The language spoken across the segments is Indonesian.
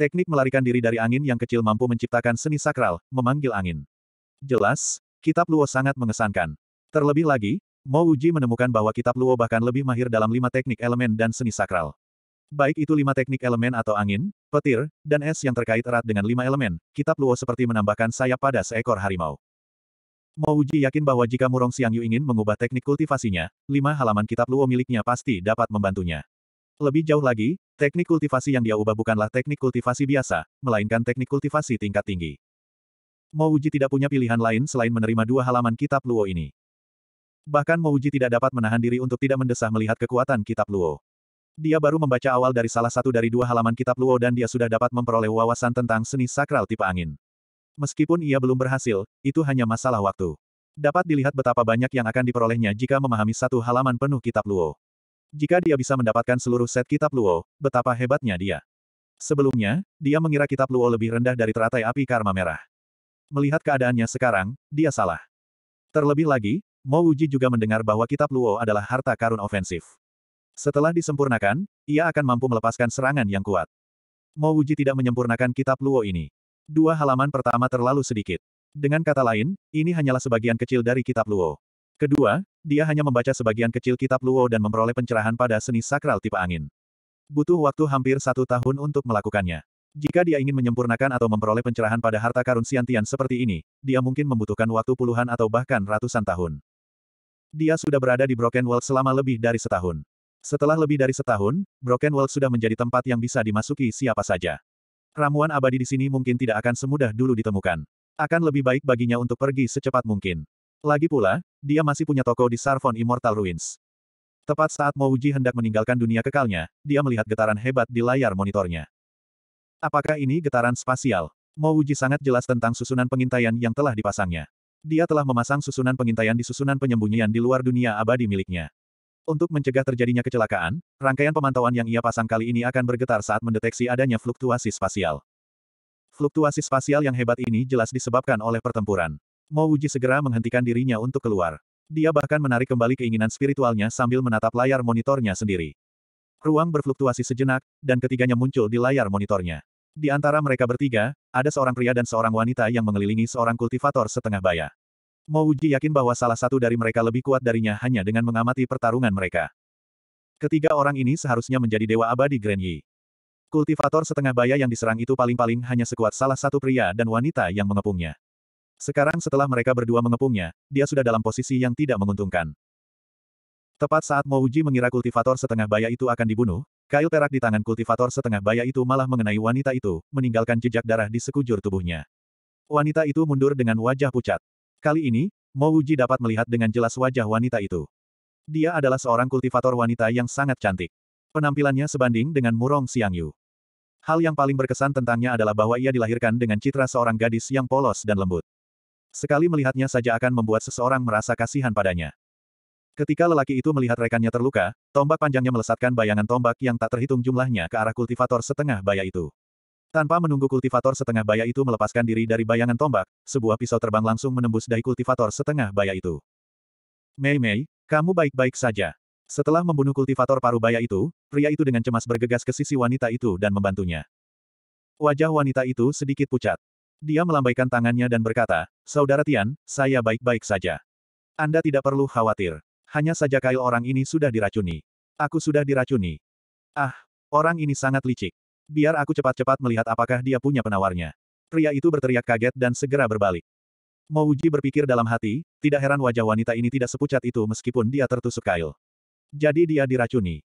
Teknik melarikan diri dari angin yang kecil mampu menciptakan seni sakral, memanggil angin. Jelas, kitab Luo sangat mengesankan. Terlebih lagi, Mo Uji menemukan bahwa kitab Luo bahkan lebih mahir dalam lima teknik elemen dan seni sakral. Baik itu lima teknik elemen atau angin, petir, dan es yang terkait erat dengan lima elemen, kitab Luo seperti menambahkan sayap pada seekor harimau. Mo Uji yakin bahwa jika Murong Xiangyu ingin mengubah teknik kultivasinya, lima halaman kitab Luo miliknya pasti dapat membantunya. Lebih jauh lagi, teknik kultivasi yang dia ubah bukanlah teknik kultivasi biasa, melainkan teknik kultivasi tingkat tinggi. Mouji tidak punya pilihan lain selain menerima dua halaman kitab Luo ini. Bahkan Mouji tidak dapat menahan diri untuk tidak mendesah melihat kekuatan kitab Luo. Dia baru membaca awal dari salah satu dari dua halaman kitab Luo dan dia sudah dapat memperoleh wawasan tentang seni sakral tipe angin. Meskipun ia belum berhasil, itu hanya masalah waktu. Dapat dilihat betapa banyak yang akan diperolehnya jika memahami satu halaman penuh kitab Luo. Jika dia bisa mendapatkan seluruh set kitab Luo, betapa hebatnya dia. Sebelumnya, dia mengira kitab Luo lebih rendah dari teratai api karma merah. Melihat keadaannya sekarang, dia salah. Terlebih lagi, Mo Wuji juga mendengar bahwa kitab Luo adalah harta karun ofensif. Setelah disempurnakan, ia akan mampu melepaskan serangan yang kuat. Mo Wuji tidak menyempurnakan kitab Luo ini. Dua halaman pertama terlalu sedikit. Dengan kata lain, ini hanyalah sebagian kecil dari kitab Luo. Kedua, dia hanya membaca sebagian kecil kitab Luo dan memperoleh pencerahan pada seni sakral tipe angin. Butuh waktu hampir satu tahun untuk melakukannya. Jika dia ingin menyempurnakan atau memperoleh pencerahan pada harta karun siantian seperti ini, dia mungkin membutuhkan waktu puluhan atau bahkan ratusan tahun. Dia sudah berada di Brokenwald selama lebih dari setahun. Setelah lebih dari setahun, Brokenwald sudah menjadi tempat yang bisa dimasuki siapa saja. Ramuan abadi di sini mungkin tidak akan semudah dulu ditemukan. Akan lebih baik baginya untuk pergi secepat mungkin. Lagi pula, dia masih punya toko di Sarfon Immortal Ruins. Tepat saat Mouji hendak meninggalkan dunia kekalnya, dia melihat getaran hebat di layar monitornya. Apakah ini getaran spasial? Mouji sangat jelas tentang susunan pengintaian yang telah dipasangnya. Dia telah memasang susunan pengintaian di susunan penyembunyian di luar dunia abadi miliknya. Untuk mencegah terjadinya kecelakaan, rangkaian pemantauan yang ia pasang kali ini akan bergetar saat mendeteksi adanya fluktuasi spasial. Fluktuasi spasial yang hebat ini jelas disebabkan oleh pertempuran. Mo Wuji segera menghentikan dirinya untuk keluar. Dia bahkan menarik kembali keinginan spiritualnya sambil menatap layar monitornya sendiri. Ruang berfluktuasi sejenak, dan ketiganya muncul di layar monitornya. Di antara mereka bertiga, ada seorang pria dan seorang wanita yang mengelilingi seorang kultivator setengah baya. Mo Wuji yakin bahwa salah satu dari mereka lebih kuat darinya hanya dengan mengamati pertarungan mereka. Ketiga orang ini seharusnya menjadi dewa abadi Grand Yi. Kultivator setengah baya yang diserang itu paling-paling hanya sekuat salah satu pria dan wanita yang mengepungnya. Sekarang setelah mereka berdua mengepungnya, dia sudah dalam posisi yang tidak menguntungkan. Tepat saat Mouji mengira kultivator setengah baya itu akan dibunuh, kail perak di tangan kultivator setengah baya itu malah mengenai wanita itu, meninggalkan jejak darah di sekujur tubuhnya. Wanita itu mundur dengan wajah pucat. Kali ini, Mouji dapat melihat dengan jelas wajah wanita itu. Dia adalah seorang kultivator wanita yang sangat cantik. Penampilannya sebanding dengan Murong Siangyu. Hal yang paling berkesan tentangnya adalah bahwa ia dilahirkan dengan citra seorang gadis yang polos dan lembut. Sekali melihatnya saja akan membuat seseorang merasa kasihan padanya. Ketika lelaki itu melihat rekannya terluka, tombak panjangnya melesatkan bayangan tombak yang tak terhitung jumlahnya ke arah kultivator setengah baya itu. Tanpa menunggu kultivator setengah baya itu melepaskan diri dari bayangan tombak, sebuah pisau terbang langsung menembus dahi kultivator setengah baya itu. Mei Mei, kamu baik-baik saja. Setelah membunuh kultivator paruh baya itu, pria itu dengan cemas bergegas ke sisi wanita itu dan membantunya. Wajah wanita itu sedikit pucat. Dia melambaikan tangannya dan berkata, Saudara Tian, saya baik-baik saja. Anda tidak perlu khawatir. Hanya saja kail orang ini sudah diracuni. Aku sudah diracuni. Ah, orang ini sangat licik. Biar aku cepat-cepat melihat apakah dia punya penawarnya. Pria itu berteriak kaget dan segera berbalik. Mouji berpikir dalam hati, tidak heran wajah wanita ini tidak sepucat itu meskipun dia tertusuk kail. Jadi dia diracuni.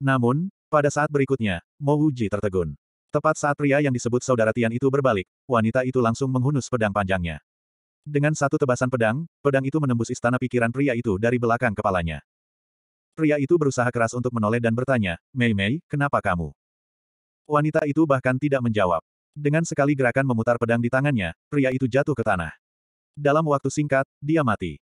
Namun, pada saat berikutnya, Mouji tertegun. Tepat saat pria yang disebut saudara Tian itu berbalik, wanita itu langsung menghunus pedang panjangnya. Dengan satu tebasan pedang, pedang itu menembus istana pikiran pria itu dari belakang kepalanya. Pria itu berusaha keras untuk menoleh dan bertanya, Mei Mei, kenapa kamu? Wanita itu bahkan tidak menjawab. Dengan sekali gerakan memutar pedang di tangannya, pria itu jatuh ke tanah. Dalam waktu singkat, dia mati.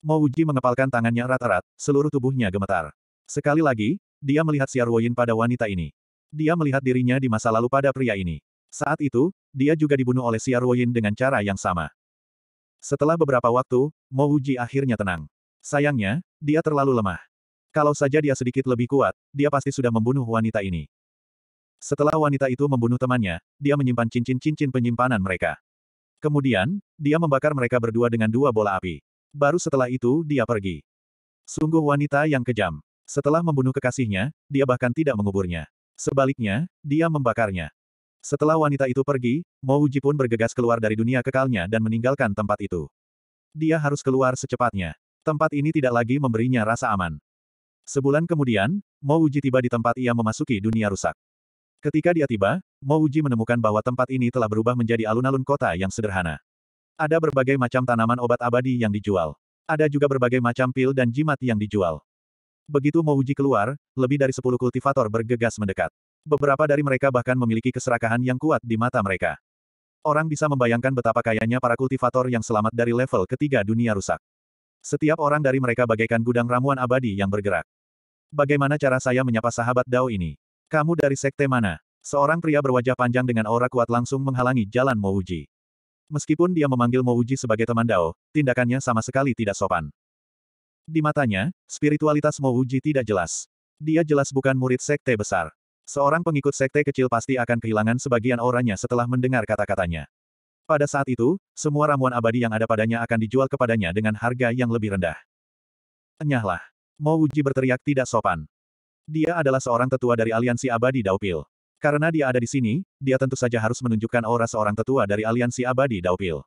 Mouji mengepalkan tangannya erat-erat, seluruh tubuhnya gemetar. Sekali lagi, dia melihat Xiaoyin pada wanita ini. Dia melihat dirinya di masa lalu pada pria ini. Saat itu, dia juga dibunuh oleh Xia Ruoyin dengan cara yang sama. Setelah beberapa waktu, Mo Wuji akhirnya tenang. Sayangnya, dia terlalu lemah. Kalau saja dia sedikit lebih kuat, dia pasti sudah membunuh wanita ini. Setelah wanita itu membunuh temannya, dia menyimpan cincin-cincin penyimpanan mereka. Kemudian, dia membakar mereka berdua dengan dua bola api. Baru setelah itu dia pergi. Sungguh wanita yang kejam. Setelah membunuh kekasihnya, dia bahkan tidak menguburnya. Sebaliknya, dia membakarnya. Setelah wanita itu pergi, Mouji pun bergegas keluar dari dunia kekalnya dan meninggalkan tempat itu. Dia harus keluar secepatnya. Tempat ini tidak lagi memberinya rasa aman. Sebulan kemudian, Mouji tiba di tempat ia memasuki dunia rusak. Ketika dia tiba, Mouji menemukan bahwa tempat ini telah berubah menjadi alun-alun kota yang sederhana. Ada berbagai macam tanaman obat abadi yang dijual. Ada juga berbagai macam pil dan jimat yang dijual. Begitu Mouji keluar, lebih dari sepuluh kultivator bergegas mendekat. Beberapa dari mereka bahkan memiliki keserakahan yang kuat di mata mereka. Orang bisa membayangkan betapa kayanya para kultivator yang selamat dari level ketiga dunia rusak. Setiap orang dari mereka bagaikan gudang ramuan abadi yang bergerak. Bagaimana cara saya menyapa sahabat Dao ini? Kamu dari sekte mana? Seorang pria berwajah panjang dengan aura kuat langsung menghalangi jalan Mouji. Meskipun dia memanggil Mouji sebagai teman Dao, tindakannya sama sekali tidak sopan. Di matanya, spiritualitas Mouji tidak jelas. Dia jelas bukan murid sekte besar. Seorang pengikut sekte kecil pasti akan kehilangan sebagian auranya setelah mendengar kata-katanya. Pada saat itu, semua ramuan abadi yang ada padanya akan dijual kepadanya dengan harga yang lebih rendah. Enyahlah. Mouji berteriak tidak sopan. Dia adalah seorang tetua dari aliansi abadi Daupil. Karena dia ada di sini, dia tentu saja harus menunjukkan aura seorang tetua dari aliansi abadi Daupil.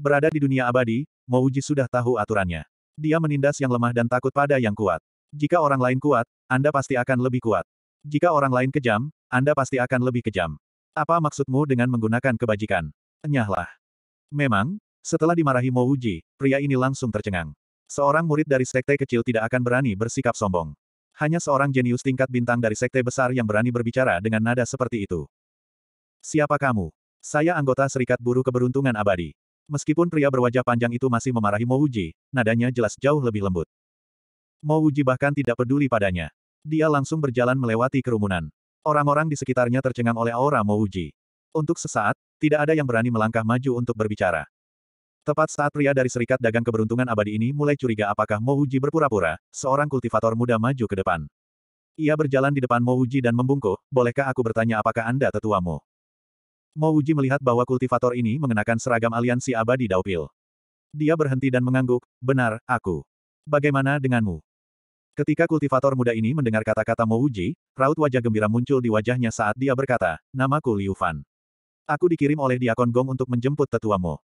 Berada di dunia abadi, Mouji sudah tahu aturannya. Dia menindas yang lemah dan takut pada yang kuat. Jika orang lain kuat, Anda pasti akan lebih kuat. Jika orang lain kejam, Anda pasti akan lebih kejam. Apa maksudmu dengan menggunakan kebajikan? Enyahlah. Memang, setelah dimarahi Mo Uji, pria ini langsung tercengang. Seorang murid dari sekte kecil tidak akan berani bersikap sombong. Hanya seorang jenius tingkat bintang dari sekte besar yang berani berbicara dengan nada seperti itu. Siapa kamu? Saya anggota Serikat Buruh Keberuntungan Abadi. Meskipun pria berwajah panjang itu masih memarahi Mo Wuji, nadanya jelas jauh lebih lembut. Mo Wuji bahkan tidak peduli padanya. Dia langsung berjalan melewati kerumunan. Orang-orang di sekitarnya tercengang oleh aura Mo Wuji. Untuk sesaat, tidak ada yang berani melangkah maju untuk berbicara. Tepat saat pria dari Serikat Dagang Keberuntungan Abadi ini mulai curiga apakah Mo Wuji berpura-pura, seorang kultivator muda maju ke depan. Ia berjalan di depan Mo Wuji dan membungkuk, bolehkah aku bertanya apakah Anda tetuamu? Mo Uji melihat bahwa kultivator ini mengenakan seragam aliansi abadi Daupil. Dia berhenti dan mengangguk, benar, aku. Bagaimana denganmu? Ketika kultivator muda ini mendengar kata-kata Mo Uji, raut wajah gembira muncul di wajahnya saat dia berkata, namaku Liu Fan. Aku dikirim oleh Diakon Gong untuk menjemput tetuamu.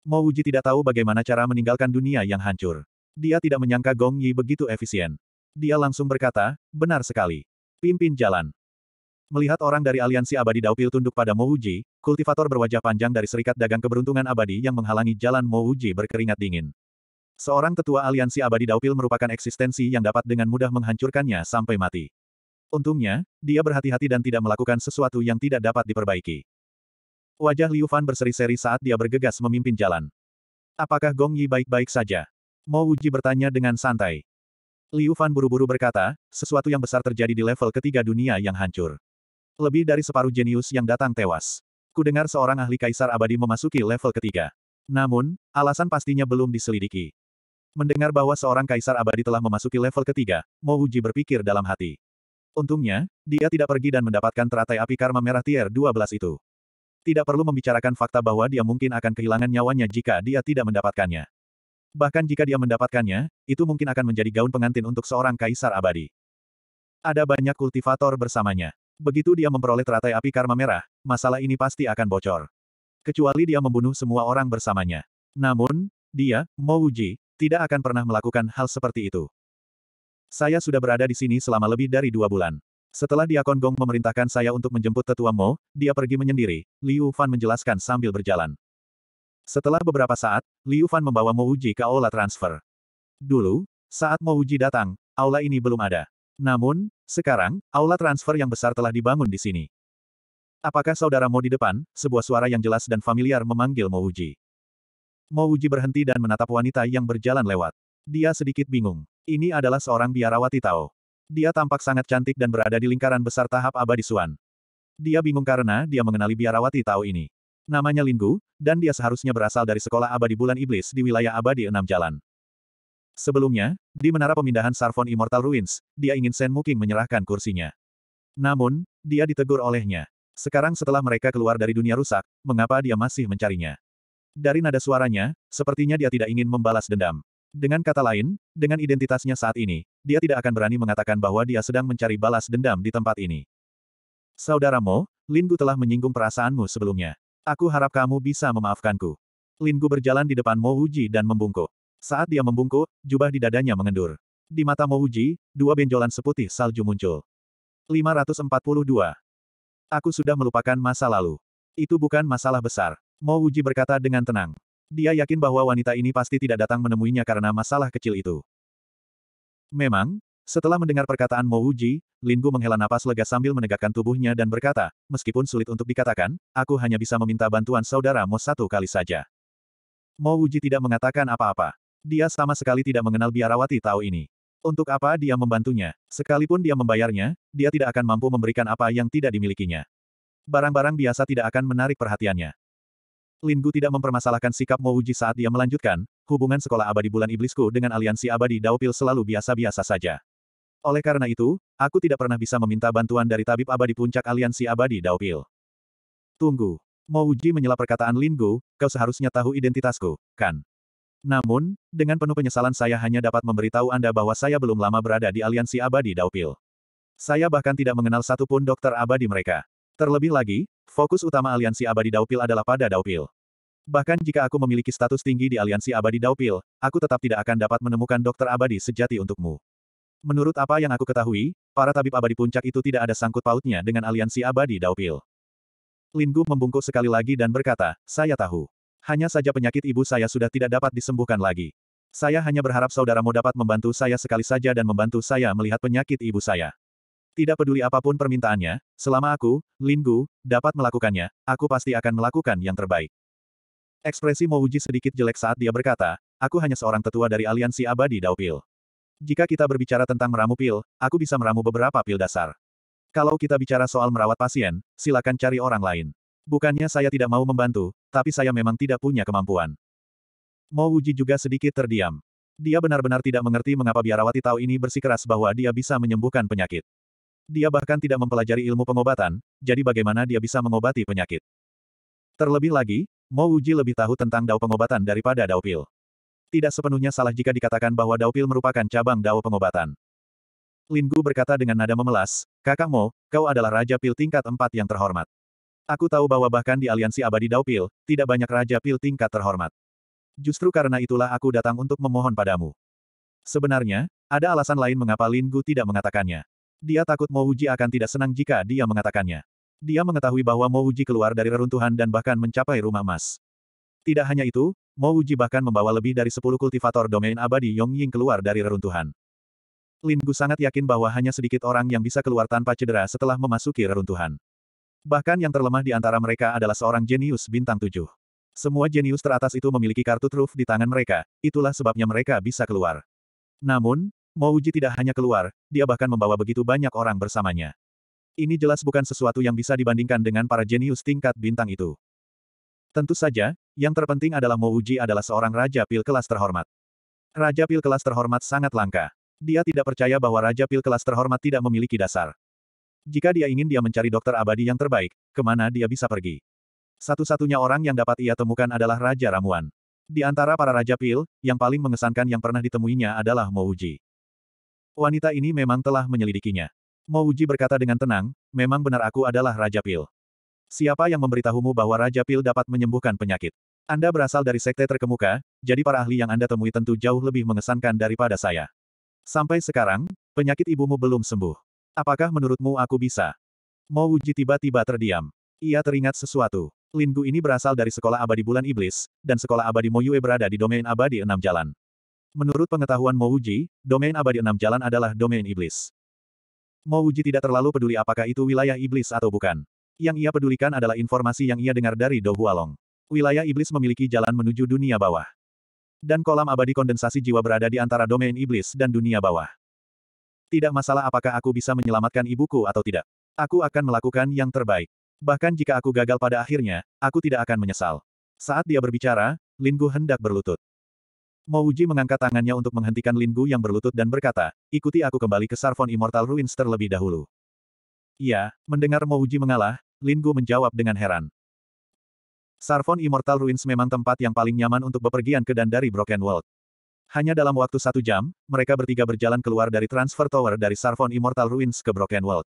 Mo Uji tidak tahu bagaimana cara meninggalkan dunia yang hancur. Dia tidak menyangka Gong Yi begitu efisien. Dia langsung berkata, benar sekali. Pimpin jalan. Melihat orang dari aliansi abadi Daupil tunduk pada Mouji, kultivator berwajah panjang dari Serikat Dagang Keberuntungan Abadi yang menghalangi jalan Mouji berkeringat dingin. Seorang tetua aliansi abadi Daupil merupakan eksistensi yang dapat dengan mudah menghancurkannya sampai mati. Untungnya, dia berhati-hati dan tidak melakukan sesuatu yang tidak dapat diperbaiki. Wajah Liu Fan berseri-seri saat dia bergegas memimpin jalan. Apakah Gong Yi baik-baik saja? Mo Uji bertanya dengan santai. Liu Fan buru-buru berkata, sesuatu yang besar terjadi di level ketiga dunia yang hancur. Lebih dari separuh jenius yang datang tewas. Kudengar seorang ahli kaisar abadi memasuki level ketiga. Namun, alasan pastinya belum diselidiki. Mendengar bahwa seorang kaisar abadi telah memasuki level ketiga, Mo Uji berpikir dalam hati. Untungnya, dia tidak pergi dan mendapatkan teratai api karma merah tier 12 itu. Tidak perlu membicarakan fakta bahwa dia mungkin akan kehilangan nyawanya jika dia tidak mendapatkannya. Bahkan jika dia mendapatkannya, itu mungkin akan menjadi gaun pengantin untuk seorang kaisar abadi. Ada banyak kultivator bersamanya. Begitu dia memperoleh teratai api karma merah, masalah ini pasti akan bocor. Kecuali dia membunuh semua orang bersamanya. Namun, dia, Mo Uji, tidak akan pernah melakukan hal seperti itu. Saya sudah berada di sini selama lebih dari dua bulan. Setelah dia Konggong memerintahkan saya untuk menjemput tetua Mo, dia pergi menyendiri, Liu Fan menjelaskan sambil berjalan. Setelah beberapa saat, Liu Fan membawa Mo Uji ke aula transfer. Dulu, saat Mo Uji datang, aula ini belum ada. Namun, sekarang, aula transfer yang besar telah dibangun di sini. Apakah Saudara saudaramu di depan? Sebuah suara yang jelas dan familiar memanggil Mouji. Mouji berhenti dan menatap wanita yang berjalan lewat. Dia sedikit bingung. Ini adalah seorang biarawati Tao. Dia tampak sangat cantik dan berada di lingkaran besar tahap abadi Suan. Dia bingung karena dia mengenali biarawati Tao ini. Namanya Linggu, dan dia seharusnya berasal dari sekolah abadi bulan iblis di wilayah abadi enam jalan. Sebelumnya, di menara pemindahan Sarvon Immortal Ruins, dia ingin Sen Muking menyerahkan kursinya. Namun, dia ditegur olehnya. Sekarang setelah mereka keluar dari dunia rusak, mengapa dia masih mencarinya? Dari nada suaranya, sepertinya dia tidak ingin membalas dendam. Dengan kata lain, dengan identitasnya saat ini, dia tidak akan berani mengatakan bahwa dia sedang mencari balas dendam di tempat ini. Saudaramu Mo, telah menyinggung perasaanmu sebelumnya. Aku harap kamu bisa memaafkanku. Linggu berjalan di depan Mo Uji dan membungkuk. Saat dia membungkuk, jubah di dadanya mengendur. Di mata Mouji, dua benjolan seputih salju muncul. 542. Aku sudah melupakan masa lalu. Itu bukan masalah besar. Mouji berkata dengan tenang. Dia yakin bahwa wanita ini pasti tidak datang menemuinya karena masalah kecil itu. Memang, setelah mendengar perkataan Mouji, Linggu menghela napas lega sambil menegakkan tubuhnya dan berkata, meskipun sulit untuk dikatakan, aku hanya bisa meminta bantuan saudaramu satu kali saja. Mouji tidak mengatakan apa-apa. Dia sama sekali tidak mengenal biarawati tahu ini. Untuk apa dia membantunya? Sekalipun dia membayarnya, dia tidak akan mampu memberikan apa yang tidak dimilikinya. Barang-barang biasa tidak akan menarik perhatiannya. Linggu tidak mempermasalahkan sikap Mouji saat dia melanjutkan, hubungan sekolah abadi bulan iblisku dengan aliansi abadi Daopil selalu biasa-biasa saja. Oleh karena itu, aku tidak pernah bisa meminta bantuan dari tabib abadi puncak aliansi abadi Daopil. Tunggu. Mouji menyela perkataan Linggu, kau seharusnya tahu identitasku, kan? Namun, dengan penuh penyesalan saya hanya dapat memberitahu Anda bahwa saya belum lama berada di aliansi abadi Daupil. Saya bahkan tidak mengenal satu pun dokter abadi mereka. Terlebih lagi, fokus utama aliansi abadi Daupil adalah pada Daupil. Bahkan jika aku memiliki status tinggi di aliansi abadi Daupil, aku tetap tidak akan dapat menemukan dokter abadi sejati untukmu. Menurut apa yang aku ketahui, para tabib abadi puncak itu tidak ada sangkut pautnya dengan aliansi abadi Daupil. Linggu membungkuk sekali lagi dan berkata, saya tahu. Hanya saja penyakit ibu saya sudah tidak dapat disembuhkan lagi. Saya hanya berharap saudaramu dapat membantu saya sekali saja dan membantu saya melihat penyakit ibu saya. Tidak peduli apapun permintaannya, selama aku, Linggu, dapat melakukannya, aku pasti akan melakukan yang terbaik. Ekspresi Mouji sedikit jelek saat dia berkata, aku hanya seorang tetua dari aliansi abadi Daupil. Jika kita berbicara tentang meramu pil, aku bisa meramu beberapa pil dasar. Kalau kita bicara soal merawat pasien, silakan cari orang lain. Bukannya saya tidak mau membantu, tapi saya memang tidak punya kemampuan. Mo Wuji juga sedikit terdiam. Dia benar-benar tidak mengerti mengapa biarawati tahu ini bersikeras bahwa dia bisa menyembuhkan penyakit. Dia bahkan tidak mempelajari ilmu pengobatan, jadi bagaimana dia bisa mengobati penyakit. Terlebih lagi, Mo Wuji lebih tahu tentang dao pengobatan daripada dao pil. Tidak sepenuhnya salah jika dikatakan bahwa dao pil merupakan cabang dao pengobatan. Linggu berkata dengan nada memelas, Kakak Mo, kau adalah Raja Pil tingkat empat yang terhormat. Aku tahu bahwa bahkan di aliansi abadi Daupil, tidak banyak Raja Pil tingkat terhormat. Justru karena itulah aku datang untuk memohon padamu. Sebenarnya, ada alasan lain mengapa Lin Gu tidak mengatakannya. Dia takut Mo Wuji akan tidak senang jika dia mengatakannya. Dia mengetahui bahwa Mo Wuji keluar dari reruntuhan dan bahkan mencapai rumah emas. Tidak hanya itu, Mo Wuji bahkan membawa lebih dari 10 kultivator domain abadi Yong Ying keluar dari reruntuhan. Lin Gu sangat yakin bahwa hanya sedikit orang yang bisa keluar tanpa cedera setelah memasuki reruntuhan. Bahkan yang terlemah di antara mereka adalah seorang jenius bintang tujuh. Semua jenius teratas itu memiliki kartu truf di tangan mereka, itulah sebabnya mereka bisa keluar. Namun, Mouji tidak hanya keluar, dia bahkan membawa begitu banyak orang bersamanya. Ini jelas bukan sesuatu yang bisa dibandingkan dengan para jenius tingkat bintang itu. Tentu saja, yang terpenting adalah Mouji adalah seorang raja pil kelas terhormat. Raja pil kelas terhormat sangat langka. Dia tidak percaya bahwa raja pil kelas terhormat tidak memiliki dasar. Jika dia ingin dia mencari dokter abadi yang terbaik, kemana dia bisa pergi? Satu-satunya orang yang dapat ia temukan adalah Raja Ramuan. Di antara para Raja Pil, yang paling mengesankan yang pernah ditemuinya adalah Mouji. Wanita ini memang telah menyelidikinya. Mouji berkata dengan tenang, memang benar aku adalah Raja Pil. Siapa yang memberitahumu bahwa Raja Pil dapat menyembuhkan penyakit? Anda berasal dari sekte terkemuka, jadi para ahli yang Anda temui tentu jauh lebih mengesankan daripada saya. Sampai sekarang, penyakit ibumu belum sembuh. Apakah menurutmu aku bisa? Mo Wuji tiba-tiba terdiam. Ia teringat sesuatu. Linggu ini berasal dari sekolah abadi bulan iblis, dan sekolah abadi Moyue berada di domain abadi enam jalan. Menurut pengetahuan Mo Wuji, domain abadi enam jalan adalah domain iblis. Mo Wuji tidak terlalu peduli apakah itu wilayah iblis atau bukan. Yang ia pedulikan adalah informasi yang ia dengar dari Do Hualong. Wilayah iblis memiliki jalan menuju dunia bawah. Dan kolam abadi kondensasi jiwa berada di antara domain iblis dan dunia bawah. Tidak masalah apakah aku bisa menyelamatkan ibuku atau tidak. Aku akan melakukan yang terbaik. Bahkan jika aku gagal pada akhirnya, aku tidak akan menyesal. Saat dia berbicara, Linggu hendak berlutut. Mouji mengangkat tangannya untuk menghentikan Linggu yang berlutut dan berkata, ikuti aku kembali ke Sarfon Immortal Ruins terlebih dahulu. Iya, mendengar Mouji mengalah, Linggu menjawab dengan heran. Sarfon Immortal Ruins memang tempat yang paling nyaman untuk bepergian ke dan dari Broken World. Hanya dalam waktu satu jam, mereka bertiga berjalan keluar dari transfer tower dari Sarfon Immortal Ruins ke Broken World.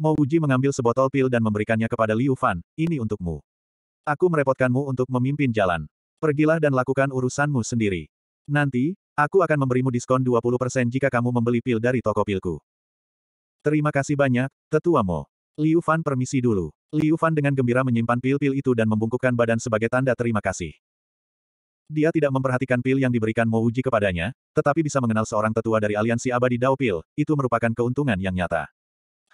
Mo Uji mengambil sebotol pil dan memberikannya kepada Liu Fan, ini untukmu. Aku merepotkanmu untuk memimpin jalan. Pergilah dan lakukan urusanmu sendiri. Nanti, aku akan memberimu diskon 20% jika kamu membeli pil dari toko pilku. Terima kasih banyak, Tetua Mo. Liu Fan permisi dulu. Liu Fan dengan gembira menyimpan pil-pil itu dan membungkukkan badan sebagai tanda terima kasih. Dia tidak memperhatikan pil yang diberikan Mouji kepadanya, tetapi bisa mengenal seorang tetua dari aliansi abadi Dao Pil, itu merupakan keuntungan yang nyata.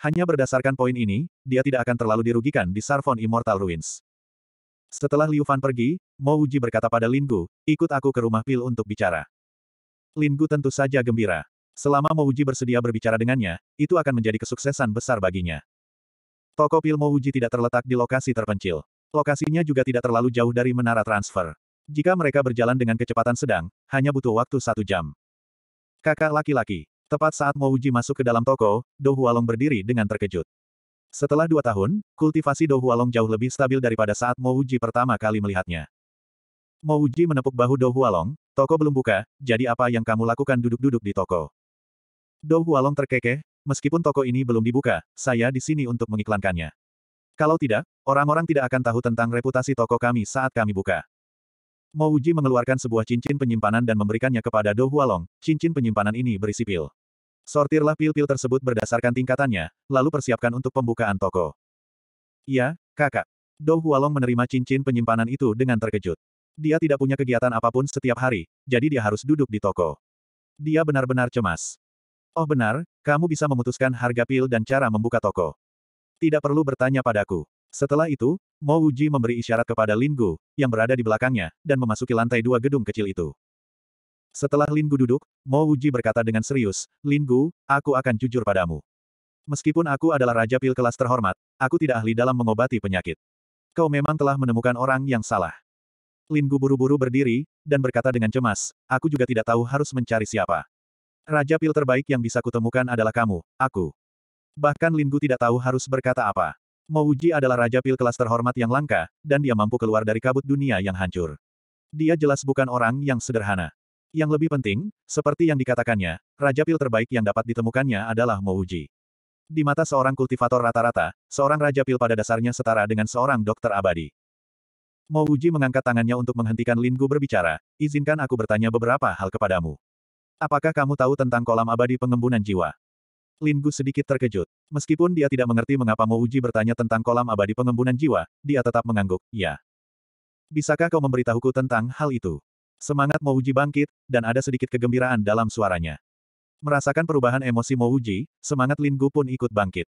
Hanya berdasarkan poin ini, dia tidak akan terlalu dirugikan di Sarvon Immortal Ruins. Setelah Liu Fan pergi, Mouji berkata pada Gu, ikut aku ke rumah pil untuk bicara. Gu tentu saja gembira. Selama Mouji bersedia berbicara dengannya, itu akan menjadi kesuksesan besar baginya. Toko pil Mouji tidak terletak di lokasi terpencil. Lokasinya juga tidak terlalu jauh dari menara transfer. Jika mereka berjalan dengan kecepatan sedang, hanya butuh waktu satu jam. Kakak laki-laki. Tepat saat Mo Uji masuk ke dalam toko, Dou Hualong berdiri dengan terkejut. Setelah dua tahun, kultivasi Dou Hualong jauh lebih stabil daripada saat Mo Uji pertama kali melihatnya. Mo Uji menepuk bahu Dou Hualong, toko belum buka, jadi apa yang kamu lakukan duduk-duduk di toko? Dou Hualong terkekeh, meskipun toko ini belum dibuka, saya di sini untuk mengiklankannya. Kalau tidak, orang-orang tidak akan tahu tentang reputasi toko kami saat kami buka. Mo Uji mengeluarkan sebuah cincin penyimpanan dan memberikannya kepada Do Hualong, cincin penyimpanan ini berisi pil. Sortirlah pil-pil tersebut berdasarkan tingkatannya, lalu persiapkan untuk pembukaan toko. Ya, kakak. Do Hualong menerima cincin penyimpanan itu dengan terkejut. Dia tidak punya kegiatan apapun setiap hari, jadi dia harus duduk di toko. Dia benar-benar cemas. Oh benar, kamu bisa memutuskan harga pil dan cara membuka toko. Tidak perlu bertanya padaku. Setelah itu, Mo Wuji memberi isyarat kepada Lin Gu, yang berada di belakangnya, dan memasuki lantai dua gedung kecil itu. Setelah Lin Gu duduk, Mo Wuji berkata dengan serius, Lin Gu, aku akan jujur padamu. Meskipun aku adalah Raja Pil kelas terhormat, aku tidak ahli dalam mengobati penyakit. Kau memang telah menemukan orang yang salah. Lin Gu buru-buru berdiri, dan berkata dengan cemas, aku juga tidak tahu harus mencari siapa. Raja Pil terbaik yang bisa kutemukan adalah kamu, aku. Bahkan Lin Gu tidak tahu harus berkata apa. Mo Uji adalah Raja Pil kelas terhormat yang langka, dan dia mampu keluar dari kabut dunia yang hancur. Dia jelas bukan orang yang sederhana. Yang lebih penting, seperti yang dikatakannya, Raja Pil terbaik yang dapat ditemukannya adalah Mo Uji. Di mata seorang kultivator rata-rata, seorang Raja Pil pada dasarnya setara dengan seorang dokter abadi. Mo Uji mengangkat tangannya untuk menghentikan Linggu berbicara, izinkan aku bertanya beberapa hal kepadamu. Apakah kamu tahu tentang kolam abadi pengembunan jiwa? Lin sedikit terkejut. Meskipun dia tidak mengerti mengapa Mo Uji bertanya tentang kolam abadi pengembunan jiwa, dia tetap mengangguk, ya. Bisakah kau memberitahuku tentang hal itu? Semangat Mo Uji bangkit, dan ada sedikit kegembiraan dalam suaranya. Merasakan perubahan emosi Mo Uji, semangat Linggu pun ikut bangkit.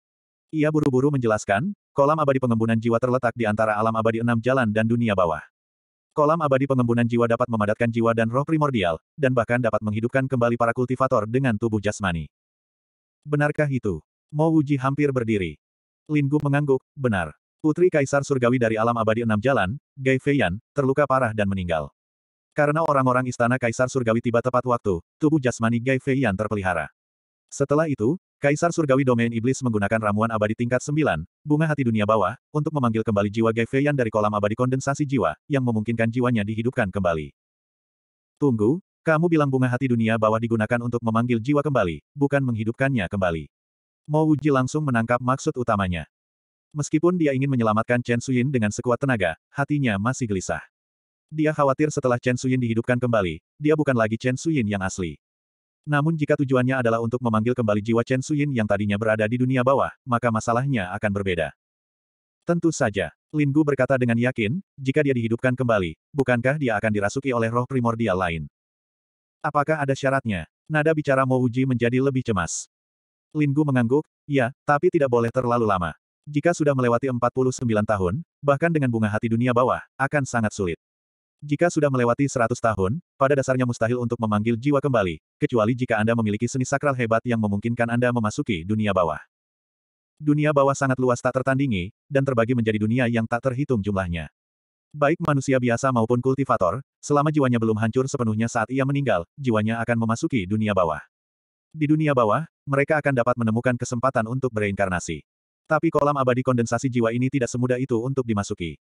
Ia buru-buru menjelaskan, kolam abadi pengembunan jiwa terletak di antara alam abadi enam jalan dan dunia bawah. Kolam abadi pengembunan jiwa dapat memadatkan jiwa dan roh primordial, dan bahkan dapat menghidupkan kembali para kultivator dengan tubuh jasmani. Benarkah itu? Mo Wuji hampir berdiri. Lin Gu mengangguk, benar. Putri Kaisar Surgawi dari alam abadi enam jalan, Gai Feiyan, terluka parah dan meninggal. Karena orang-orang istana Kaisar Surgawi tiba tepat waktu, tubuh jasmani Gai Feiyan terpelihara. Setelah itu, Kaisar Surgawi Domain Iblis menggunakan ramuan abadi tingkat 9, bunga hati dunia bawah, untuk memanggil kembali jiwa Gai Feiyan dari kolam abadi kondensasi jiwa, yang memungkinkan jiwanya dihidupkan kembali. Tunggu, kamu bilang bunga hati dunia bawah digunakan untuk memanggil jiwa kembali, bukan menghidupkannya kembali. Mo Wuji langsung menangkap maksud utamanya. Meskipun dia ingin menyelamatkan Chen Suyin dengan sekuat tenaga, hatinya masih gelisah. Dia khawatir setelah Chen Suyin dihidupkan kembali, dia bukan lagi Chen Suyin yang asli. Namun jika tujuannya adalah untuk memanggil kembali jiwa Chen Suyin yang tadinya berada di dunia bawah, maka masalahnya akan berbeda. Tentu saja, Lin Gu berkata dengan yakin, jika dia dihidupkan kembali, bukankah dia akan dirasuki oleh roh primordial lain? Apakah ada syaratnya? Nada bicara Mo Uji menjadi lebih cemas. Linggu mengangguk, ya, tapi tidak boleh terlalu lama. Jika sudah melewati 49 tahun, bahkan dengan bunga hati dunia bawah, akan sangat sulit. Jika sudah melewati 100 tahun, pada dasarnya mustahil untuk memanggil jiwa kembali, kecuali jika Anda memiliki seni sakral hebat yang memungkinkan Anda memasuki dunia bawah. Dunia bawah sangat luas tak tertandingi, dan terbagi menjadi dunia yang tak terhitung jumlahnya. Baik manusia biasa maupun kultivator, selama jiwanya belum hancur sepenuhnya saat ia meninggal, jiwanya akan memasuki dunia bawah. Di dunia bawah, mereka akan dapat menemukan kesempatan untuk bereinkarnasi. Tapi kolam abadi kondensasi jiwa ini tidak semudah itu untuk dimasuki.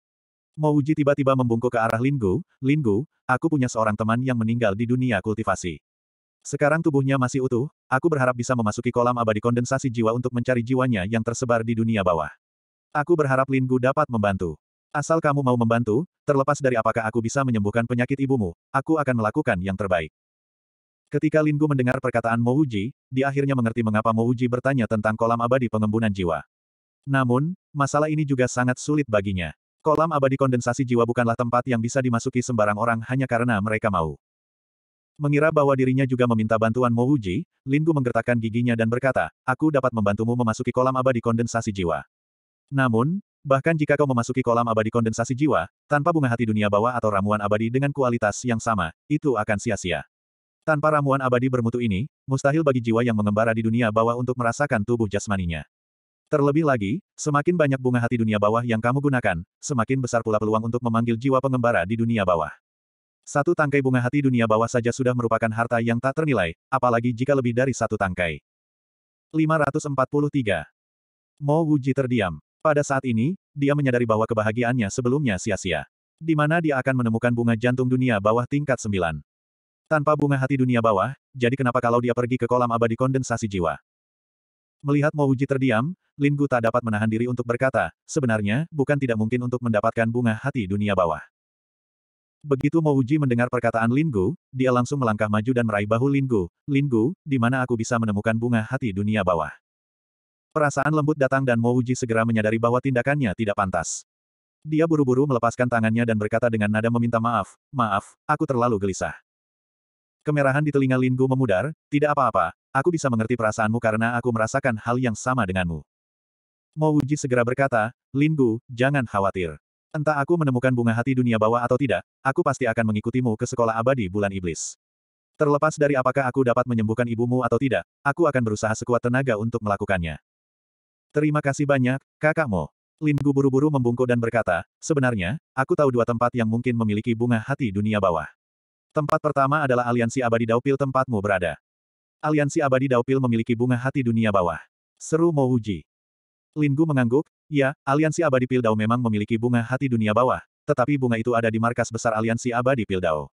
Mouji tiba-tiba membungkuk ke arah Linggu, Linggu, aku punya seorang teman yang meninggal di dunia kultivasi. Sekarang tubuhnya masih utuh, aku berharap bisa memasuki kolam abadi kondensasi jiwa untuk mencari jiwanya yang tersebar di dunia bawah. Aku berharap Linggu dapat membantu. Asal kamu mau membantu, terlepas dari apakah aku bisa menyembuhkan penyakit ibumu, aku akan melakukan yang terbaik. Ketika Linggu mendengar perkataan Mouji, dia akhirnya mengerti mengapa Mouji bertanya tentang kolam abadi pengembunan jiwa. Namun, masalah ini juga sangat sulit baginya. Kolam abadi kondensasi jiwa bukanlah tempat yang bisa dimasuki sembarang orang hanya karena mereka mau. Mengira bahwa dirinya juga meminta bantuan Mouji, Linggu menggertakkan giginya dan berkata, aku dapat membantumu memasuki kolam abadi kondensasi jiwa. Namun, Bahkan jika kau memasuki kolam abadi kondensasi jiwa, tanpa bunga hati dunia bawah atau ramuan abadi dengan kualitas yang sama, itu akan sia-sia. Tanpa ramuan abadi bermutu ini, mustahil bagi jiwa yang mengembara di dunia bawah untuk merasakan tubuh jasmaninya. Terlebih lagi, semakin banyak bunga hati dunia bawah yang kamu gunakan, semakin besar pula peluang untuk memanggil jiwa pengembara di dunia bawah. Satu tangkai bunga hati dunia bawah saja sudah merupakan harta yang tak ternilai, apalagi jika lebih dari satu tangkai. 543. Mo Wuji terdiam. Pada saat ini, dia menyadari bahwa kebahagiaannya sebelumnya sia-sia. Di mana dia akan menemukan bunga jantung dunia bawah tingkat 9. Tanpa bunga hati dunia bawah, jadi kenapa kalau dia pergi ke kolam abadi kondensasi jiwa? Melihat Mo Uji terdiam, Lin Gu tak dapat menahan diri untuk berkata, sebenarnya, bukan tidak mungkin untuk mendapatkan bunga hati dunia bawah. Begitu Mo Uji mendengar perkataan Lin Gu, dia langsung melangkah maju dan meraih bahu Lin Gu, Lin Gu, di mana aku bisa menemukan bunga hati dunia bawah? Perasaan lembut datang dan Mouji segera menyadari bahwa tindakannya tidak pantas. Dia buru-buru melepaskan tangannya dan berkata dengan nada meminta maaf, maaf, aku terlalu gelisah. Kemerahan di telinga Linggu memudar, tidak apa-apa, aku bisa mengerti perasaanmu karena aku merasakan hal yang sama denganmu. Mouji segera berkata, Linggu, jangan khawatir. Entah aku menemukan bunga hati dunia bawah atau tidak, aku pasti akan mengikutimu ke sekolah abadi bulan iblis. Terlepas dari apakah aku dapat menyembuhkan ibumu atau tidak, aku akan berusaha sekuat tenaga untuk melakukannya. Terima kasih banyak, kakakmu. Linggu buru-buru membungkuk dan berkata, sebenarnya, aku tahu dua tempat yang mungkin memiliki bunga hati dunia bawah. Tempat pertama adalah aliansi abadi Daupil tempatmu berada. Aliansi abadi Daupil memiliki bunga hati dunia bawah. Seru Mo Uji. Lin mengangguk, ya, aliansi abadi Pildau memang memiliki bunga hati dunia bawah, tetapi bunga itu ada di markas besar aliansi abadi Pildau.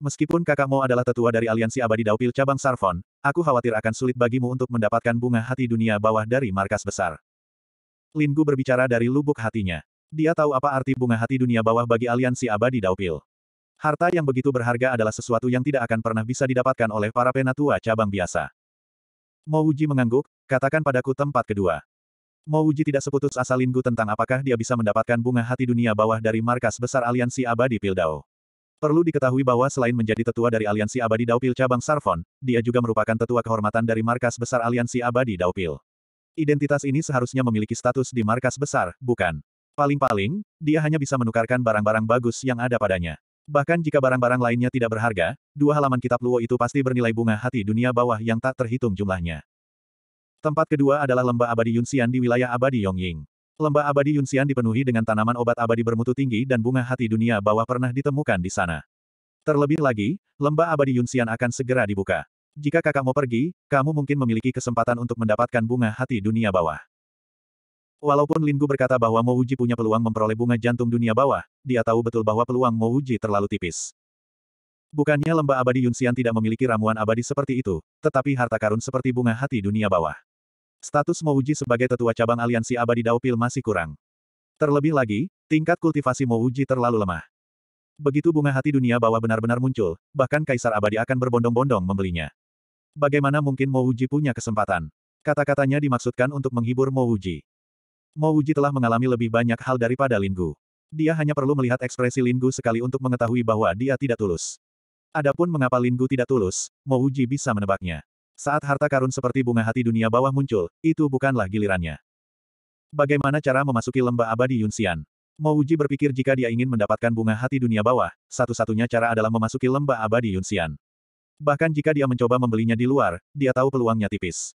Meskipun kakakmu adalah tetua dari aliansi abadi Daupil cabang Sarfon, aku khawatir akan sulit bagimu untuk mendapatkan bunga hati dunia bawah dari markas besar. Lin Gu berbicara dari lubuk hatinya. Dia tahu apa arti bunga hati dunia bawah bagi aliansi abadi Daupil. Harta yang begitu berharga adalah sesuatu yang tidak akan pernah bisa didapatkan oleh para penatua cabang biasa. Mouji mengangguk, katakan padaku tempat kedua. Mouji tidak seputus asal Linggu tentang apakah dia bisa mendapatkan bunga hati dunia bawah dari markas besar aliansi abadi Pildao. Perlu diketahui bahwa selain menjadi tetua dari Aliansi Abadi Daupil cabang Sarfon, dia juga merupakan tetua kehormatan dari markas besar Aliansi Abadi Daupil. Identitas ini seharusnya memiliki status di markas besar, bukan? Paling-paling, dia hanya bisa menukarkan barang-barang bagus yang ada padanya. Bahkan jika barang-barang lainnya tidak berharga, dua halaman kitab Luo itu pasti bernilai bunga hati dunia bawah yang tak terhitung jumlahnya. Tempat kedua adalah lembah abadi Yunxian di wilayah abadi Yongying. Lembah abadi Yunxian dipenuhi dengan tanaman obat abadi bermutu tinggi dan bunga hati dunia bawah pernah ditemukan di sana. Terlebih lagi, lembah abadi Yunxian akan segera dibuka. Jika kakak mau pergi, kamu mungkin memiliki kesempatan untuk mendapatkan bunga hati dunia bawah. Walaupun Linggu berkata bahwa Mouji punya peluang memperoleh bunga jantung dunia bawah, dia tahu betul bahwa peluang Mouji terlalu tipis. Bukannya lembah abadi Yunxian tidak memiliki ramuan abadi seperti itu, tetapi harta karun seperti bunga hati dunia bawah. Status Mouji sebagai tetua cabang aliansi abadi Daupil masih kurang. Terlebih lagi, tingkat kultivasi Mouji terlalu lemah. Begitu bunga hati dunia bawah benar-benar muncul, bahkan kaisar abadi akan berbondong-bondong membelinya. Bagaimana mungkin Mouji punya kesempatan? Kata-katanya dimaksudkan untuk menghibur Mouji. Mouji telah mengalami lebih banyak hal daripada Linggu. Dia hanya perlu melihat ekspresi Linggu sekali untuk mengetahui bahwa dia tidak tulus. Adapun mengapa Linggu tidak tulus, Mouji bisa menebaknya. Saat harta karun seperti bunga hati dunia bawah muncul, itu bukanlah gilirannya. Bagaimana cara memasuki lembah abadi Yunxian? Wuji berpikir jika dia ingin mendapatkan bunga hati dunia bawah, satu-satunya cara adalah memasuki lembah abadi Yunxian. Bahkan jika dia mencoba membelinya di luar, dia tahu peluangnya tipis.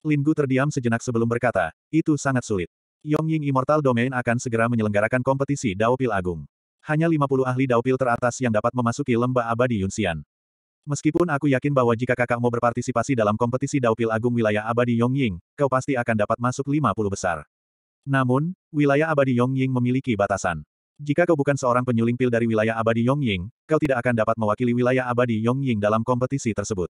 Linggu terdiam sejenak sebelum berkata, itu sangat sulit. Yongying Immortal Domain akan segera menyelenggarakan kompetisi Dao Pil Agung. Hanya 50 ahli Pil teratas yang dapat memasuki lembah abadi Yunxian. Meskipun aku yakin bahwa jika kakakmu berpartisipasi dalam kompetisi Daupil Agung wilayah abadi Yongying, kau pasti akan dapat masuk 50 besar. Namun, wilayah abadi Yongying memiliki batasan. Jika kau bukan seorang penyuling pil dari wilayah abadi Yongying, kau tidak akan dapat mewakili wilayah abadi Yongying dalam kompetisi tersebut.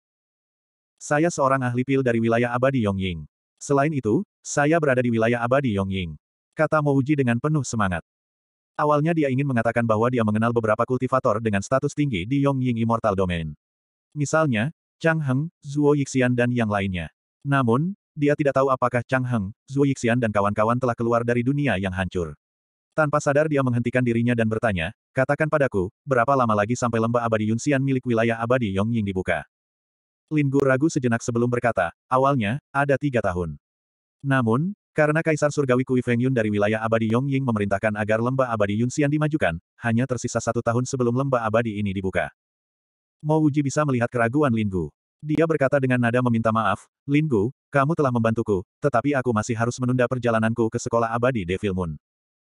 Saya seorang ahli pil dari wilayah abadi Yongying. Selain itu, saya berada di wilayah abadi Yongying. Kata Mouji dengan penuh semangat. Awalnya dia ingin mengatakan bahwa dia mengenal beberapa kultivator dengan status tinggi di Yongying Immortal Domain. Misalnya, Chang Heng, Zhuo Yixian dan yang lainnya. Namun, dia tidak tahu apakah Chang Heng, Zhuo Yixian dan kawan-kawan telah keluar dari dunia yang hancur. Tanpa sadar dia menghentikan dirinya dan bertanya, katakan padaku, berapa lama lagi sampai lembah abadi Yunxian milik wilayah abadi Yongying dibuka? Lin Gu ragu sejenak sebelum berkata, awalnya, ada tiga tahun. Namun, karena Kaisar Surgawi Kui Feng Yun dari wilayah abadi Yongying memerintahkan agar lembah abadi Yunxian dimajukan, hanya tersisa satu tahun sebelum lembah abadi ini dibuka. Mo Wuji bisa melihat keraguan Linggu. Dia berkata dengan nada meminta maaf, Linggu, kamu telah membantuku, tetapi aku masih harus menunda perjalananku ke sekolah abadi Devil Moon.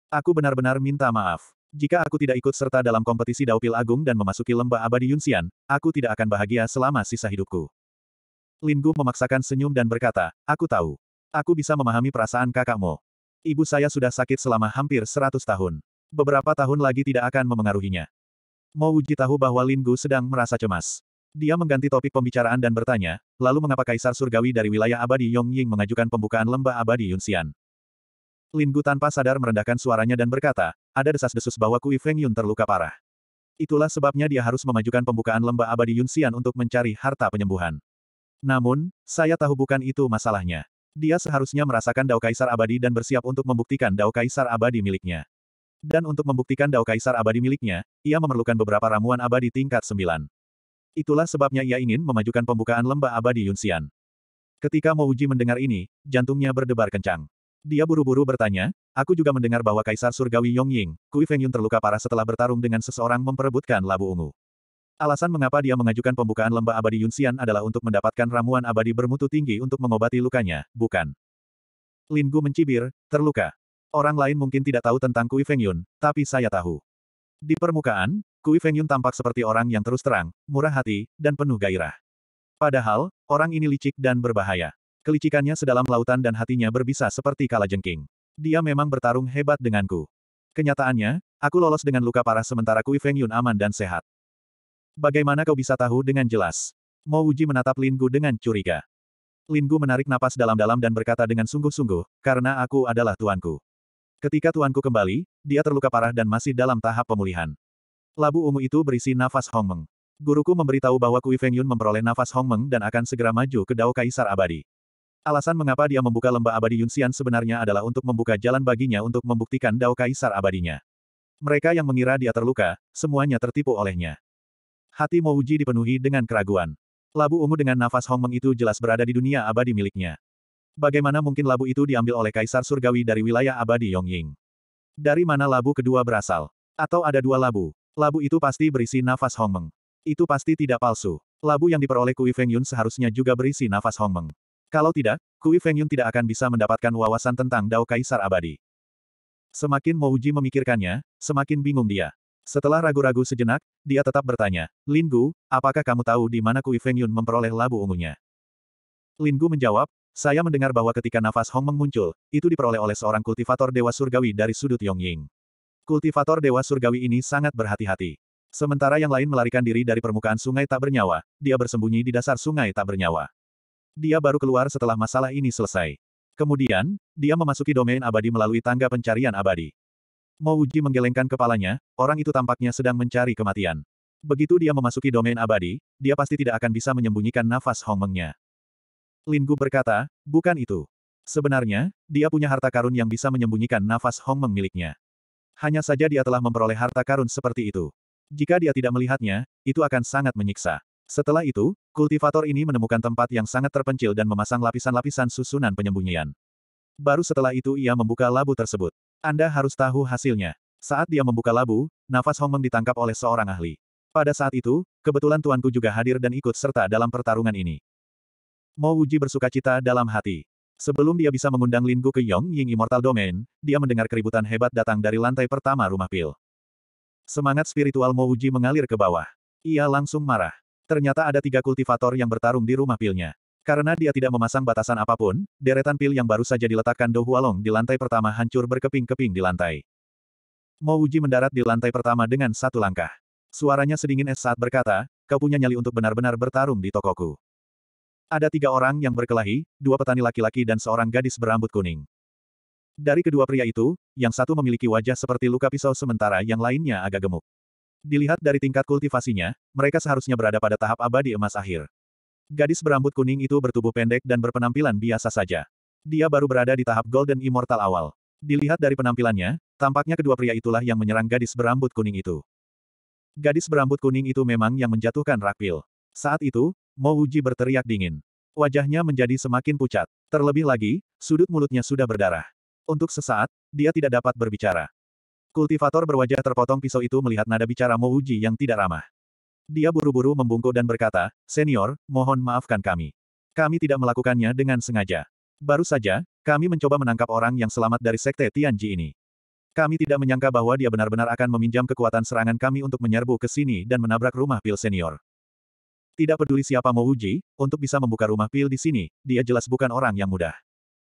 Aku benar-benar minta maaf. Jika aku tidak ikut serta dalam kompetisi Daupil Agung dan memasuki lembah abadi Yunxian, aku tidak akan bahagia selama sisa hidupku. Linggu memaksakan senyum dan berkata, Aku tahu. Aku bisa memahami perasaan kakakmu. Ibu saya sudah sakit selama hampir 100 tahun. Beberapa tahun lagi tidak akan memengaruhinya. Mo Wuji tahu bahwa Lin Gu sedang merasa cemas. Dia mengganti topik pembicaraan dan bertanya, lalu mengapa Kaisar Surgawi dari wilayah abadi Yongying mengajukan pembukaan lembah abadi Yunxian? Lin Gu tanpa sadar merendahkan suaranya dan berkata, ada desas-desus bahwa Kui Feng Yun terluka parah. Itulah sebabnya dia harus memajukan pembukaan lembah abadi Yunxian untuk mencari harta penyembuhan. Namun, saya tahu bukan itu masalahnya. Dia seharusnya merasakan Dao Kaisar abadi dan bersiap untuk membuktikan Dao Kaisar abadi miliknya. Dan untuk membuktikan Dao Kaisar abadi miliknya, ia memerlukan beberapa ramuan abadi tingkat sembilan. Itulah sebabnya ia ingin memajukan pembukaan lembah abadi Yunxian. Ketika Mo Uji mendengar ini, jantungnya berdebar kencang. Dia buru-buru bertanya, aku juga mendengar bahwa Kaisar Surgawi Yongying, Kui Feng Yun terluka parah setelah bertarung dengan seseorang memperebutkan labu ungu. Alasan mengapa dia mengajukan pembukaan lembah abadi Yunxian adalah untuk mendapatkan ramuan abadi bermutu tinggi untuk mengobati lukanya, bukan. Lin Gu mencibir, terluka. Orang lain mungkin tidak tahu tentang Kui Feng Yun, tapi saya tahu. Di permukaan, Kui Feng Yun tampak seperti orang yang terus terang, murah hati, dan penuh gairah. Padahal, orang ini licik dan berbahaya. Kelicikannya sedalam lautan dan hatinya berbisa seperti kalajengking. Dia memang bertarung hebat denganku. Kenyataannya, aku lolos dengan luka parah sementara Kui Feng Yun aman dan sehat. Bagaimana kau bisa tahu dengan jelas? Mo Uji menatap Lin Gu dengan curiga. Lin Gu menarik napas dalam-dalam dan berkata dengan sungguh-sungguh, karena aku adalah tuanku. Ketika tuanku kembali, dia terluka parah dan masih dalam tahap pemulihan. Labu ungu itu berisi nafas Hong Meng. Guruku memberitahu bahwa Kui Feng Yun memperoleh nafas Hong Meng dan akan segera maju ke Dao Kaisar Abadi. Alasan mengapa dia membuka lembah abadi Yunxian sebenarnya adalah untuk membuka jalan baginya untuk membuktikan Dao Kaisar abadinya. Mereka yang mengira dia terluka, semuanya tertipu olehnya. Hati Mouji dipenuhi dengan keraguan. Labu ungu dengan nafas Hong Meng itu jelas berada di dunia abadi miliknya. Bagaimana mungkin labu itu diambil oleh Kaisar Surgawi dari wilayah abadi Yongying? Dari mana labu kedua berasal? Atau ada dua labu? Labu itu pasti berisi nafas Hongmeng. Itu pasti tidak palsu. Labu yang diperoleh Kui Feng Yun seharusnya juga berisi nafas Hongmeng. Kalau tidak, Kui Feng Yun tidak akan bisa mendapatkan wawasan tentang Dao Kaisar Abadi. Semakin Uji memikirkannya, semakin bingung dia. Setelah ragu-ragu sejenak, dia tetap bertanya, Lin Gu, apakah kamu tahu di mana Kui Feng Yun memperoleh labu ungunya? Lin Gu menjawab, saya mendengar bahwa ketika nafas Hong Meng muncul, itu diperoleh oleh seorang kultivator Dewa Surgawi dari sudut Yongying. Kultivator Dewa Surgawi ini sangat berhati-hati. Sementara yang lain melarikan diri dari permukaan sungai tak bernyawa, dia bersembunyi di dasar sungai tak bernyawa. Dia baru keluar setelah masalah ini selesai. Kemudian, dia memasuki domain abadi melalui tangga pencarian abadi. Mo Uji menggelengkan kepalanya, orang itu tampaknya sedang mencari kematian. Begitu dia memasuki domain abadi, dia pasti tidak akan bisa menyembunyikan nafas Hong Mengnya. Linggu berkata, bukan itu. Sebenarnya, dia punya harta karun yang bisa menyembunyikan nafas Hong Meng miliknya. Hanya saja dia telah memperoleh harta karun seperti itu. Jika dia tidak melihatnya, itu akan sangat menyiksa. Setelah itu, kultivator ini menemukan tempat yang sangat terpencil dan memasang lapisan-lapisan susunan penyembunyian. Baru setelah itu ia membuka labu tersebut. Anda harus tahu hasilnya. Saat dia membuka labu, nafas Hong Meng ditangkap oleh seorang ahli. Pada saat itu, kebetulan tuanku juga hadir dan ikut serta dalam pertarungan ini. Mo Wuji bersuka cita dalam hati. Sebelum dia bisa mengundang Lin Gu ke Yong Ying Immortal Domain, dia mendengar keributan hebat datang dari lantai pertama rumah Pil. Semangat spiritual Mo Wuji mengalir ke bawah. Ia langsung marah. Ternyata ada tiga kultivator yang bertarung di rumah pilnya. Karena dia tidak memasang batasan apapun, deretan pil yang baru saja diletakkan Do Hualong di lantai pertama hancur berkeping-keping di lantai. Mo Wuji mendarat di lantai pertama dengan satu langkah. Suaranya sedingin es saat berkata, kau punya nyali untuk benar-benar bertarung di tokoku. Ada tiga orang yang berkelahi, dua petani laki-laki dan seorang gadis berambut kuning. Dari kedua pria itu, yang satu memiliki wajah seperti luka pisau sementara yang lainnya agak gemuk. Dilihat dari tingkat kultivasinya, mereka seharusnya berada pada tahap abadi emas akhir. Gadis berambut kuning itu bertubuh pendek dan berpenampilan biasa saja. Dia baru berada di tahap Golden Immortal awal. Dilihat dari penampilannya, tampaknya kedua pria itulah yang menyerang gadis berambut kuning itu. Gadis berambut kuning itu memang yang menjatuhkan rakpil. Saat itu, Mo Uji berteriak dingin. Wajahnya menjadi semakin pucat. Terlebih lagi, sudut mulutnya sudah berdarah. Untuk sesaat, dia tidak dapat berbicara. Kultivator berwajah terpotong pisau itu melihat nada bicara Mo Uji yang tidak ramah. Dia buru-buru membungkuk dan berkata, Senior, mohon maafkan kami. Kami tidak melakukannya dengan sengaja. Baru saja, kami mencoba menangkap orang yang selamat dari Sekte Tianji ini. Kami tidak menyangka bahwa dia benar-benar akan meminjam kekuatan serangan kami untuk menyerbu ke sini dan menabrak rumah Pil Senior. Tidak peduli siapa mau Uji, untuk bisa membuka rumah pil di sini, dia jelas bukan orang yang mudah.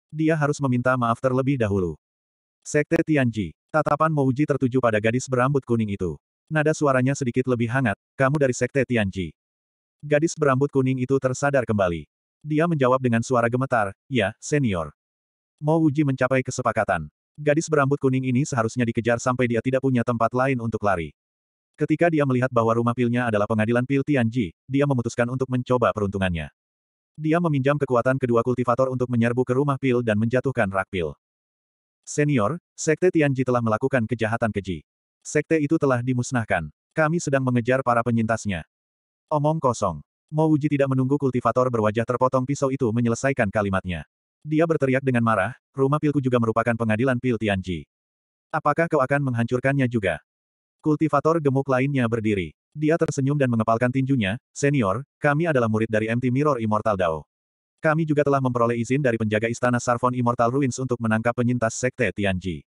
Dia harus meminta maaf terlebih dahulu. Sekte Tianji, tatapan Mo tertuju pada gadis berambut kuning itu. Nada suaranya sedikit lebih hangat, kamu dari Sekte Tianji. Gadis berambut kuning itu tersadar kembali. Dia menjawab dengan suara gemetar, ya, senior. Mo mencapai kesepakatan. Gadis berambut kuning ini seharusnya dikejar sampai dia tidak punya tempat lain untuk lari. Ketika dia melihat bahwa rumah pilnya adalah pengadilan pil Tianji, dia memutuskan untuk mencoba peruntungannya. Dia meminjam kekuatan kedua kultivator untuk menyerbu ke rumah pil dan menjatuhkan rak pil. Senior, Sekte Tianji telah melakukan kejahatan keji. Sekte itu telah dimusnahkan. Kami sedang mengejar para penyintasnya. Omong kosong. Mouji tidak menunggu kultivator berwajah terpotong pisau itu menyelesaikan kalimatnya. Dia berteriak dengan marah, rumah pilku juga merupakan pengadilan pil Tianji. Apakah kau akan menghancurkannya juga? Kultivator gemuk lainnya berdiri. Dia tersenyum dan mengepalkan tinjunya, Senior, kami adalah murid dari MT Mirror Immortal Dao. Kami juga telah memperoleh izin dari penjaga istana Sarfon Immortal Ruins untuk menangkap penyintas Sekte Tianji.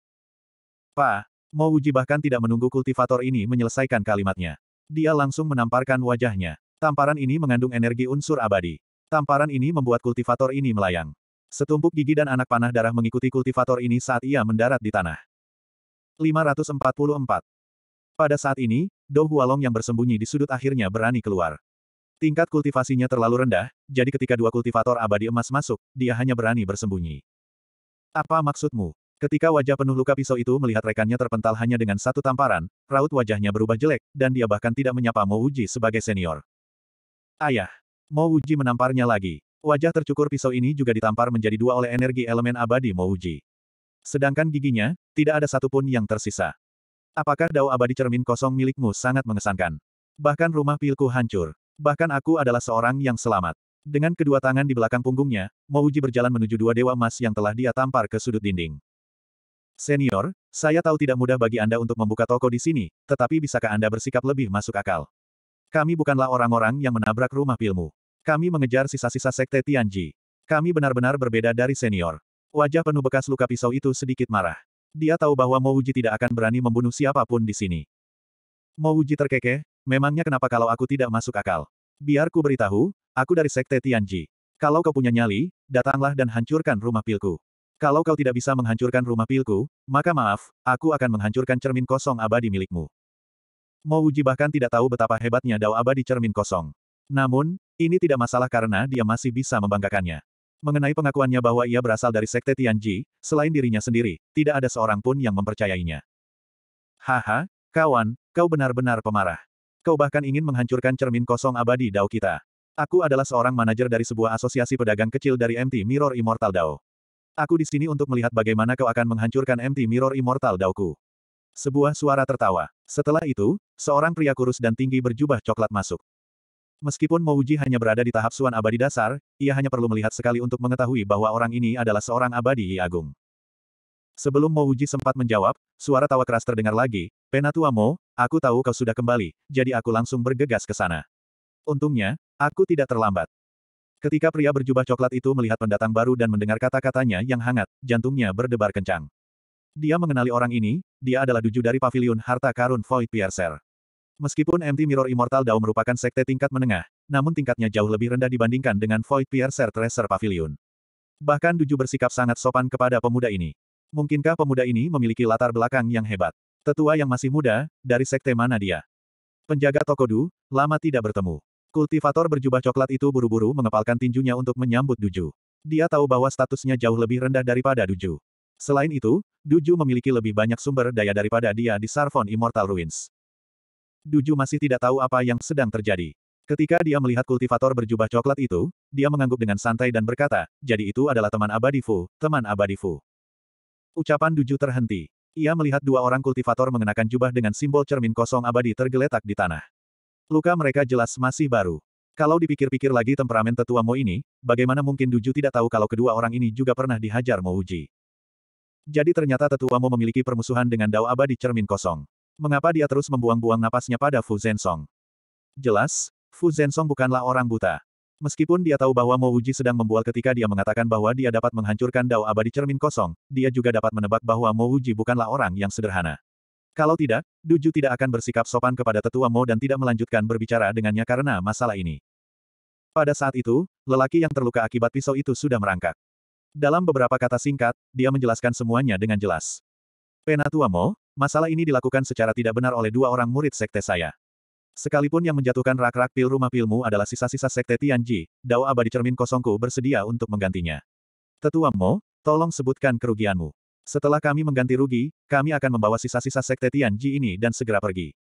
Pa, uji bahkan tidak menunggu kultivator ini menyelesaikan kalimatnya. Dia langsung menamparkan wajahnya. Tamparan ini mengandung energi unsur abadi. Tamparan ini membuat kultivator ini melayang. Setumpuk gigi dan anak panah darah mengikuti kultivator ini saat ia mendarat di tanah. 544. Pada saat ini, Dou Hualong yang bersembunyi di sudut akhirnya berani keluar. Tingkat kultivasinya terlalu rendah, jadi ketika dua kultivator abadi emas masuk, dia hanya berani bersembunyi. Apa maksudmu? Ketika wajah penuh luka pisau itu melihat rekannya terpental hanya dengan satu tamparan, raut wajahnya berubah jelek, dan dia bahkan tidak menyapa Mo Uji sebagai senior. Ayah! Mo Uji menamparnya lagi. Wajah tercukur pisau ini juga ditampar menjadi dua oleh energi elemen abadi Mo Uji. Sedangkan giginya, tidak ada satupun yang tersisa. Apakah dao abadi cermin kosong milikmu sangat mengesankan? Bahkan rumah pilku hancur. Bahkan aku adalah seorang yang selamat. Dengan kedua tangan di belakang punggungnya, Mouji berjalan menuju dua dewa emas yang telah dia tampar ke sudut dinding. Senior, saya tahu tidak mudah bagi Anda untuk membuka toko di sini, tetapi bisakah Anda bersikap lebih masuk akal? Kami bukanlah orang-orang yang menabrak rumah pilmu. Kami mengejar sisa-sisa sekte Tianji. Kami benar-benar berbeda dari senior. Wajah penuh bekas luka pisau itu sedikit marah. Dia tahu bahwa Mouji tidak akan berani membunuh siapapun di sini. Mouji terkekeh, memangnya kenapa kalau aku tidak masuk akal? Biarku beritahu, aku dari Sekte Tianji. Kalau kau punya nyali, datanglah dan hancurkan rumah pilku. Kalau kau tidak bisa menghancurkan rumah pilku, maka maaf, aku akan menghancurkan cermin kosong abadi milikmu. Mouji bahkan tidak tahu betapa hebatnya dao abadi cermin kosong. Namun, ini tidak masalah karena dia masih bisa membanggakannya. Mengenai pengakuannya bahwa ia berasal dari sekte Tianji, selain dirinya sendiri, tidak ada seorang pun yang mempercayainya. Haha, kawan, kau benar-benar pemarah. Kau bahkan ingin menghancurkan cermin kosong abadi Dao kita. Aku adalah seorang manajer dari sebuah asosiasi pedagang kecil dari MT Mirror Immortal Dao. Aku di sini untuk melihat bagaimana kau akan menghancurkan MT Mirror Immortal Dao-ku. Sebuah suara tertawa. Setelah itu, seorang pria kurus dan tinggi berjubah coklat masuk. Meskipun Mouji hanya berada di tahap suan abadi dasar, ia hanya perlu melihat sekali untuk mengetahui bahwa orang ini adalah seorang abadi Yi agung. Sebelum Mouji sempat menjawab, suara tawa keras terdengar lagi, Penatua Mo, aku tahu kau sudah kembali, jadi aku langsung bergegas ke sana. Untungnya, aku tidak terlambat. Ketika pria berjubah coklat itu melihat pendatang baru dan mendengar kata-katanya yang hangat, jantungnya berdebar kencang. Dia mengenali orang ini, dia adalah Duju dari Pavilion Harta Karun Void Piercer. Meskipun Empty Mirror Immortal Dao merupakan sekte tingkat menengah, namun tingkatnya jauh lebih rendah dibandingkan dengan Void Piercer Tracer Pavilion. Bahkan Duju bersikap sangat sopan kepada pemuda ini. Mungkinkah pemuda ini memiliki latar belakang yang hebat? Tetua yang masih muda, dari sekte mana dia? Penjaga toko Du, lama tidak bertemu. Kultivator berjubah coklat itu buru-buru mengepalkan tinjunya untuk menyambut Duju. Dia tahu bahwa statusnya jauh lebih rendah daripada Duju. Selain itu, Duju memiliki lebih banyak sumber daya daripada dia di Sarfon Immortal Ruins. Duju masih tidak tahu apa yang sedang terjadi. Ketika dia melihat kultivator berjubah coklat itu, dia mengangguk dengan santai dan berkata, jadi itu adalah teman abadi Fu, teman abadi Fu. Ucapan Duju terhenti. Ia melihat dua orang kultivator mengenakan jubah dengan simbol cermin kosong abadi tergeletak di tanah. Luka mereka jelas masih baru. Kalau dipikir-pikir lagi temperamen tetua Mo ini, bagaimana mungkin Duju tidak tahu kalau kedua orang ini juga pernah dihajar Mo Uji. Jadi ternyata tetua Mo memiliki permusuhan dengan Dao Abadi Cermin Kosong. Mengapa dia terus membuang-buang napasnya pada Fu Zensong? Jelas, Fu Zensong bukanlah orang buta. Meskipun dia tahu bahwa Mo Wuji sedang membual ketika dia mengatakan bahwa dia dapat menghancurkan dao abadi cermin kosong, dia juga dapat menebak bahwa Mo Wuji bukanlah orang yang sederhana. Kalau tidak, Duju tidak akan bersikap sopan kepada tetua Mo dan tidak melanjutkan berbicara dengannya karena masalah ini. Pada saat itu, lelaki yang terluka akibat pisau itu sudah merangkak. Dalam beberapa kata singkat, dia menjelaskan semuanya dengan jelas. Penatua Mo, Masalah ini dilakukan secara tidak benar oleh dua orang murid sekte saya. Sekalipun yang menjatuhkan rak-rak pil rumah pilmu adalah sisa-sisa sekte Tianji, Dao abadi cermin kosongku bersedia untuk menggantinya. Tetua Mo, tolong sebutkan kerugianmu. Setelah kami mengganti rugi, kami akan membawa sisa-sisa sekte Tianji ini dan segera pergi.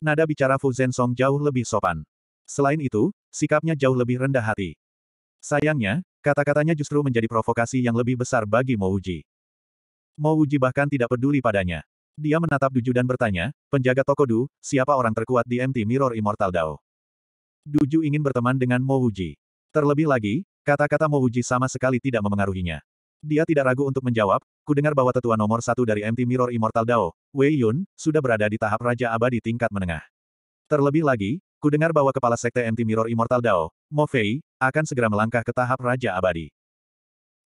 Nada bicara Fu Zensong jauh lebih sopan. Selain itu, sikapnya jauh lebih rendah hati. Sayangnya, kata-katanya justru menjadi provokasi yang lebih besar bagi Mo Uji. Mo Uji bahkan tidak peduli padanya. Dia menatap Duju dan bertanya, penjaga toko Du, siapa orang terkuat di MT Mirror Immortal Dao? Duju ingin berteman dengan Mo Wuji. Terlebih lagi, kata-kata Mo Wuji sama sekali tidak memengaruhinya. Dia tidak ragu untuk menjawab, ku dengar bahwa tetua nomor satu dari MT Mirror Immortal Dao, Wei Yun, sudah berada di tahap Raja Abadi tingkat menengah. Terlebih lagi, ku dengar bahwa kepala sekte MT Mirror Immortal Dao, Mo Fei, akan segera melangkah ke tahap Raja Abadi.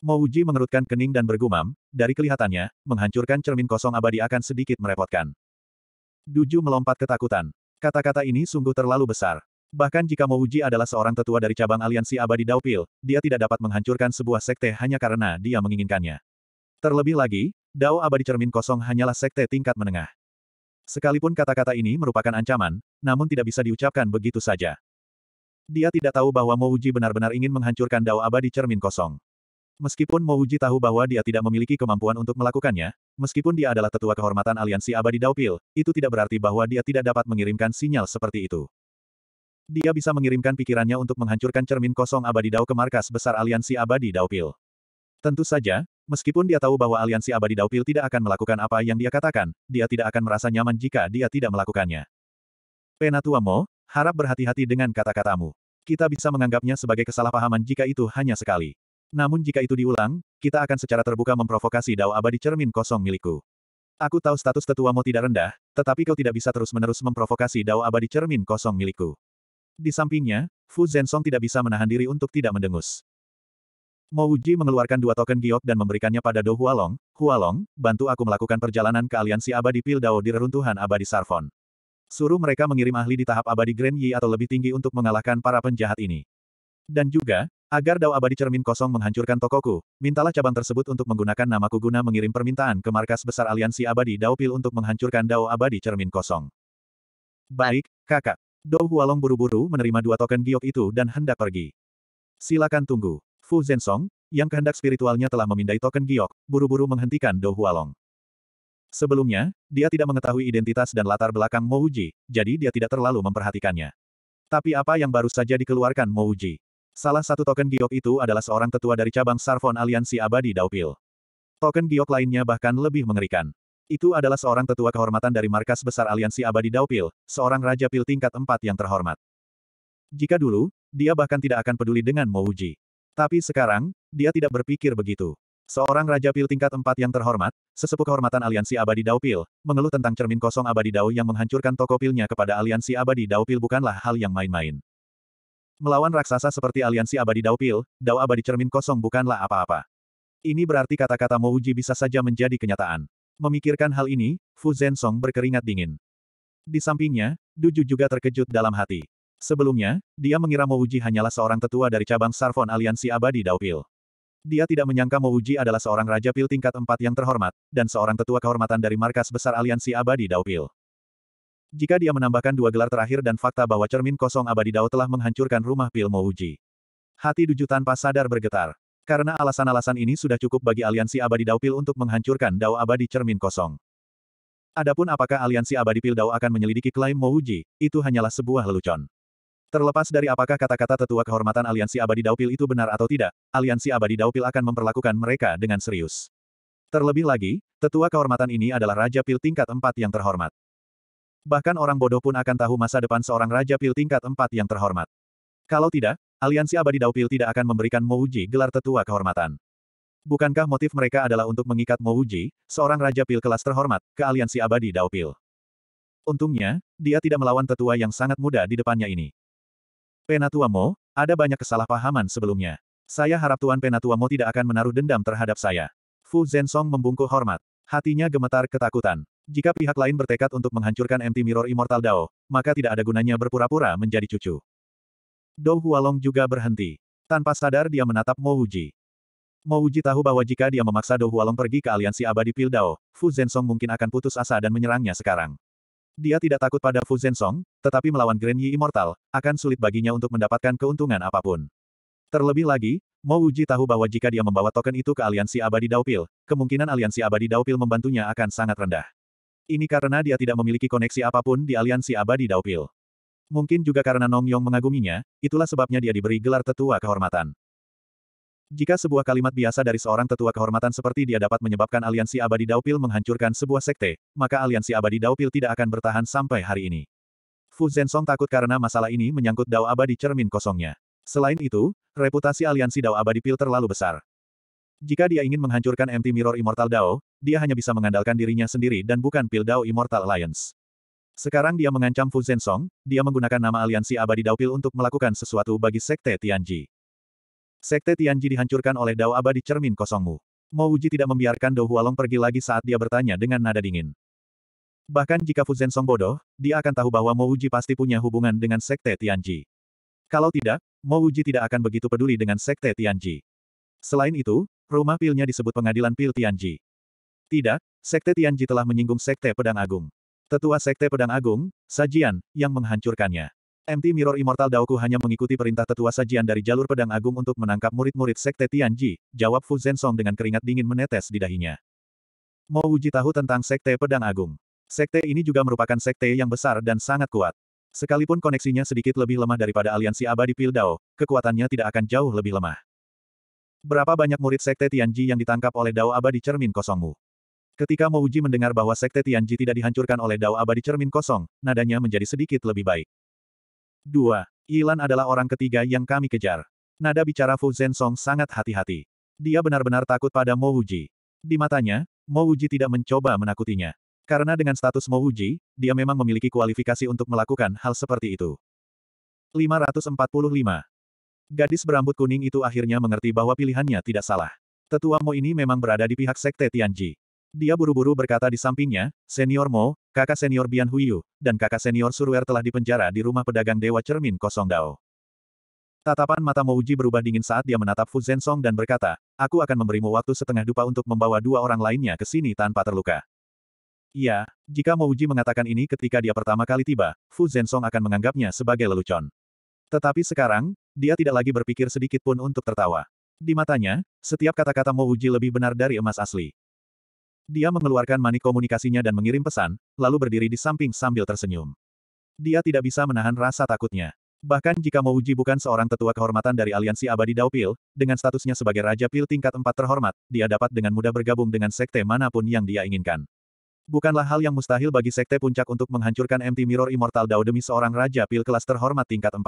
Mouji mengerutkan kening dan bergumam, dari kelihatannya, menghancurkan cermin kosong abadi akan sedikit merepotkan. Duju melompat ketakutan. Kata-kata ini sungguh terlalu besar. Bahkan jika Mouji adalah seorang tetua dari cabang aliansi abadi Daupil, dia tidak dapat menghancurkan sebuah sekte hanya karena dia menginginkannya. Terlebih lagi, Dao abadi cermin kosong hanyalah sekte tingkat menengah. Sekalipun kata-kata ini merupakan ancaman, namun tidak bisa diucapkan begitu saja. Dia tidak tahu bahwa Mouji benar-benar ingin menghancurkan Dao abadi cermin kosong. Meskipun Mo Uji tahu bahwa dia tidak memiliki kemampuan untuk melakukannya, meskipun dia adalah tetua kehormatan aliansi abadi Daupil, itu tidak berarti bahwa dia tidak dapat mengirimkan sinyal seperti itu. Dia bisa mengirimkan pikirannya untuk menghancurkan cermin kosong abadi Dao ke markas besar aliansi abadi Daupil. Tentu saja, meskipun dia tahu bahwa aliansi abadi Daupil tidak akan melakukan apa yang dia katakan, dia tidak akan merasa nyaman jika dia tidak melakukannya. Penatua Mo, harap berhati-hati dengan kata-katamu. Kita bisa menganggapnya sebagai kesalahpahaman jika itu hanya sekali. Namun jika itu diulang, kita akan secara terbuka memprovokasi dao abadi cermin kosong milikku. Aku tahu status tetua tetuamu tidak rendah, tetapi kau tidak bisa terus-menerus memprovokasi dao abadi cermin kosong milikku. Di sampingnya, Fu Zensong tidak bisa menahan diri untuk tidak mendengus. Mo Uji mengeluarkan dua token giok dan memberikannya pada Do Hualong, Hualong, bantu aku melakukan perjalanan ke aliansi abadi Pil Dao di reruntuhan abadi Sarfon. Suruh mereka mengirim ahli di tahap abadi Grand Yi atau lebih tinggi untuk mengalahkan para penjahat ini. Dan juga, agar Dao Abadi Cermin Kosong menghancurkan tokoku, mintalah cabang tersebut untuk menggunakan namaku guna mengirim permintaan ke markas besar aliansi Abadi Dao Pil untuk menghancurkan Dao Abadi Cermin Kosong. Baik, kakak. Dou Hualong buru-buru menerima dua token giok itu dan hendak pergi. Silakan tunggu. Fu Zensong, yang kehendak spiritualnya telah memindai token giok, buru-buru menghentikan Dou Hualong. Sebelumnya, dia tidak mengetahui identitas dan latar belakang Mouji, jadi dia tidak terlalu memperhatikannya. Tapi apa yang baru saja dikeluarkan Mouji? Salah satu token giok itu adalah seorang tetua dari cabang Sarvon Aliansi Abadi Daupil. Token giok lainnya bahkan lebih mengerikan. Itu adalah seorang tetua kehormatan dari markas besar Aliansi Abadi Daupil, seorang Raja Pil tingkat 4 yang terhormat. Jika dulu, dia bahkan tidak akan peduli dengan Mouji. Tapi sekarang, dia tidak berpikir begitu. Seorang Raja Pil tingkat 4 yang terhormat, sesepuh kehormatan Aliansi Abadi Daupil, mengeluh tentang cermin kosong Abadi Dao yang menghancurkan toko pilnya kepada Aliansi Abadi Daupil bukanlah hal yang main-main. Melawan raksasa seperti aliansi abadi Daupil, Dao abadi cermin kosong bukanlah apa-apa. Ini berarti kata-kata Mouji bisa saja menjadi kenyataan. Memikirkan hal ini, Fu Zensong berkeringat dingin. Di sampingnya, Duju juga terkejut dalam hati. Sebelumnya, dia mengira Mouji hanyalah seorang tetua dari cabang Sarfon Aliansi Abadi Daupil. Dia tidak menyangka Mouji adalah seorang Raja Pil tingkat 4 yang terhormat, dan seorang tetua kehormatan dari markas besar Aliansi Abadi Daupil. Jika dia menambahkan dua gelar terakhir dan fakta bahwa cermin kosong abadi Dao telah menghancurkan rumah Pil Uji. Hati Duju tanpa sadar bergetar. Karena alasan-alasan ini sudah cukup bagi aliansi abadi Dao Pil untuk menghancurkan Dao abadi cermin kosong. Adapun apakah aliansi abadi Pil Dao akan menyelidiki klaim Mouji, itu hanyalah sebuah lelucon. Terlepas dari apakah kata-kata tetua kehormatan aliansi abadi Dao Pil itu benar atau tidak, aliansi abadi Dao Pil akan memperlakukan mereka dengan serius. Terlebih lagi, tetua kehormatan ini adalah Raja Pil tingkat 4 yang terhormat. Bahkan orang bodoh pun akan tahu masa depan seorang Raja Pil tingkat 4 yang terhormat. Kalau tidak, aliansi abadi Pil tidak akan memberikan Mo Uji gelar tetua kehormatan. Bukankah motif mereka adalah untuk mengikat Mo Uji, seorang Raja Pil kelas terhormat, ke aliansi abadi Pil? Untungnya, dia tidak melawan tetua yang sangat muda di depannya ini. Penatua Mo, ada banyak kesalahpahaman sebelumnya. Saya harap Tuan Penatua Mo tidak akan menaruh dendam terhadap saya. Fu Zensong membungkuk hormat. Hatinya gemetar ketakutan. Jika pihak lain bertekad untuk menghancurkan MT Mirror Immortal Dao, maka tidak ada gunanya berpura-pura menjadi cucu. Dou Hualong juga berhenti. Tanpa sadar dia menatap Mo Wuji. Mo Wuji tahu bahwa jika dia memaksa Dou Hualong pergi ke aliansi abadi Pil Dao, Fu Zensong mungkin akan putus asa dan menyerangnya sekarang. Dia tidak takut pada Fu Zensong, tetapi melawan Grand Yi Immortal, akan sulit baginya untuk mendapatkan keuntungan apapun. Terlebih lagi, Mo Uji tahu bahwa jika dia membawa token itu ke aliansi abadi Daupil, kemungkinan aliansi abadi Daupil membantunya akan sangat rendah. Ini karena dia tidak memiliki koneksi apapun di aliansi abadi Daupil. Mungkin juga karena Nong Yong mengaguminya, itulah sebabnya dia diberi gelar tetua kehormatan. Jika sebuah kalimat biasa dari seorang tetua kehormatan seperti dia dapat menyebabkan aliansi abadi Daupil menghancurkan sebuah sekte, maka aliansi abadi Daupil tidak akan bertahan sampai hari ini. Fu Zensong takut karena masalah ini menyangkut Dao abadi cermin kosongnya. Selain itu, reputasi aliansi Dao Abadi Pil terlalu besar. Jika dia ingin menghancurkan MT Mirror Immortal Dao, dia hanya bisa mengandalkan dirinya sendiri dan bukan Pil Dao Immortal Alliance. Sekarang dia mengancam Fu Zensong, dia menggunakan nama aliansi Abadi Dao Pil untuk melakukan sesuatu bagi Sekte Tianji. Sekte Tianji dihancurkan oleh Dao Abadi Cermin Kosongmu. Mo Uji tidak membiarkan Dou Hualong pergi lagi saat dia bertanya dengan nada dingin. Bahkan jika Fu Zensong bodoh, dia akan tahu bahwa Mo Uji pasti punya hubungan dengan Sekte Tianji. Kalau tidak, Mo Wuji tidak akan begitu peduli dengan Sekte Tianji. Selain itu, rumah pilnya disebut pengadilan pil Tianji. Tidak, Sekte Tianji telah menyinggung Sekte Pedang Agung. Tetua Sekte Pedang Agung, Sajian, yang menghancurkannya. MT Mirror Immortal Daoku hanya mengikuti perintah tetua Sajian dari jalur Pedang Agung untuk menangkap murid-murid Sekte Tianji, jawab Fu Zensong dengan keringat dingin menetes di dahinya. Mo Wuji tahu tentang Sekte Pedang Agung. Sekte ini juga merupakan sekte yang besar dan sangat kuat. Sekalipun koneksinya sedikit lebih lemah daripada aliansi abadi Pildao, kekuatannya tidak akan jauh lebih lemah. Berapa banyak murid Sekte Tianji yang ditangkap oleh Dao Abadi Cermin Kosongmu? Ketika Mouji mendengar bahwa Sekte Tianji tidak dihancurkan oleh Dao Abadi Cermin Kosong, nadanya menjadi sedikit lebih baik. 2. Yilan adalah orang ketiga yang kami kejar. Nada bicara Fu Zensong sangat hati-hati. Dia benar-benar takut pada Mouji. Di matanya, Mouji tidak mencoba menakutinya. Karena dengan status Mo Mouji, dia memang memiliki kualifikasi untuk melakukan hal seperti itu. 545. Gadis berambut kuning itu akhirnya mengerti bahwa pilihannya tidak salah. Tetua Mo ini memang berada di pihak Sekte Tianji. Dia buru-buru berkata di sampingnya, Senior Mo, kakak senior Bian Huiyu, dan kakak senior Surwer telah dipenjara di rumah pedagang Dewa Cermin Kosong Dao. Tatapan mata Mo Mouji berubah dingin saat dia menatap Fu Zensong dan berkata, aku akan memberimu waktu setengah dupa untuk membawa dua orang lainnya ke sini tanpa terluka. Iya, jika Mouji mengatakan ini ketika dia pertama kali tiba, Fu Zensong akan menganggapnya sebagai lelucon. Tetapi sekarang, dia tidak lagi berpikir sedikit pun untuk tertawa. Di matanya, setiap kata-kata Mouji lebih benar dari emas asli. Dia mengeluarkan manik komunikasinya dan mengirim pesan, lalu berdiri di samping sambil tersenyum. Dia tidak bisa menahan rasa takutnya. Bahkan jika Mouji bukan seorang tetua kehormatan dari aliansi abadi Daupil, dengan statusnya sebagai Raja Pil tingkat 4 terhormat, dia dapat dengan mudah bergabung dengan sekte manapun yang dia inginkan. Bukanlah hal yang mustahil bagi Sekte Puncak untuk menghancurkan MT Mirror Immortal Dao demi seorang Raja Pil kelas terhormat tingkat 4.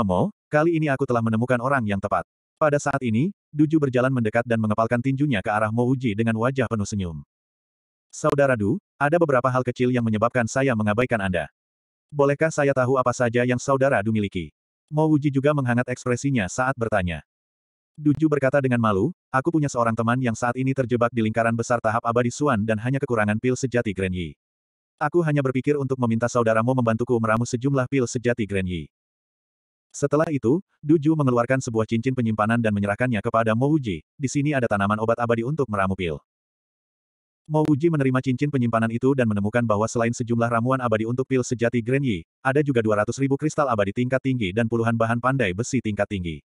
Mo, kali ini aku telah menemukan orang yang tepat. Pada saat ini, Duju berjalan mendekat dan mengepalkan tinjunya ke arah Mo Uji dengan wajah penuh senyum. Saudara Du, ada beberapa hal kecil yang menyebabkan saya mengabaikan Anda. Bolehkah saya tahu apa saja yang saudara Du miliki? Mo Uji juga menghangat ekspresinya saat bertanya. Duju berkata dengan malu, aku punya seorang teman yang saat ini terjebak di lingkaran besar tahap abadi Suan dan hanya kekurangan pil sejati Grand Yi. Aku hanya berpikir untuk meminta saudaramu membantuku meramu sejumlah pil sejati Grand Yi. Setelah itu, Duju mengeluarkan sebuah cincin penyimpanan dan menyerahkannya kepada Mouji, di sini ada tanaman obat abadi untuk meramu pil. Mouji menerima cincin penyimpanan itu dan menemukan bahwa selain sejumlah ramuan abadi untuk pil sejati Grand Yi, ada juga 200 ribu kristal abadi tingkat tinggi dan puluhan bahan pandai besi tingkat tinggi.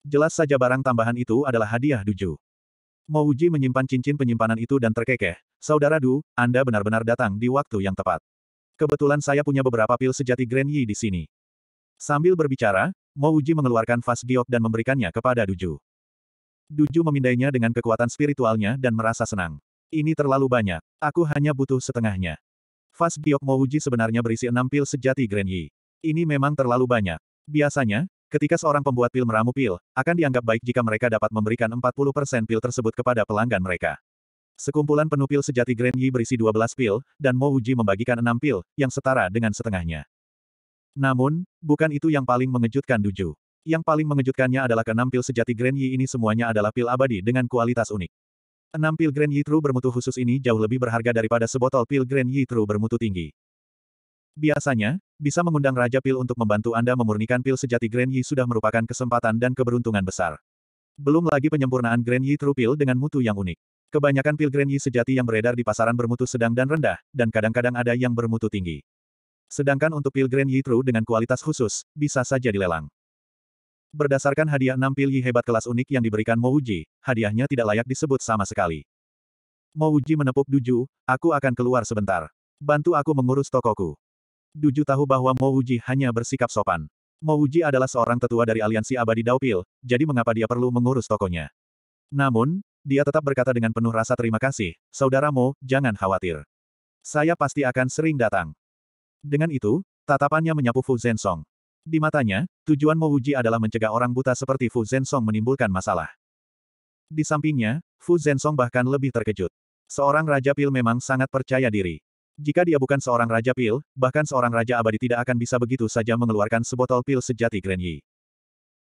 Jelas saja barang tambahan itu adalah hadiah Duju. Mouji menyimpan cincin penyimpanan itu dan terkekeh. Saudara Du, Anda benar-benar datang di waktu yang tepat. Kebetulan saya punya beberapa pil sejati Grand Yi di sini. Sambil berbicara, Mouji mengeluarkan vas giok dan memberikannya kepada Duju. Duju memindainya dengan kekuatan spiritualnya dan merasa senang. Ini terlalu banyak. Aku hanya butuh setengahnya. Vas giok Mouji sebenarnya berisi enam pil sejati Grand Yi. Ini memang terlalu banyak. Biasanya, Ketika seorang pembuat pil meramu pil, akan dianggap baik jika mereka dapat memberikan 40% pil tersebut kepada pelanggan mereka. Sekumpulan penuh pil sejati Grand Yi berisi 12 pil, dan Mo Uji membagikan 6 pil, yang setara dengan setengahnya. Namun, bukan itu yang paling mengejutkan Duju. Yang paling mengejutkannya adalah keenam pil sejati Grand Yi ini semuanya adalah pil abadi dengan kualitas unik. Enam pil Grand Yi True bermutu khusus ini jauh lebih berharga daripada sebotol pil Grand Yi True bermutu tinggi. Biasanya, bisa mengundang Raja Pil untuk membantu Anda memurnikan pil sejati Grand Yi sudah merupakan kesempatan dan keberuntungan besar. Belum lagi penyempurnaan Grand Yi True Pil dengan mutu yang unik. Kebanyakan pil Grand Yi sejati yang beredar di pasaran bermutu sedang dan rendah, dan kadang-kadang ada yang bermutu tinggi. Sedangkan untuk pil Grand Yi True dengan kualitas khusus, bisa saja dilelang. Berdasarkan hadiah 6 pil Yi hebat kelas unik yang diberikan Mouji, hadiahnya tidak layak disebut sama sekali. Mouji menepuk duju, aku akan keluar sebentar. Bantu aku mengurus tokoku. Duju tahu bahwa Mo Uji hanya bersikap sopan. Mo Uji adalah seorang tetua dari aliansi abadi Daupil, jadi mengapa dia perlu mengurus tokonya? Namun, dia tetap berkata dengan penuh rasa terima kasih, Saudara Mo, jangan khawatir. Saya pasti akan sering datang. Dengan itu, tatapannya menyapu Fu Zensong. Di matanya, tujuan Mo Uji adalah mencegah orang buta seperti Fu Zensong menimbulkan masalah. Di sampingnya, Fu Zensong bahkan lebih terkejut. Seorang Raja Pil memang sangat percaya diri. Jika dia bukan seorang raja pil, bahkan seorang raja abadi tidak akan bisa begitu saja mengeluarkan sebotol pil sejati Grand Yi.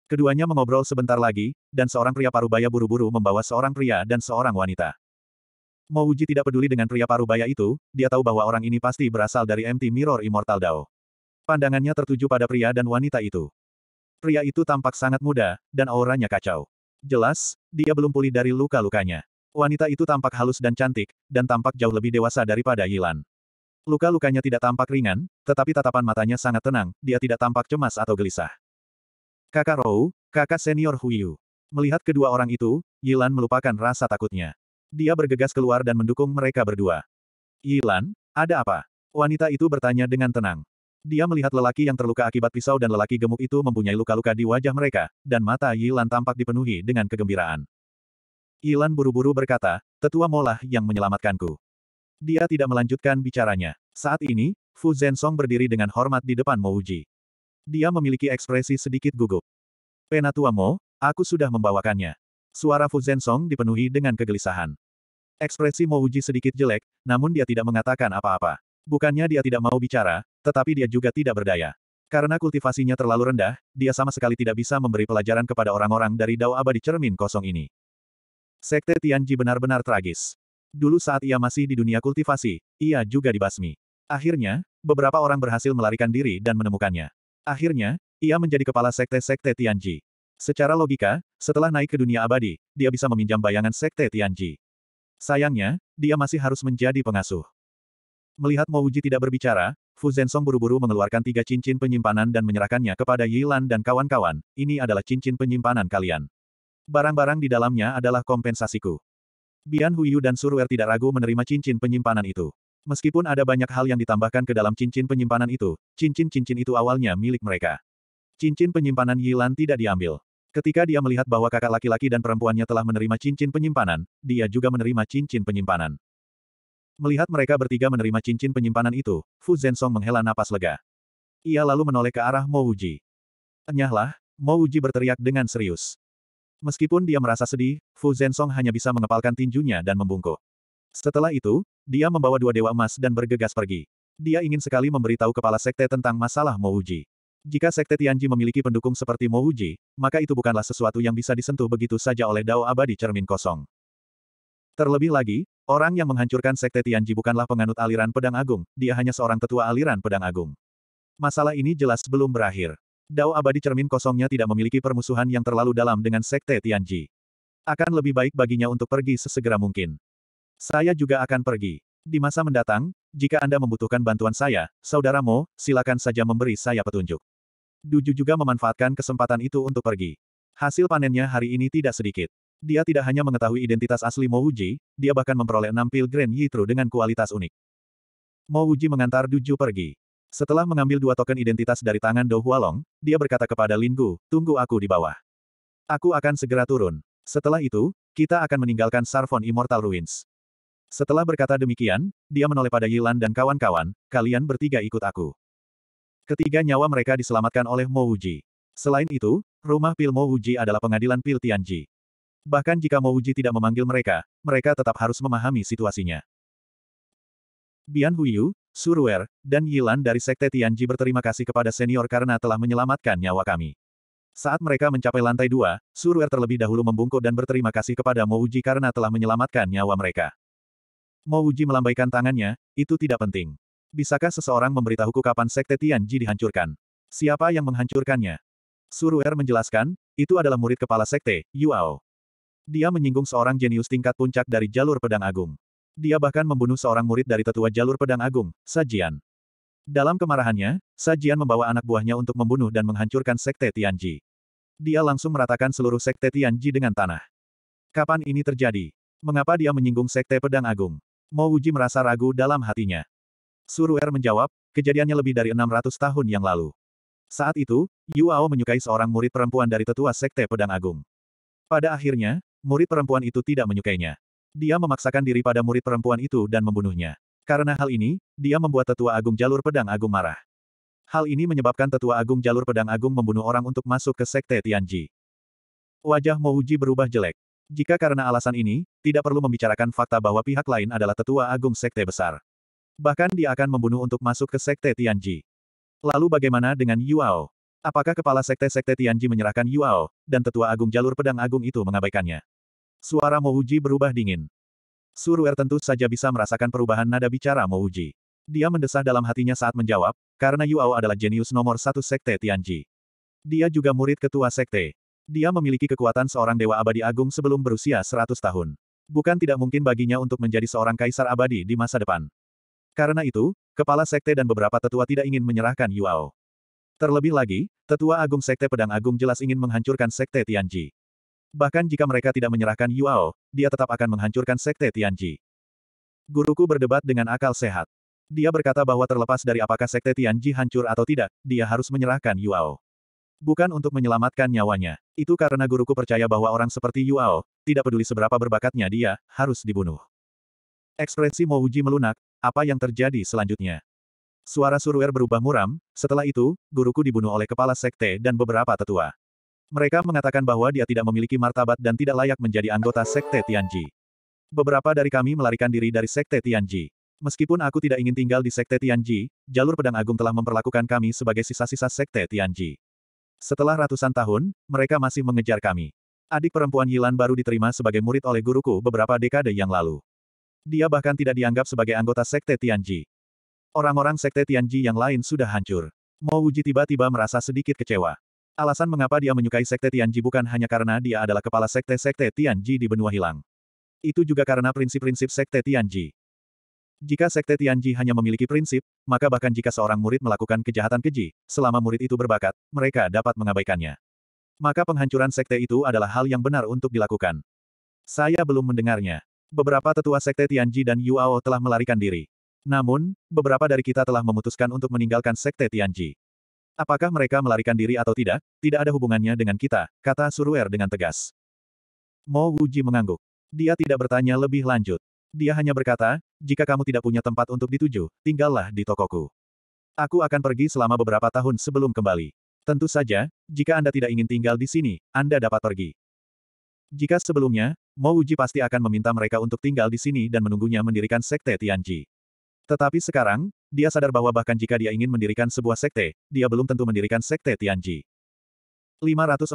Keduanya mengobrol sebentar lagi, dan seorang pria parubaya buru-buru membawa seorang pria dan seorang wanita. Mo Uji tidak peduli dengan pria parubaya itu, dia tahu bahwa orang ini pasti berasal dari MT Mirror Immortal Dao. Pandangannya tertuju pada pria dan wanita itu. Pria itu tampak sangat muda, dan auranya kacau. Jelas, dia belum pulih dari luka-lukanya. Wanita itu tampak halus dan cantik, dan tampak jauh lebih dewasa daripada Yilan. Luka-lukanya tidak tampak ringan, tetapi tatapan matanya sangat tenang, dia tidak tampak cemas atau gelisah. Kakak Rou, kakak senior Huiyu. Melihat kedua orang itu, Yilan melupakan rasa takutnya. Dia bergegas keluar dan mendukung mereka berdua. Yilan, ada apa? Wanita itu bertanya dengan tenang. Dia melihat lelaki yang terluka akibat pisau dan lelaki gemuk itu mempunyai luka-luka di wajah mereka, dan mata Yilan tampak dipenuhi dengan kegembiraan. Yilan buru-buru berkata, tetua molah yang menyelamatkanku. Dia tidak melanjutkan bicaranya. Saat ini, Fu Zensong berdiri dengan hormat di depan Mouji. Dia memiliki ekspresi sedikit gugup. Penatua Mo, aku sudah membawakannya. Suara Fu Zensong dipenuhi dengan kegelisahan. Ekspresi Mouji sedikit jelek, namun dia tidak mengatakan apa-apa. Bukannya dia tidak mau bicara, tetapi dia juga tidak berdaya. Karena kultivasinya terlalu rendah, dia sama sekali tidak bisa memberi pelajaran kepada orang-orang dari Dao Abadi Cermin Kosong ini. Sekte Tianji benar-benar tragis. Dulu saat ia masih di dunia kultivasi, ia juga dibasmi. Akhirnya, beberapa orang berhasil melarikan diri dan menemukannya. Akhirnya, ia menjadi kepala sekte-sekte Tianji. Secara logika, setelah naik ke dunia abadi, dia bisa meminjam bayangan sekte Tianji. Sayangnya, dia masih harus menjadi pengasuh. Melihat Mo Mouji tidak berbicara, Fu Zensong buru-buru mengeluarkan tiga cincin penyimpanan dan menyerahkannya kepada Yilan dan kawan-kawan, ini adalah cincin penyimpanan kalian. Barang-barang di dalamnya adalah kompensasiku. Bian Huiyu dan Surwer tidak ragu menerima cincin penyimpanan itu. Meskipun ada banyak hal yang ditambahkan ke dalam cincin penyimpanan itu, cincin-cincin itu awalnya milik mereka. Cincin penyimpanan Yilan tidak diambil. Ketika dia melihat bahwa kakak laki-laki dan perempuannya telah menerima cincin penyimpanan, dia juga menerima cincin penyimpanan. Melihat mereka bertiga menerima cincin penyimpanan itu, Fu Zensong menghela napas lega. Ia lalu menoleh ke arah Mo Uji. Enyahlah, Mo Uji berteriak dengan serius. Meskipun dia merasa sedih, Fu Zensong hanya bisa mengepalkan tinjunya dan membungkuk. Setelah itu, dia membawa dua dewa emas dan bergegas pergi. Dia ingin sekali memberitahu kepala sekte tentang masalah Mouji. Jika sekte Tianji memiliki pendukung seperti Mouji, maka itu bukanlah sesuatu yang bisa disentuh begitu saja oleh Dao Abadi Cermin Kosong. Terlebih lagi, orang yang menghancurkan sekte Tianji bukanlah penganut aliran pedang agung, dia hanya seorang tetua aliran pedang agung. Masalah ini jelas belum berakhir. Dao abadi cermin kosongnya tidak memiliki permusuhan yang terlalu dalam dengan Sekte Tianji. Akan lebih baik baginya untuk pergi sesegera mungkin. Saya juga akan pergi. Di masa mendatang, jika Anda membutuhkan bantuan saya, saudaramu, silakan saja memberi saya petunjuk. Duju juga memanfaatkan kesempatan itu untuk pergi. Hasil panennya hari ini tidak sedikit. Dia tidak hanya mengetahui identitas asli Mo Wuji, dia bahkan memperoleh enam pil Grand Yitru dengan kualitas unik. Mo Wuji mengantar Duju pergi. Setelah mengambil dua token identitas dari tangan Dou Hualong, dia berkata kepada Lin Gu, tunggu aku di bawah. Aku akan segera turun. Setelah itu, kita akan meninggalkan Sarfon Immortal Ruins. Setelah berkata demikian, dia menoleh pada Yilan dan kawan-kawan, kalian bertiga ikut aku. Ketiga nyawa mereka diselamatkan oleh Mo Wuji. Selain itu, rumah pil Mo Wuji adalah pengadilan pil Tianji. Bahkan jika Mo Wuji tidak memanggil mereka, mereka tetap harus memahami situasinya. Bian Huiyu, Suruer dan Yilan dari Sekte Tianji berterima kasih kepada senior karena telah menyelamatkan nyawa kami. Saat mereka mencapai lantai dua, Suruer terlebih dahulu membungkuk dan berterima kasih kepada Uji karena telah menyelamatkan nyawa mereka. Uji melambaikan tangannya, itu tidak penting. Bisakah seseorang memberitahuku kapan Sekte Tianji dihancurkan? Siapa yang menghancurkannya? Suruer menjelaskan, itu adalah murid kepala Sekte, Yuao. Dia menyinggung seorang jenius tingkat puncak dari jalur pedang agung. Dia bahkan membunuh seorang murid dari tetua jalur pedang agung, Sajian. Dalam kemarahannya, Sajian membawa anak buahnya untuk membunuh dan menghancurkan sekte Tianji. Dia langsung meratakan seluruh sekte Tianji dengan tanah. Kapan ini terjadi? Mengapa dia menyinggung sekte pedang agung? Mo Wuji merasa ragu dalam hatinya. Suru Er menjawab, kejadiannya lebih dari 600 tahun yang lalu. Saat itu, Yu Ao menyukai seorang murid perempuan dari tetua sekte pedang agung. Pada akhirnya, murid perempuan itu tidak menyukainya. Dia memaksakan diri pada murid perempuan itu dan membunuhnya. Karena hal ini, dia membuat tetua agung jalur pedang agung marah. Hal ini menyebabkan tetua agung jalur pedang agung membunuh orang untuk masuk ke sekte Tianji. Wajah Mouji berubah jelek. Jika karena alasan ini, tidak perlu membicarakan fakta bahwa pihak lain adalah tetua agung sekte besar. Bahkan dia akan membunuh untuk masuk ke sekte Tianji. Lalu bagaimana dengan Yuao? Apakah kepala sekte-sekte Tianji menyerahkan Yuao, dan tetua agung jalur pedang agung itu mengabaikannya? Suara Mouji berubah dingin. Suruer tentu saja bisa merasakan perubahan nada bicara Mouji. Dia mendesah dalam hatinya saat menjawab, karena Yuao adalah jenius nomor satu Sekte Tianji. Dia juga murid ketua Sekte. Dia memiliki kekuatan seorang Dewa Abadi Agung sebelum berusia 100 tahun. Bukan tidak mungkin baginya untuk menjadi seorang kaisar abadi di masa depan. Karena itu, kepala sekte dan beberapa tetua tidak ingin menyerahkan Yuao. Terlebih lagi, tetua agung sekte pedang agung jelas ingin menghancurkan sekte Tianji. Bahkan jika mereka tidak menyerahkan Yuao, dia tetap akan menghancurkan sekte Tianji. Guruku berdebat dengan akal sehat. Dia berkata bahwa terlepas dari apakah sekte Tianji hancur atau tidak, dia harus menyerahkan Yuao. Bukan untuk menyelamatkan nyawanya. Itu karena guruku percaya bahwa orang seperti Yuao, tidak peduli seberapa berbakatnya dia, harus dibunuh. Ekspresi Mouji melunak, apa yang terjadi selanjutnya? Suara Suruer berubah muram, setelah itu, guruku dibunuh oleh kepala sekte dan beberapa tetua. Mereka mengatakan bahwa dia tidak memiliki martabat dan tidak layak menjadi anggota Sekte Tianji. Beberapa dari kami melarikan diri dari Sekte Tianji. Meskipun aku tidak ingin tinggal di Sekte Tianji, Jalur Pedang Agung telah memperlakukan kami sebagai sisa-sisa Sekte Tianji. Setelah ratusan tahun, mereka masih mengejar kami. Adik perempuan Yilan baru diterima sebagai murid oleh guruku beberapa dekade yang lalu. Dia bahkan tidak dianggap sebagai anggota Sekte Tianji. Orang-orang Sekte Tianji yang lain sudah hancur. Mo Wuji tiba-tiba merasa sedikit kecewa. Alasan mengapa dia menyukai Sekte Tianji bukan hanya karena dia adalah kepala Sekte-Sekte Tianji di benua hilang. Itu juga karena prinsip-prinsip Sekte Tianji. Jika Sekte Tianji hanya memiliki prinsip, maka bahkan jika seorang murid melakukan kejahatan keji, selama murid itu berbakat, mereka dapat mengabaikannya. Maka penghancuran Sekte itu adalah hal yang benar untuk dilakukan. Saya belum mendengarnya. Beberapa tetua Sekte Tianji dan Yuao telah melarikan diri. Namun, beberapa dari kita telah memutuskan untuk meninggalkan Sekte Tianji. Apakah mereka melarikan diri atau tidak, tidak ada hubungannya dengan kita, kata Suruer dengan tegas. Mo Wuji mengangguk. Dia tidak bertanya lebih lanjut. Dia hanya berkata, jika kamu tidak punya tempat untuk dituju, tinggallah di tokoku. Aku akan pergi selama beberapa tahun sebelum kembali. Tentu saja, jika Anda tidak ingin tinggal di sini, Anda dapat pergi. Jika sebelumnya, Mo Wuji pasti akan meminta mereka untuk tinggal di sini dan menunggunya mendirikan Sekte Tianji. Tetapi sekarang, dia sadar bahwa bahkan jika dia ingin mendirikan sebuah sekte, dia belum tentu mendirikan sekte Tianji. 546.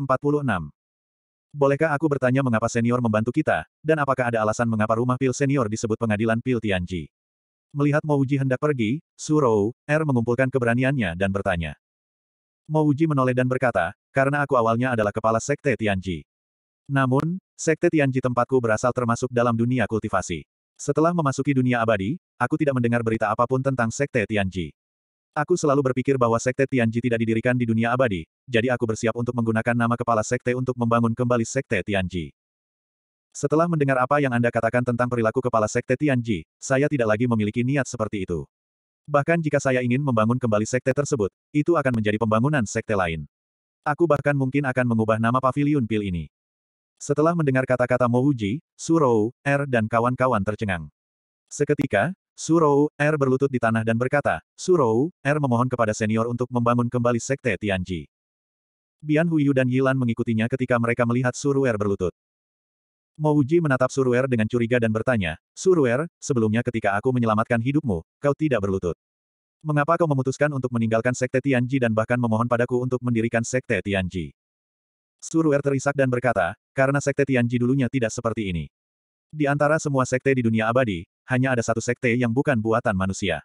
Bolehkah aku bertanya mengapa senior membantu kita, dan apakah ada alasan mengapa rumah pil senior disebut pengadilan pil Tianji? Melihat Mouji hendak pergi, Su Surou, Er mengumpulkan keberaniannya dan bertanya. Mouji menoleh dan berkata, karena aku awalnya adalah kepala sekte Tianji. Namun, sekte Tianji tempatku berasal termasuk dalam dunia kultivasi. Setelah memasuki dunia abadi, aku tidak mendengar berita apapun tentang Sekte Tianji. Aku selalu berpikir bahwa Sekte Tianji tidak didirikan di dunia abadi, jadi aku bersiap untuk menggunakan nama kepala Sekte untuk membangun kembali Sekte Tianji. Setelah mendengar apa yang Anda katakan tentang perilaku kepala Sekte Tianji, saya tidak lagi memiliki niat seperti itu. Bahkan jika saya ingin membangun kembali Sekte tersebut, itu akan menjadi pembangunan Sekte lain. Aku bahkan mungkin akan mengubah nama Paviliun pil ini. Setelah mendengar kata-kata Mouji, Surou, Er dan kawan-kawan tercengang. Seketika, Surou, Er berlutut di tanah dan berkata, Surou, Er memohon kepada senior untuk membangun kembali sekte Tianji. Bian Huiyu dan Yilan mengikutinya ketika mereka melihat Er berlutut. Mouji menatap Er dengan curiga dan bertanya, Er, sebelumnya ketika aku menyelamatkan hidupmu, kau tidak berlutut. Mengapa kau memutuskan untuk meninggalkan Sekte Tianji dan bahkan memohon padaku untuk mendirikan Sekte Tianji? Suruer terisak dan berkata, karena sekte Tianji dulunya tidak seperti ini. Di antara semua sekte di dunia abadi, hanya ada satu sekte yang bukan buatan manusia.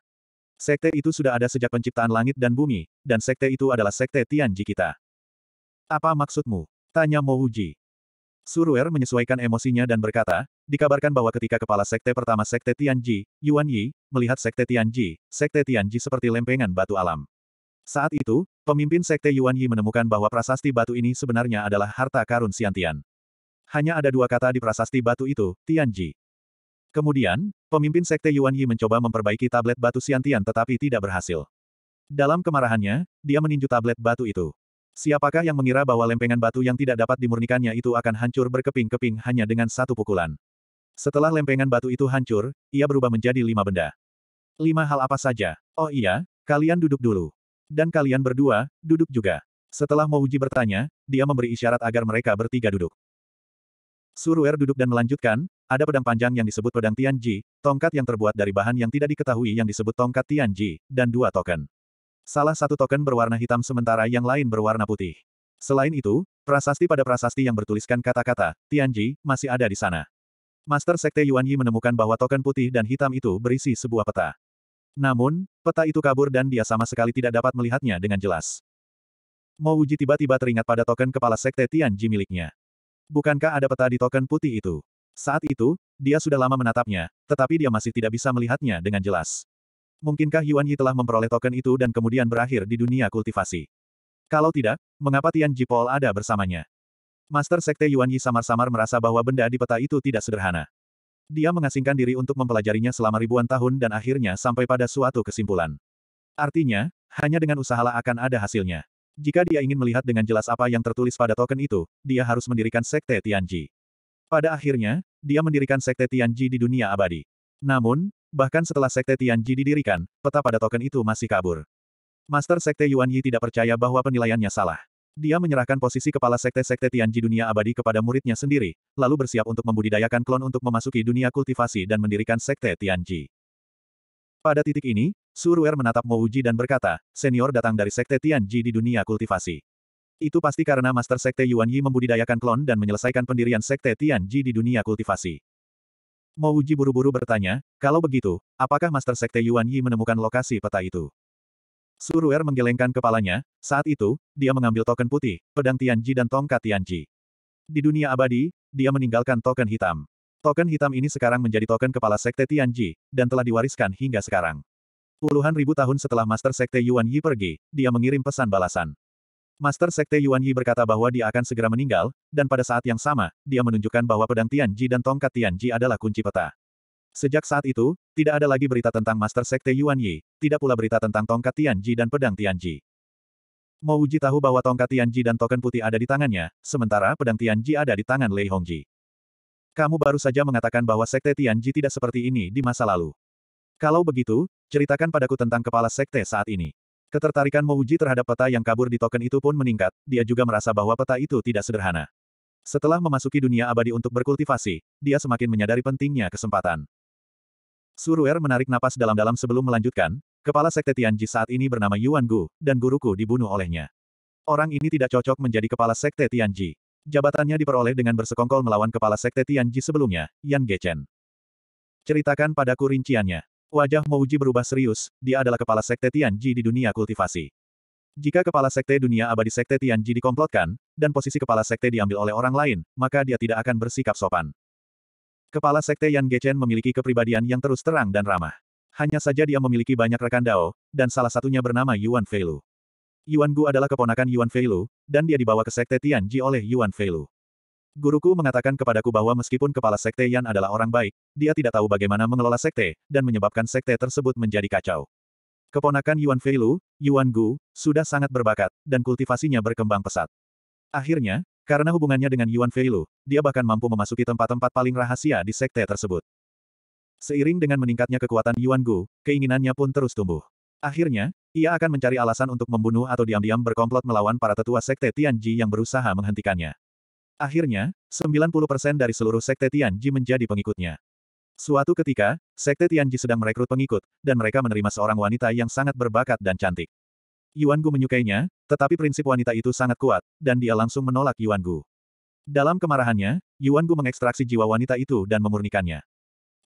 Sekte itu sudah ada sejak penciptaan langit dan bumi, dan sekte itu adalah sekte Tianji kita. Apa maksudmu? Tanya Mo Uji. Suruer menyesuaikan emosinya dan berkata, dikabarkan bahwa ketika kepala sekte pertama sekte Tianji, Yuan Yi, melihat sekte Tianji, sekte Tianji seperti lempengan batu alam. Saat itu, pemimpin Sekte Yuan Yi menemukan bahwa prasasti batu ini sebenarnya adalah harta karun Siantian. Hanya ada dua kata di prasasti batu itu, Tianji. Kemudian, pemimpin Sekte Yuan Yi mencoba memperbaiki tablet batu Siantian, tetapi tidak berhasil. Dalam kemarahannya, dia meninju tablet batu itu. Siapakah yang mengira bahwa lempengan batu yang tidak dapat dimurnikannya itu akan hancur berkeping-keping hanya dengan satu pukulan? Setelah lempengan batu itu hancur, ia berubah menjadi lima benda. Lima hal apa saja? Oh iya, kalian duduk dulu. Dan kalian berdua, duduk juga. Setelah Mouji bertanya, dia memberi isyarat agar mereka bertiga duduk. Suruer duduk dan melanjutkan, ada pedang panjang yang disebut pedang Tianji, tongkat yang terbuat dari bahan yang tidak diketahui yang disebut tongkat Tianji, dan dua token. Salah satu token berwarna hitam sementara yang lain berwarna putih. Selain itu, prasasti pada prasasti yang bertuliskan kata-kata, Tianji, masih ada di sana. Master Sekte Yuan Yi menemukan bahwa token putih dan hitam itu berisi sebuah peta. Namun, peta itu kabur dan dia sama sekali tidak dapat melihatnya dengan jelas. Mo tiba-tiba teringat pada token kepala sekte Tianji miliknya. Bukankah ada peta di token putih itu? Saat itu, dia sudah lama menatapnya, tetapi dia masih tidak bisa melihatnya dengan jelas. Mungkinkah Yuan Yi telah memperoleh token itu dan kemudian berakhir di dunia kultivasi? Kalau tidak, mengapa Tian Paul ada bersamanya? Master Sekte Yuan Yi samar-samar merasa bahwa benda di peta itu tidak sederhana. Dia mengasingkan diri untuk mempelajarinya selama ribuan tahun dan akhirnya sampai pada suatu kesimpulan. Artinya, hanya dengan usahalah akan ada hasilnya. Jika dia ingin melihat dengan jelas apa yang tertulis pada token itu, dia harus mendirikan Sekte Tianji. Pada akhirnya, dia mendirikan Sekte Tianji di dunia abadi. Namun, bahkan setelah Sekte Tianji didirikan, peta pada token itu masih kabur. Master Sekte Yuan Yi tidak percaya bahwa penilaiannya salah. Dia menyerahkan posisi kepala sekte-sekte Tianji dunia abadi kepada muridnya sendiri, lalu bersiap untuk membudidayakan klon untuk memasuki dunia kultivasi dan mendirikan sekte Tianji. Pada titik ini, Suruer menatap Uji dan berkata, senior datang dari sekte Tianji di dunia kultivasi. Itu pasti karena master sekte Yuan Yi membudidayakan klon dan menyelesaikan pendirian sekte Tianji di dunia kultivasi. Uji buru-buru bertanya, kalau begitu, apakah master sekte Yuan Yi menemukan lokasi peta itu? Suruer menggelengkan kepalanya, saat itu, dia mengambil token putih, pedang Tianji dan tongkat Tianji. Di dunia abadi, dia meninggalkan token hitam. Token hitam ini sekarang menjadi token kepala sekte Tianji, dan telah diwariskan hingga sekarang. Puluhan ribu tahun setelah Master Sekte Yuan Yi pergi, dia mengirim pesan balasan. Master Sekte Yuan Yi berkata bahwa dia akan segera meninggal, dan pada saat yang sama, dia menunjukkan bahwa pedang Tianji dan tongkat Tianji adalah kunci peta. Sejak saat itu, tidak ada lagi berita tentang Master Sekte Yuan Yi, tidak pula berita tentang tongkat Tianji dan pedang Tianji. Mo Uji tahu bahwa tongkat Tianji dan token putih ada di tangannya, sementara pedang Tianji ada di tangan Lei Hongji. Kamu baru saja mengatakan bahwa Sekte Tianji tidak seperti ini di masa lalu. Kalau begitu, ceritakan padaku tentang kepala Sekte saat ini. Ketertarikan Mo Uji terhadap peta yang kabur di token itu pun meningkat, dia juga merasa bahwa peta itu tidak sederhana. Setelah memasuki dunia abadi untuk berkultivasi, dia semakin menyadari pentingnya kesempatan. Ruer menarik napas dalam-dalam sebelum melanjutkan, kepala sekte Tianji saat ini bernama Yuan Gu, dan guruku dibunuh olehnya. Orang ini tidak cocok menjadi kepala sekte Tianji. Jabatannya diperoleh dengan bersekongkol melawan kepala sekte Tianji sebelumnya, Yan Gechen. Ceritakan padaku rinciannya. Wajah Mouji berubah serius, dia adalah kepala sekte Tianji di dunia kultivasi. Jika kepala sekte dunia abadi sekte Tianji dikomplotkan, dan posisi kepala sekte diambil oleh orang lain, maka dia tidak akan bersikap sopan. Kepala Sekte Yan Gechen memiliki kepribadian yang terus terang dan ramah. Hanya saja dia memiliki banyak rekan Dao, dan salah satunya bernama Yuan Feilu. Yuan Gu adalah keponakan Yuan Feilu, dan dia dibawa ke Sekte Tianji oleh Yuan Feilu. Guruku mengatakan kepadaku bahwa meskipun kepala Sekte Yan adalah orang baik, dia tidak tahu bagaimana mengelola Sekte, dan menyebabkan Sekte tersebut menjadi kacau. Keponakan Yuan Feilu, Yuan Gu, sudah sangat berbakat, dan kultivasinya berkembang pesat. Akhirnya, karena hubungannya dengan Yuan Feilu, dia bahkan mampu memasuki tempat-tempat paling rahasia di sekte tersebut. Seiring dengan meningkatnya kekuatan Yuan Gu, keinginannya pun terus tumbuh. Akhirnya, ia akan mencari alasan untuk membunuh atau diam-diam berkomplot melawan para tetua sekte Tianji yang berusaha menghentikannya. Akhirnya, 90% dari seluruh sekte Tianji menjadi pengikutnya. Suatu ketika, sekte Tianji sedang merekrut pengikut, dan mereka menerima seorang wanita yang sangat berbakat dan cantik. Yuan Gu menyukainya, tetapi prinsip wanita itu sangat kuat, dan dia langsung menolak Yuan Gu. Dalam kemarahannya, Yuan Gu mengekstraksi jiwa wanita itu dan memurnikannya.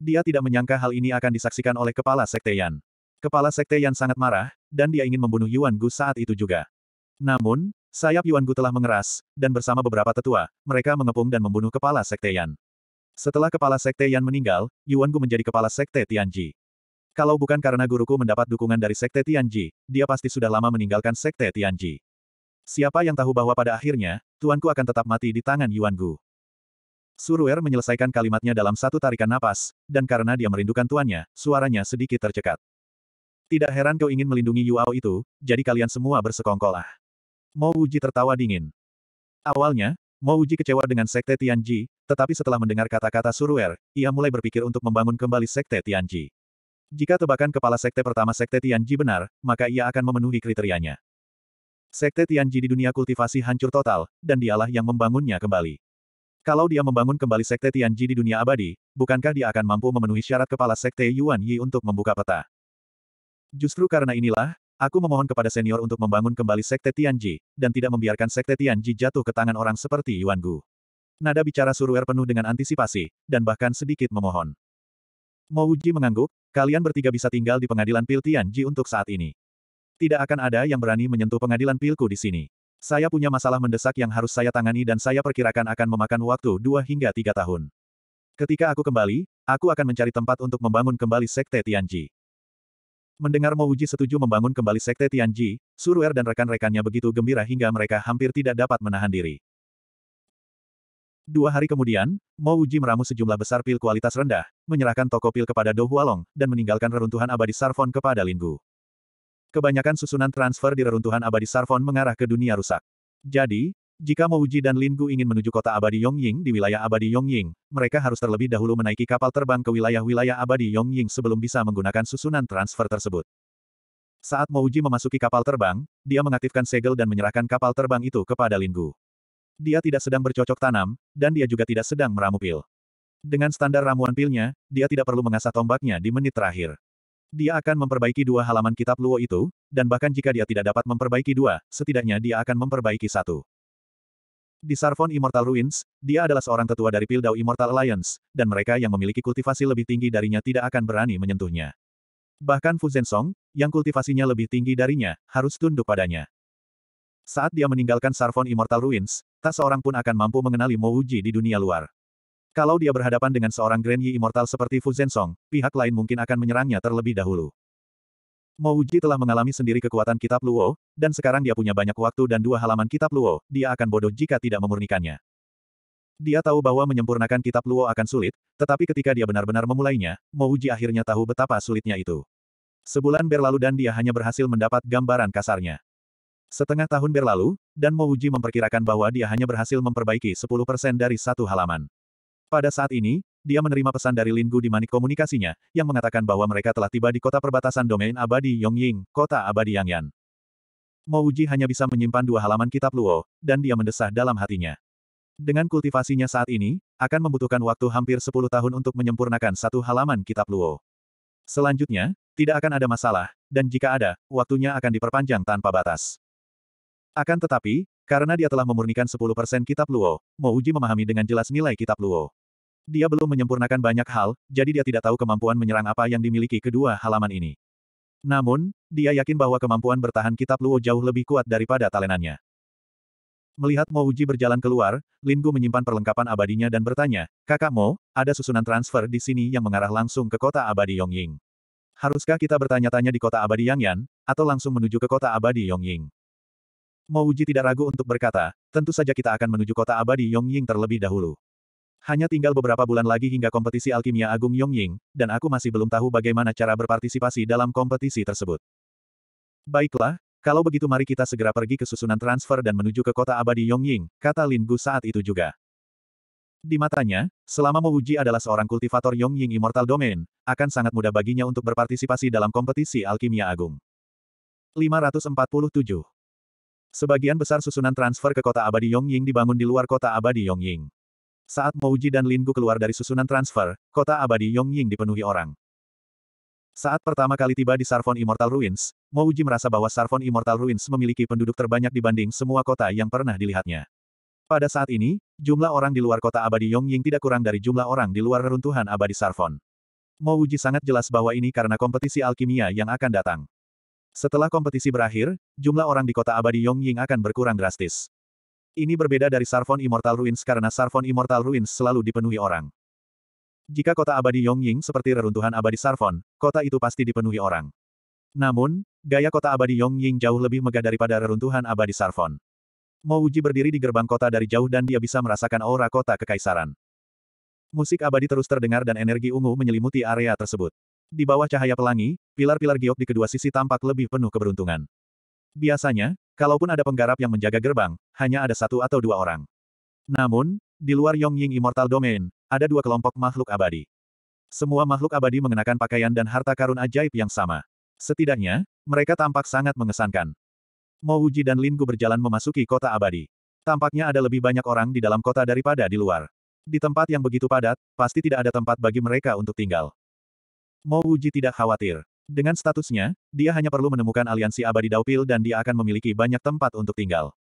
Dia tidak menyangka hal ini akan disaksikan oleh kepala Sekte Yan. Kepala Sekte Yan sangat marah, dan dia ingin membunuh Yuan Gu saat itu juga. Namun, sayap Yuan Gu telah mengeras, dan bersama beberapa tetua, mereka mengepung dan membunuh kepala Sekte Yan. Setelah kepala Sekte Yan meninggal, Yuan Gu menjadi kepala Sekte Tianji. Kalau bukan karena guruku mendapat dukungan dari Sekte Tianji, dia pasti sudah lama meninggalkan Sekte Tianji. Siapa yang tahu bahwa pada akhirnya, tuanku akan tetap mati di tangan Yuan Gu. Suruer menyelesaikan kalimatnya dalam satu tarikan napas, dan karena dia merindukan tuannya, suaranya sedikit tercekat. Tidak heran kau ingin melindungi Yuao itu, jadi kalian semua bersekongkolah. Mo Wuji tertawa dingin. Awalnya, Mo Wuji kecewa dengan Sekte Tianji, tetapi setelah mendengar kata-kata Suruer, ia mulai berpikir untuk membangun kembali Sekte Tianji. Jika tebakan kepala sekte pertama sekte Tianji benar, maka ia akan memenuhi kriterianya. Sekte Tianji di dunia kultivasi hancur total, dan dialah yang membangunnya kembali. Kalau dia membangun kembali sekte Tianji di dunia abadi, bukankah dia akan mampu memenuhi syarat kepala sekte Yuan Yi untuk membuka peta? Justru karena inilah, Aku memohon kepada senior untuk membangun kembali Sekte Tianji, dan tidak membiarkan Sekte Tianji jatuh ke tangan orang seperti Yuan Gu. Nada bicara Suruer penuh dengan antisipasi, dan bahkan sedikit memohon. Mouji mengangguk, Kalian bertiga bisa tinggal di pengadilan Pil Tianji untuk saat ini. Tidak akan ada yang berani menyentuh pengadilan Pilku di sini. Saya punya masalah mendesak yang harus saya tangani dan saya perkirakan akan memakan waktu dua hingga tiga tahun. Ketika aku kembali, aku akan mencari tempat untuk membangun kembali Sekte Tianji. Mendengar Mouji setuju membangun kembali Sekte Tianji, Suruer dan rekan-rekannya begitu gembira hingga mereka hampir tidak dapat menahan diri. Dua hari kemudian, Mo Wuji meramu sejumlah besar pil kualitas rendah, menyerahkan toko pil kepada Do Hualong, dan meninggalkan reruntuhan abadi Sarfon kepada Linggu. Kebanyakan susunan transfer di reruntuhan abadi Sarfon mengarah ke dunia rusak. Jadi, jika Mo Wuji dan Linggu ingin menuju kota abadi Yongying di wilayah abadi Yongying, mereka harus terlebih dahulu menaiki kapal terbang ke wilayah-wilayah abadi Yongying sebelum bisa menggunakan susunan transfer tersebut. Saat Mouji memasuki kapal terbang, dia mengaktifkan segel dan menyerahkan kapal terbang itu kepada Linggu dia tidak sedang bercocok tanam, dan dia juga tidak sedang meramu pil. Dengan standar ramuan pilnya, dia tidak perlu mengasah tombaknya di menit terakhir. Dia akan memperbaiki dua halaman kitab Luo itu, dan bahkan jika dia tidak dapat memperbaiki dua, setidaknya dia akan memperbaiki satu. Di Sarvon Immortal Ruins, dia adalah seorang tetua dari Pildau Immortal Alliance, dan mereka yang memiliki kultivasi lebih tinggi darinya tidak akan berani menyentuhnya. Bahkan Fu Zensong, yang kultivasinya lebih tinggi darinya, harus tunduk padanya. Saat dia meninggalkan Sarvon Immortal Ruins, tak seorang pun akan mampu mengenali Mo Wuji di dunia luar. Kalau dia berhadapan dengan seorang Grand Yi Immortal seperti Fu Zensong, pihak lain mungkin akan menyerangnya terlebih dahulu. Mo Wuji telah mengalami sendiri kekuatan kitab Luo, dan sekarang dia punya banyak waktu dan dua halaman kitab Luo, dia akan bodoh jika tidak memurnikannya. Dia tahu bahwa menyempurnakan kitab Luo akan sulit, tetapi ketika dia benar-benar memulainya, Mo Uji akhirnya tahu betapa sulitnya itu. Sebulan berlalu dan dia hanya berhasil mendapat gambaran kasarnya. Setengah tahun berlalu, dan Mouji memperkirakan bahwa dia hanya berhasil memperbaiki 10% dari satu halaman. Pada saat ini, dia menerima pesan dari Lin di manik komunikasinya, yang mengatakan bahwa mereka telah tiba di kota perbatasan domain abadi Yongying, kota abadi Yangyan. Mouji hanya bisa menyimpan dua halaman kitab Luo, dan dia mendesah dalam hatinya. Dengan kultivasinya saat ini, akan membutuhkan waktu hampir 10 tahun untuk menyempurnakan satu halaman kitab Luo. Selanjutnya, tidak akan ada masalah, dan jika ada, waktunya akan diperpanjang tanpa batas. Akan tetapi, karena dia telah memurnikan 10% kitab Luo, Mouji memahami dengan jelas nilai kitab Luo. Dia belum menyempurnakan banyak hal, jadi dia tidak tahu kemampuan menyerang apa yang dimiliki kedua halaman ini. Namun, dia yakin bahwa kemampuan bertahan kitab Luo jauh lebih kuat daripada talenannya. Melihat Mo Uji berjalan keluar, Lin menyimpan perlengkapan abadinya dan bertanya, Kakak Mo, ada susunan transfer di sini yang mengarah langsung ke kota abadi Yongying. Haruskah kita bertanya-tanya di kota abadi Yangyan, atau langsung menuju ke kota abadi Yongying? Mo Uji tidak ragu untuk berkata, tentu saja kita akan menuju kota abadi Yongying terlebih dahulu. Hanya tinggal beberapa bulan lagi hingga kompetisi alkimia agung Yongying, dan aku masih belum tahu bagaimana cara berpartisipasi dalam kompetisi tersebut. Baiklah, kalau begitu mari kita segera pergi ke susunan transfer dan menuju ke kota abadi Yongying, kata Lin Gu saat itu juga. Di matanya, selama Mo Uji adalah seorang kultivator Yongying Immortal Domain, akan sangat mudah baginya untuk berpartisipasi dalam kompetisi alkimia agung. 547 Sebagian besar susunan transfer ke kota abadi Yongying dibangun di luar kota abadi Yongying. Saat Mouji dan Linggu keluar dari susunan transfer, kota abadi Yongying dipenuhi orang. Saat pertama kali tiba di Sarfon Immortal Ruins, Mouji merasa bahwa Sarfon Immortal Ruins memiliki penduduk terbanyak dibanding semua kota yang pernah dilihatnya. Pada saat ini, jumlah orang di luar kota abadi Yongying tidak kurang dari jumlah orang di luar reruntuhan abadi Sarfon. Mouji sangat jelas bahwa ini karena kompetisi alkimia yang akan datang. Setelah kompetisi berakhir, jumlah orang di kota abadi Yongying akan berkurang drastis. Ini berbeda dari Sarfon Immortal Ruins karena Sarfon Immortal Ruins selalu dipenuhi orang. Jika kota abadi Yongying seperti reruntuhan abadi Sarfon, kota itu pasti dipenuhi orang. Namun, gaya kota abadi Yongying jauh lebih megah daripada reruntuhan abadi Sarvon. Mouji berdiri di gerbang kota dari jauh dan dia bisa merasakan aura kota kekaisaran. Musik abadi terus terdengar dan energi ungu menyelimuti area tersebut. Di bawah cahaya pelangi, pilar-pilar giok di kedua sisi tampak lebih penuh keberuntungan. Biasanya, kalaupun ada penggarap yang menjaga gerbang, hanya ada satu atau dua orang. Namun, di luar Yongying Immortal Domain, ada dua kelompok makhluk abadi. Semua makhluk abadi mengenakan pakaian dan harta karun ajaib yang sama. Setidaknya, mereka tampak sangat mengesankan. Mo Wuji dan Lin Gu berjalan memasuki kota abadi. Tampaknya ada lebih banyak orang di dalam kota daripada di luar. Di tempat yang begitu padat, pasti tidak ada tempat bagi mereka untuk tinggal. Mo Wuji tidak khawatir. Dengan statusnya, dia hanya perlu menemukan aliansi abadi Daupil dan dia akan memiliki banyak tempat untuk tinggal.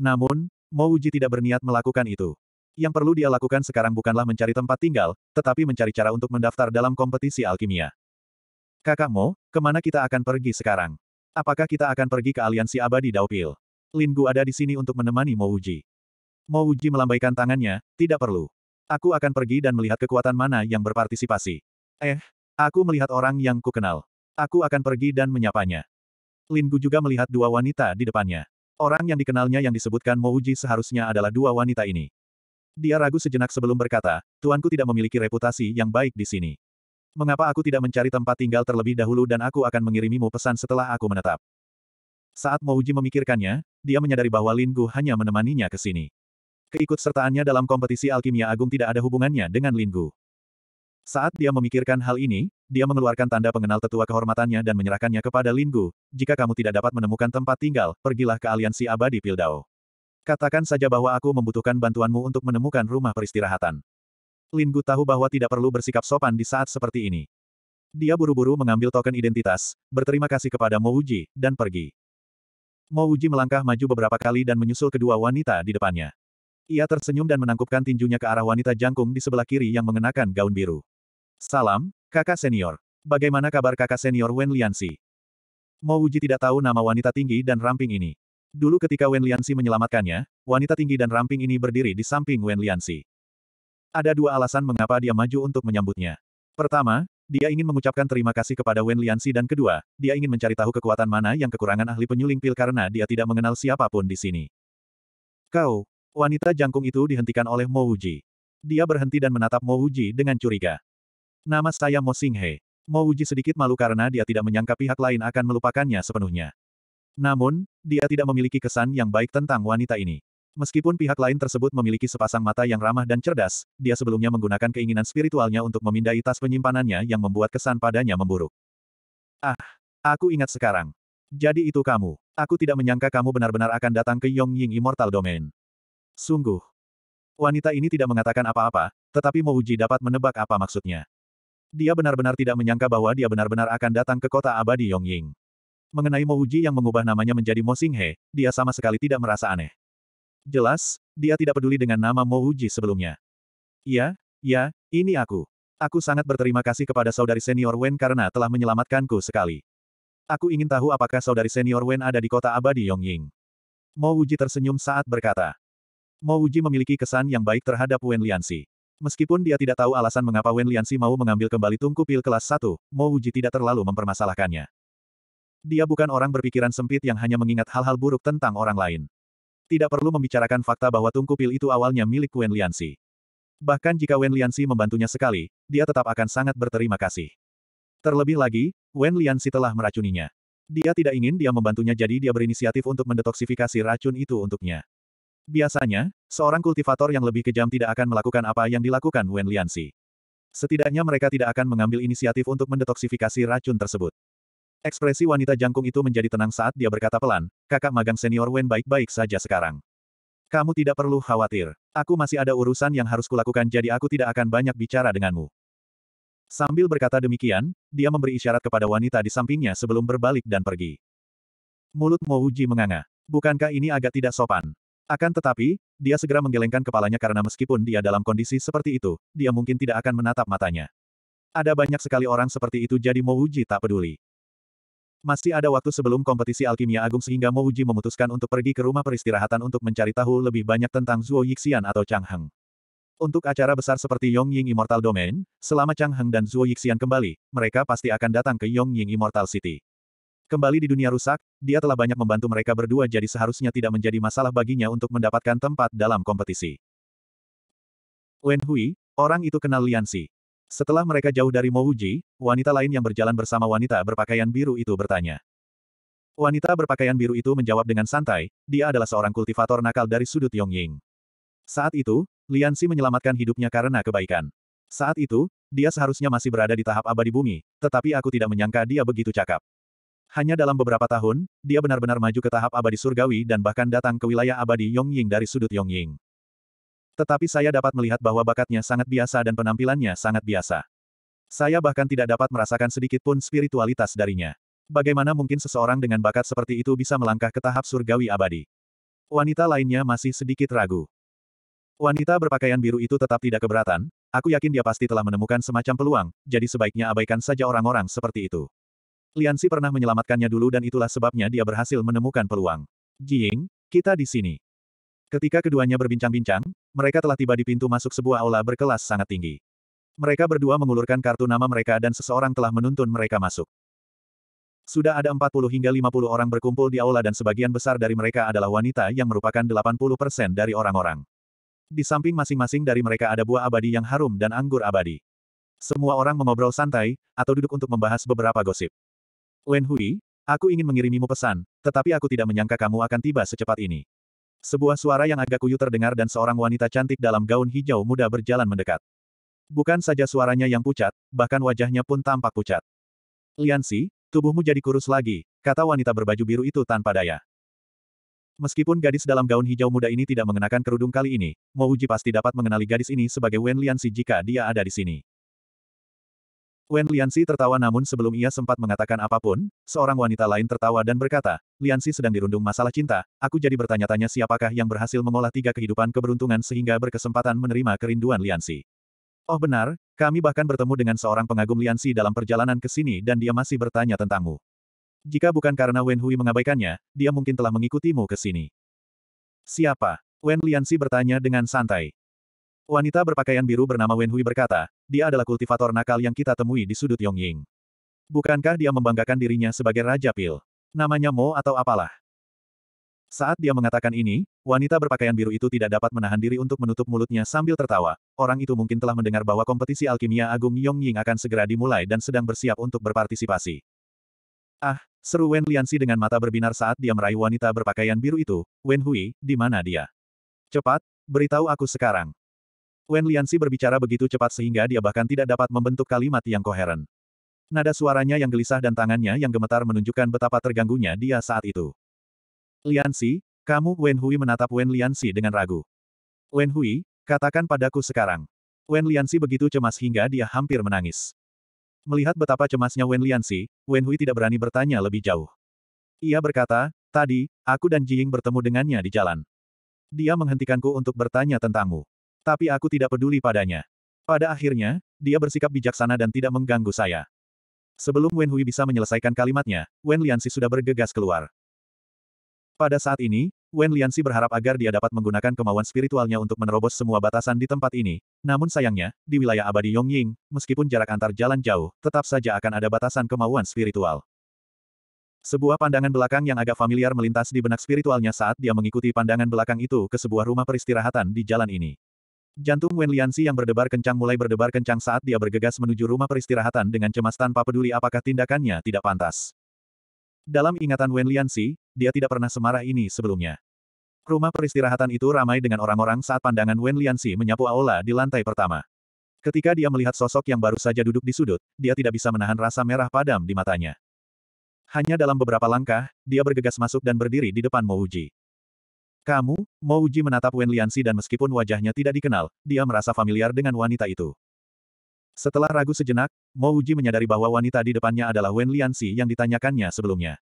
Namun, Mo Wuji tidak berniat melakukan itu. Yang perlu dia lakukan sekarang bukanlah mencari tempat tinggal, tetapi mencari cara untuk mendaftar dalam kompetisi alkimia. Kakak Mo, kemana kita akan pergi sekarang? Apakah kita akan pergi ke aliansi abadi Daupil? Lin Gu ada di sini untuk menemani Mo Wuji. Mo Wuji melambaikan tangannya, tidak perlu. Aku akan pergi dan melihat kekuatan mana yang berpartisipasi. Eh, Aku melihat orang yang kukenal. Aku akan pergi dan menyapanya. Lin Gu juga melihat dua wanita di depannya. Orang yang dikenalnya yang disebutkan Mo Uji seharusnya adalah dua wanita ini. Dia ragu sejenak sebelum berkata, Tuanku tidak memiliki reputasi yang baik di sini. Mengapa aku tidak mencari tempat tinggal terlebih dahulu dan aku akan mengirimimu pesan setelah aku menetap? Saat Mo Uji memikirkannya, dia menyadari bahwa Lin Gu hanya menemaninya ke sini. Keikutsertaannya dalam kompetisi alkimia agung tidak ada hubungannya dengan Lin Gu. Saat dia memikirkan hal ini, dia mengeluarkan tanda pengenal tetua kehormatannya dan menyerahkannya kepada Linggu, jika kamu tidak dapat menemukan tempat tinggal, pergilah ke aliansi abadi Pildao. Katakan saja bahwa aku membutuhkan bantuanmu untuk menemukan rumah peristirahatan. Linggu tahu bahwa tidak perlu bersikap sopan di saat seperti ini. Dia buru-buru mengambil token identitas, berterima kasih kepada Mouji, dan pergi. Mouji melangkah maju beberapa kali dan menyusul kedua wanita di depannya. Ia tersenyum dan menangkupkan tinjunya ke arah wanita jangkung di sebelah kiri yang mengenakan gaun biru. Salam, kakak senior. Bagaimana kabar kakak senior Wen Liansi? Mo Wuji tidak tahu nama wanita tinggi dan ramping ini. Dulu ketika Wen Liansi menyelamatkannya, wanita tinggi dan ramping ini berdiri di samping Wen Liansi. Ada dua alasan mengapa dia maju untuk menyambutnya. Pertama, dia ingin mengucapkan terima kasih kepada Wen Liansi dan kedua, dia ingin mencari tahu kekuatan mana yang kekurangan ahli penyuling pil karena dia tidak mengenal siapapun di sini. Kau, wanita jangkung itu dihentikan oleh Mo Wuji. Dia berhenti dan menatap Mo Wuji dengan curiga. Nama saya Mo Singhe. Mo Uji sedikit malu karena dia tidak menyangka pihak lain akan melupakannya sepenuhnya. Namun, dia tidak memiliki kesan yang baik tentang wanita ini. Meskipun pihak lain tersebut memiliki sepasang mata yang ramah dan cerdas, dia sebelumnya menggunakan keinginan spiritualnya untuk memindai tas penyimpanannya yang membuat kesan padanya memburuk. Ah, aku ingat sekarang. Jadi itu kamu. Aku tidak menyangka kamu benar-benar akan datang ke Yong Ying Immortal Domain. Sungguh. Wanita ini tidak mengatakan apa-apa, tetapi Mouji dapat menebak apa maksudnya. Dia benar-benar tidak menyangka bahwa dia benar-benar akan datang ke kota abadi Yongying. Mengenai Mo Mouji yang mengubah namanya menjadi Mo Singhe, dia sama sekali tidak merasa aneh. Jelas, dia tidak peduli dengan nama Mo Mouji sebelumnya. Ya, ya, ini aku. Aku sangat berterima kasih kepada saudari senior Wen karena telah menyelamatkanku sekali. Aku ingin tahu apakah saudari senior Wen ada di kota abadi Yongying. Mo Wuji tersenyum saat berkata. Mo Wuji memiliki kesan yang baik terhadap Wen Liansi. Meskipun dia tidak tahu alasan mengapa Wen Liansi mau mengambil kembali tungku pil kelas 1, Mo Wuji tidak terlalu mempermasalahkannya. Dia bukan orang berpikiran sempit yang hanya mengingat hal-hal buruk tentang orang lain. Tidak perlu membicarakan fakta bahwa tungku pil itu awalnya milik Wen Liansi. Bahkan jika Wen Liansi membantunya sekali, dia tetap akan sangat berterima kasih. Terlebih lagi, Wen Liansi telah meracuninya. Dia tidak ingin dia membantunya jadi dia berinisiatif untuk mendetoksifikasi racun itu untuknya. Biasanya, seorang kultivator yang lebih kejam tidak akan melakukan apa yang dilakukan Wen Lianxi. Setidaknya mereka tidak akan mengambil inisiatif untuk mendetoksifikasi racun tersebut. Ekspresi wanita jangkung itu menjadi tenang saat dia berkata pelan, kakak magang senior Wen baik-baik saja sekarang. Kamu tidak perlu khawatir. Aku masih ada urusan yang harus kulakukan jadi aku tidak akan banyak bicara denganmu. Sambil berkata demikian, dia memberi isyarat kepada wanita di sampingnya sebelum berbalik dan pergi. Mulut Mo menganga. Bukankah ini agak tidak sopan? Akan tetapi, dia segera menggelengkan kepalanya karena meskipun dia dalam kondisi seperti itu, dia mungkin tidak akan menatap matanya. Ada banyak sekali orang seperti itu jadi Mouji tak peduli. Masih ada waktu sebelum kompetisi alkimia agung sehingga Mouji memutuskan untuk pergi ke rumah peristirahatan untuk mencari tahu lebih banyak tentang Zuo Yixian atau Chang Heng. Untuk acara besar seperti Yong Ying Immortal Domain, selama Chang Heng dan Zuo Yixian kembali, mereka pasti akan datang ke Yong Ying Immortal City. Kembali di dunia rusak, dia telah banyak membantu mereka berdua jadi seharusnya tidak menjadi masalah baginya untuk mendapatkan tempat dalam kompetisi. Wen Hui, orang itu kenal Lian Xi. Setelah mereka jauh dari Mo Mouji, wanita lain yang berjalan bersama wanita berpakaian biru itu bertanya. Wanita berpakaian biru itu menjawab dengan santai, dia adalah seorang kultivator nakal dari sudut Yong Ying. Saat itu, Lian Xi menyelamatkan hidupnya karena kebaikan. Saat itu, dia seharusnya masih berada di tahap abadi bumi, tetapi aku tidak menyangka dia begitu cakap. Hanya dalam beberapa tahun, dia benar-benar maju ke tahap abadi surgawi dan bahkan datang ke wilayah abadi Yongying dari sudut Yongying. Tetapi saya dapat melihat bahwa bakatnya sangat biasa dan penampilannya sangat biasa. Saya bahkan tidak dapat merasakan sedikit pun spiritualitas darinya. Bagaimana mungkin seseorang dengan bakat seperti itu bisa melangkah ke tahap surgawi abadi? Wanita lainnya masih sedikit ragu. Wanita berpakaian biru itu tetap tidak keberatan, aku yakin dia pasti telah menemukan semacam peluang, jadi sebaiknya abaikan saja orang-orang seperti itu. Liansi pernah menyelamatkannya dulu dan itulah sebabnya dia berhasil menemukan peluang. Jing, kita di sini. Ketika keduanya berbincang-bincang, mereka telah tiba di pintu masuk sebuah aula berkelas sangat tinggi. Mereka berdua mengulurkan kartu nama mereka dan seseorang telah menuntun mereka masuk. Sudah ada 40 hingga 50 orang berkumpul di aula dan sebagian besar dari mereka adalah wanita yang merupakan 80% dari orang-orang. Di samping masing-masing dari mereka ada buah abadi yang harum dan anggur abadi. Semua orang mengobrol santai, atau duduk untuk membahas beberapa gosip. Wen Hui, aku ingin mengirimimu pesan, tetapi aku tidak menyangka kamu akan tiba secepat ini. Sebuah suara yang agak kuyu terdengar dan seorang wanita cantik dalam gaun hijau muda berjalan mendekat. Bukan saja suaranya yang pucat, bahkan wajahnya pun tampak pucat. Liansi, tubuhmu jadi kurus lagi, kata wanita berbaju biru itu tanpa daya. Meskipun gadis dalam gaun hijau muda ini tidak mengenakan kerudung kali ini, Mo Uji pasti dapat mengenali gadis ini sebagai Wen Si jika dia ada di sini. Wen Liansi tertawa namun sebelum ia sempat mengatakan apapun, seorang wanita lain tertawa dan berkata, Liansi sedang dirundung masalah cinta, aku jadi bertanya-tanya siapakah yang berhasil mengolah tiga kehidupan keberuntungan sehingga berkesempatan menerima kerinduan Liansi. Oh benar, kami bahkan bertemu dengan seorang pengagum Liansi dalam perjalanan ke sini dan dia masih bertanya tentangmu. Jika bukan karena Wen Hui mengabaikannya, dia mungkin telah mengikutimu ke sini. Siapa? Wen Liansi bertanya dengan santai. Wanita berpakaian biru bernama Wen Hui berkata, dia adalah kultivator nakal yang kita temui di sudut Yongying. Bukankah dia membanggakan dirinya sebagai Raja Pil? Namanya Mo atau apalah? Saat dia mengatakan ini, wanita berpakaian biru itu tidak dapat menahan diri untuk menutup mulutnya sambil tertawa. Orang itu mungkin telah mendengar bahwa kompetisi alkimia agung Yongying akan segera dimulai dan sedang bersiap untuk berpartisipasi. Ah, seru Wen Liansi dengan mata berbinar saat dia meraih wanita berpakaian biru itu. Wen Hui, di mana dia? Cepat, beritahu aku sekarang. Wen Liansi berbicara begitu cepat sehingga dia bahkan tidak dapat membentuk kalimat yang koheren. Nada suaranya yang gelisah dan tangannya yang gemetar menunjukkan betapa terganggunya dia saat itu. Liansi, kamu Wen Hui menatap Wen Liansi dengan ragu. Wen Hui, katakan padaku sekarang. Wen Liansi begitu cemas hingga dia hampir menangis. Melihat betapa cemasnya Wen Liansi, Wen Hui tidak berani bertanya lebih jauh. Ia berkata, tadi, aku dan Jiying bertemu dengannya di jalan. Dia menghentikanku untuk bertanya tentangmu. Tapi aku tidak peduli padanya. Pada akhirnya, dia bersikap bijaksana dan tidak mengganggu saya. Sebelum Wen Hui bisa menyelesaikan kalimatnya, Wen Liansi sudah bergegas keluar. Pada saat ini, Wen Liansi berharap agar dia dapat menggunakan kemauan spiritualnya untuk menerobos semua batasan di tempat ini. Namun sayangnya, di wilayah abadi Yongying, meskipun jarak antar jalan jauh, tetap saja akan ada batasan kemauan spiritual. Sebuah pandangan belakang yang agak familiar melintas di benak spiritualnya saat dia mengikuti pandangan belakang itu ke sebuah rumah peristirahatan di jalan ini. Jantung Wen Liansi yang berdebar kencang mulai berdebar kencang saat dia bergegas menuju rumah peristirahatan dengan cemas tanpa peduli apakah tindakannya tidak pantas. Dalam ingatan Wen Liansi, dia tidak pernah semarah ini sebelumnya. Rumah peristirahatan itu ramai dengan orang-orang saat pandangan Wen Liansi menyapu aula di lantai pertama. Ketika dia melihat sosok yang baru saja duduk di sudut, dia tidak bisa menahan rasa merah padam di matanya. Hanya dalam beberapa langkah, dia bergegas masuk dan berdiri di depan Mouji. Kamu, Mou Ji menatap Wen Liansi dan meskipun wajahnya tidak dikenal, dia merasa familiar dengan wanita itu. Setelah ragu sejenak, Mou Ji menyadari bahwa wanita di depannya adalah Wen Liansi yang ditanyakannya sebelumnya.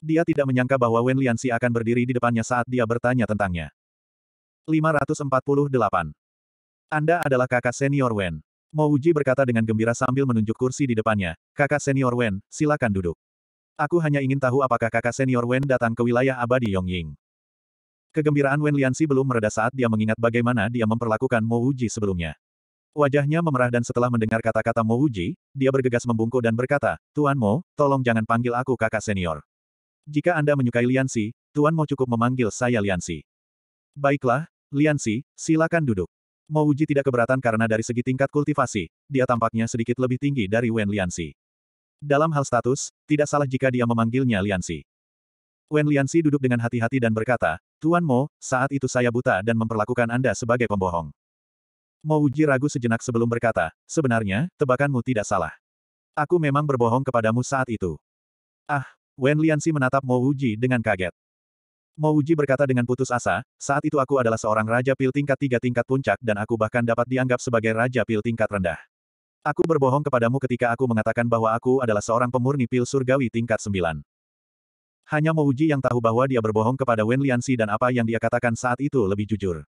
Dia tidak menyangka bahwa Wen Liansi akan berdiri di depannya saat dia bertanya tentangnya. 548. Anda adalah kakak senior Wen. Mou Ji berkata dengan gembira sambil menunjuk kursi di depannya, kakak senior Wen, silakan duduk. Aku hanya ingin tahu apakah kakak senior Wen datang ke wilayah abadi Yongying. Kegembiraan Wen Liansi belum mereda saat dia mengingat bagaimana dia memperlakukan Mo Wuji sebelumnya. Wajahnya memerah dan setelah mendengar kata-kata Mo Wuji, dia bergegas membungkuk dan berkata, Tuan Mo, tolong jangan panggil aku kakak senior. Jika Anda menyukai Liansi, Tuan Mo cukup memanggil saya Liansi. Baiklah, Liansi, silakan duduk. Mo Wuji tidak keberatan karena dari segi tingkat kultivasi, dia tampaknya sedikit lebih tinggi dari Wen Liansi. Dalam hal status, tidak salah jika dia memanggilnya Liansi." Wen Liansi duduk dengan hati-hati dan berkata, Tuan Mo, saat itu saya buta dan memperlakukan Anda sebagai pembohong. Mo Uji ragu sejenak sebelum berkata, sebenarnya, tebakanmu tidak salah. Aku memang berbohong kepadamu saat itu. Ah, Wen Liansi menatap Mo Uji dengan kaget. Mo Uji berkata dengan putus asa, saat itu aku adalah seorang raja pil tingkat tiga tingkat puncak dan aku bahkan dapat dianggap sebagai raja pil tingkat rendah. Aku berbohong kepadamu ketika aku mengatakan bahwa aku adalah seorang pemurni pil surgawi tingkat sembilan. Hanya Mo Uji yang tahu bahwa dia berbohong kepada Wen Liansi dan apa yang dia katakan saat itu lebih jujur.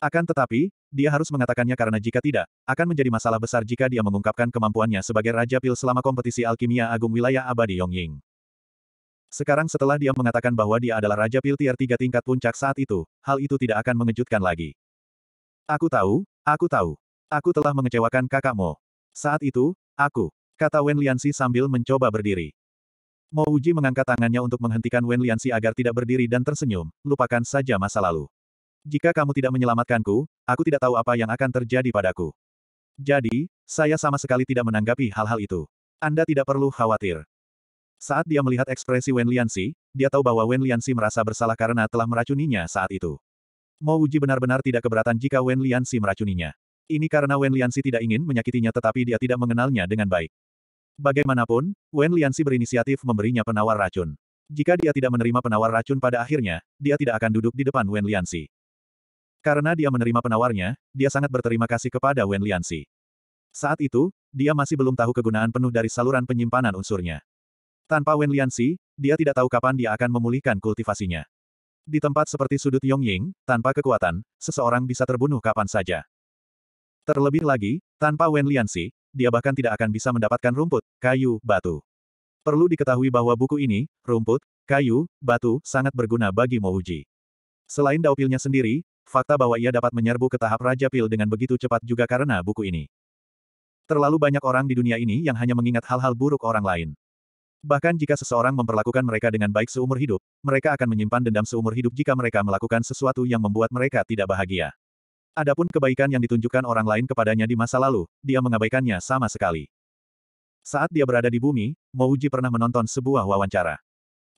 Akan tetapi, dia harus mengatakannya karena jika tidak, akan menjadi masalah besar jika dia mengungkapkan kemampuannya sebagai Raja Pil selama kompetisi alkimia agung wilayah abadi Yongying. Sekarang setelah dia mengatakan bahwa dia adalah Raja Pil tier 3 tingkat puncak saat itu, hal itu tidak akan mengejutkan lagi. Aku tahu, aku tahu. Aku telah mengecewakan kakakmu. Saat itu, aku, kata Wen Liansi sambil mencoba berdiri. Mo Uji mengangkat tangannya untuk menghentikan Wen Liansi agar tidak berdiri dan tersenyum, lupakan saja masa lalu. Jika kamu tidak menyelamatkanku, aku tidak tahu apa yang akan terjadi padaku. Jadi, saya sama sekali tidak menanggapi hal-hal itu. Anda tidak perlu khawatir. Saat dia melihat ekspresi Wen Liansi, dia tahu bahwa Wen Liansi merasa bersalah karena telah meracuninya saat itu. Mo Uji benar-benar tidak keberatan jika Wen Liansi meracuninya. Ini karena Wen Liansi tidak ingin menyakitinya tetapi dia tidak mengenalnya dengan baik. Bagaimanapun, Wen Liansi berinisiatif memberinya penawar racun. Jika dia tidak menerima penawar racun pada akhirnya, dia tidak akan duduk di depan Wen Liansi. Karena dia menerima penawarnya, dia sangat berterima kasih kepada Wen Liansi. Saat itu, dia masih belum tahu kegunaan penuh dari saluran penyimpanan unsurnya. Tanpa Wen Liansi, dia tidak tahu kapan dia akan memulihkan kultivasinya. Di tempat seperti sudut Yongying, tanpa kekuatan, seseorang bisa terbunuh kapan saja. Terlebih lagi, tanpa Wen Liansi, dia bahkan tidak akan bisa mendapatkan rumput, kayu, batu. Perlu diketahui bahwa buku ini, rumput, kayu, batu, sangat berguna bagi Mouji. Selain daupilnya sendiri, fakta bahwa ia dapat menyerbu ke tahap Raja Pil dengan begitu cepat juga karena buku ini. Terlalu banyak orang di dunia ini yang hanya mengingat hal-hal buruk orang lain. Bahkan jika seseorang memperlakukan mereka dengan baik seumur hidup, mereka akan menyimpan dendam seumur hidup jika mereka melakukan sesuatu yang membuat mereka tidak bahagia. Adapun kebaikan yang ditunjukkan orang lain kepadanya di masa lalu, dia mengabaikannya sama sekali. Saat dia berada di bumi, Mouji pernah menonton sebuah wawancara.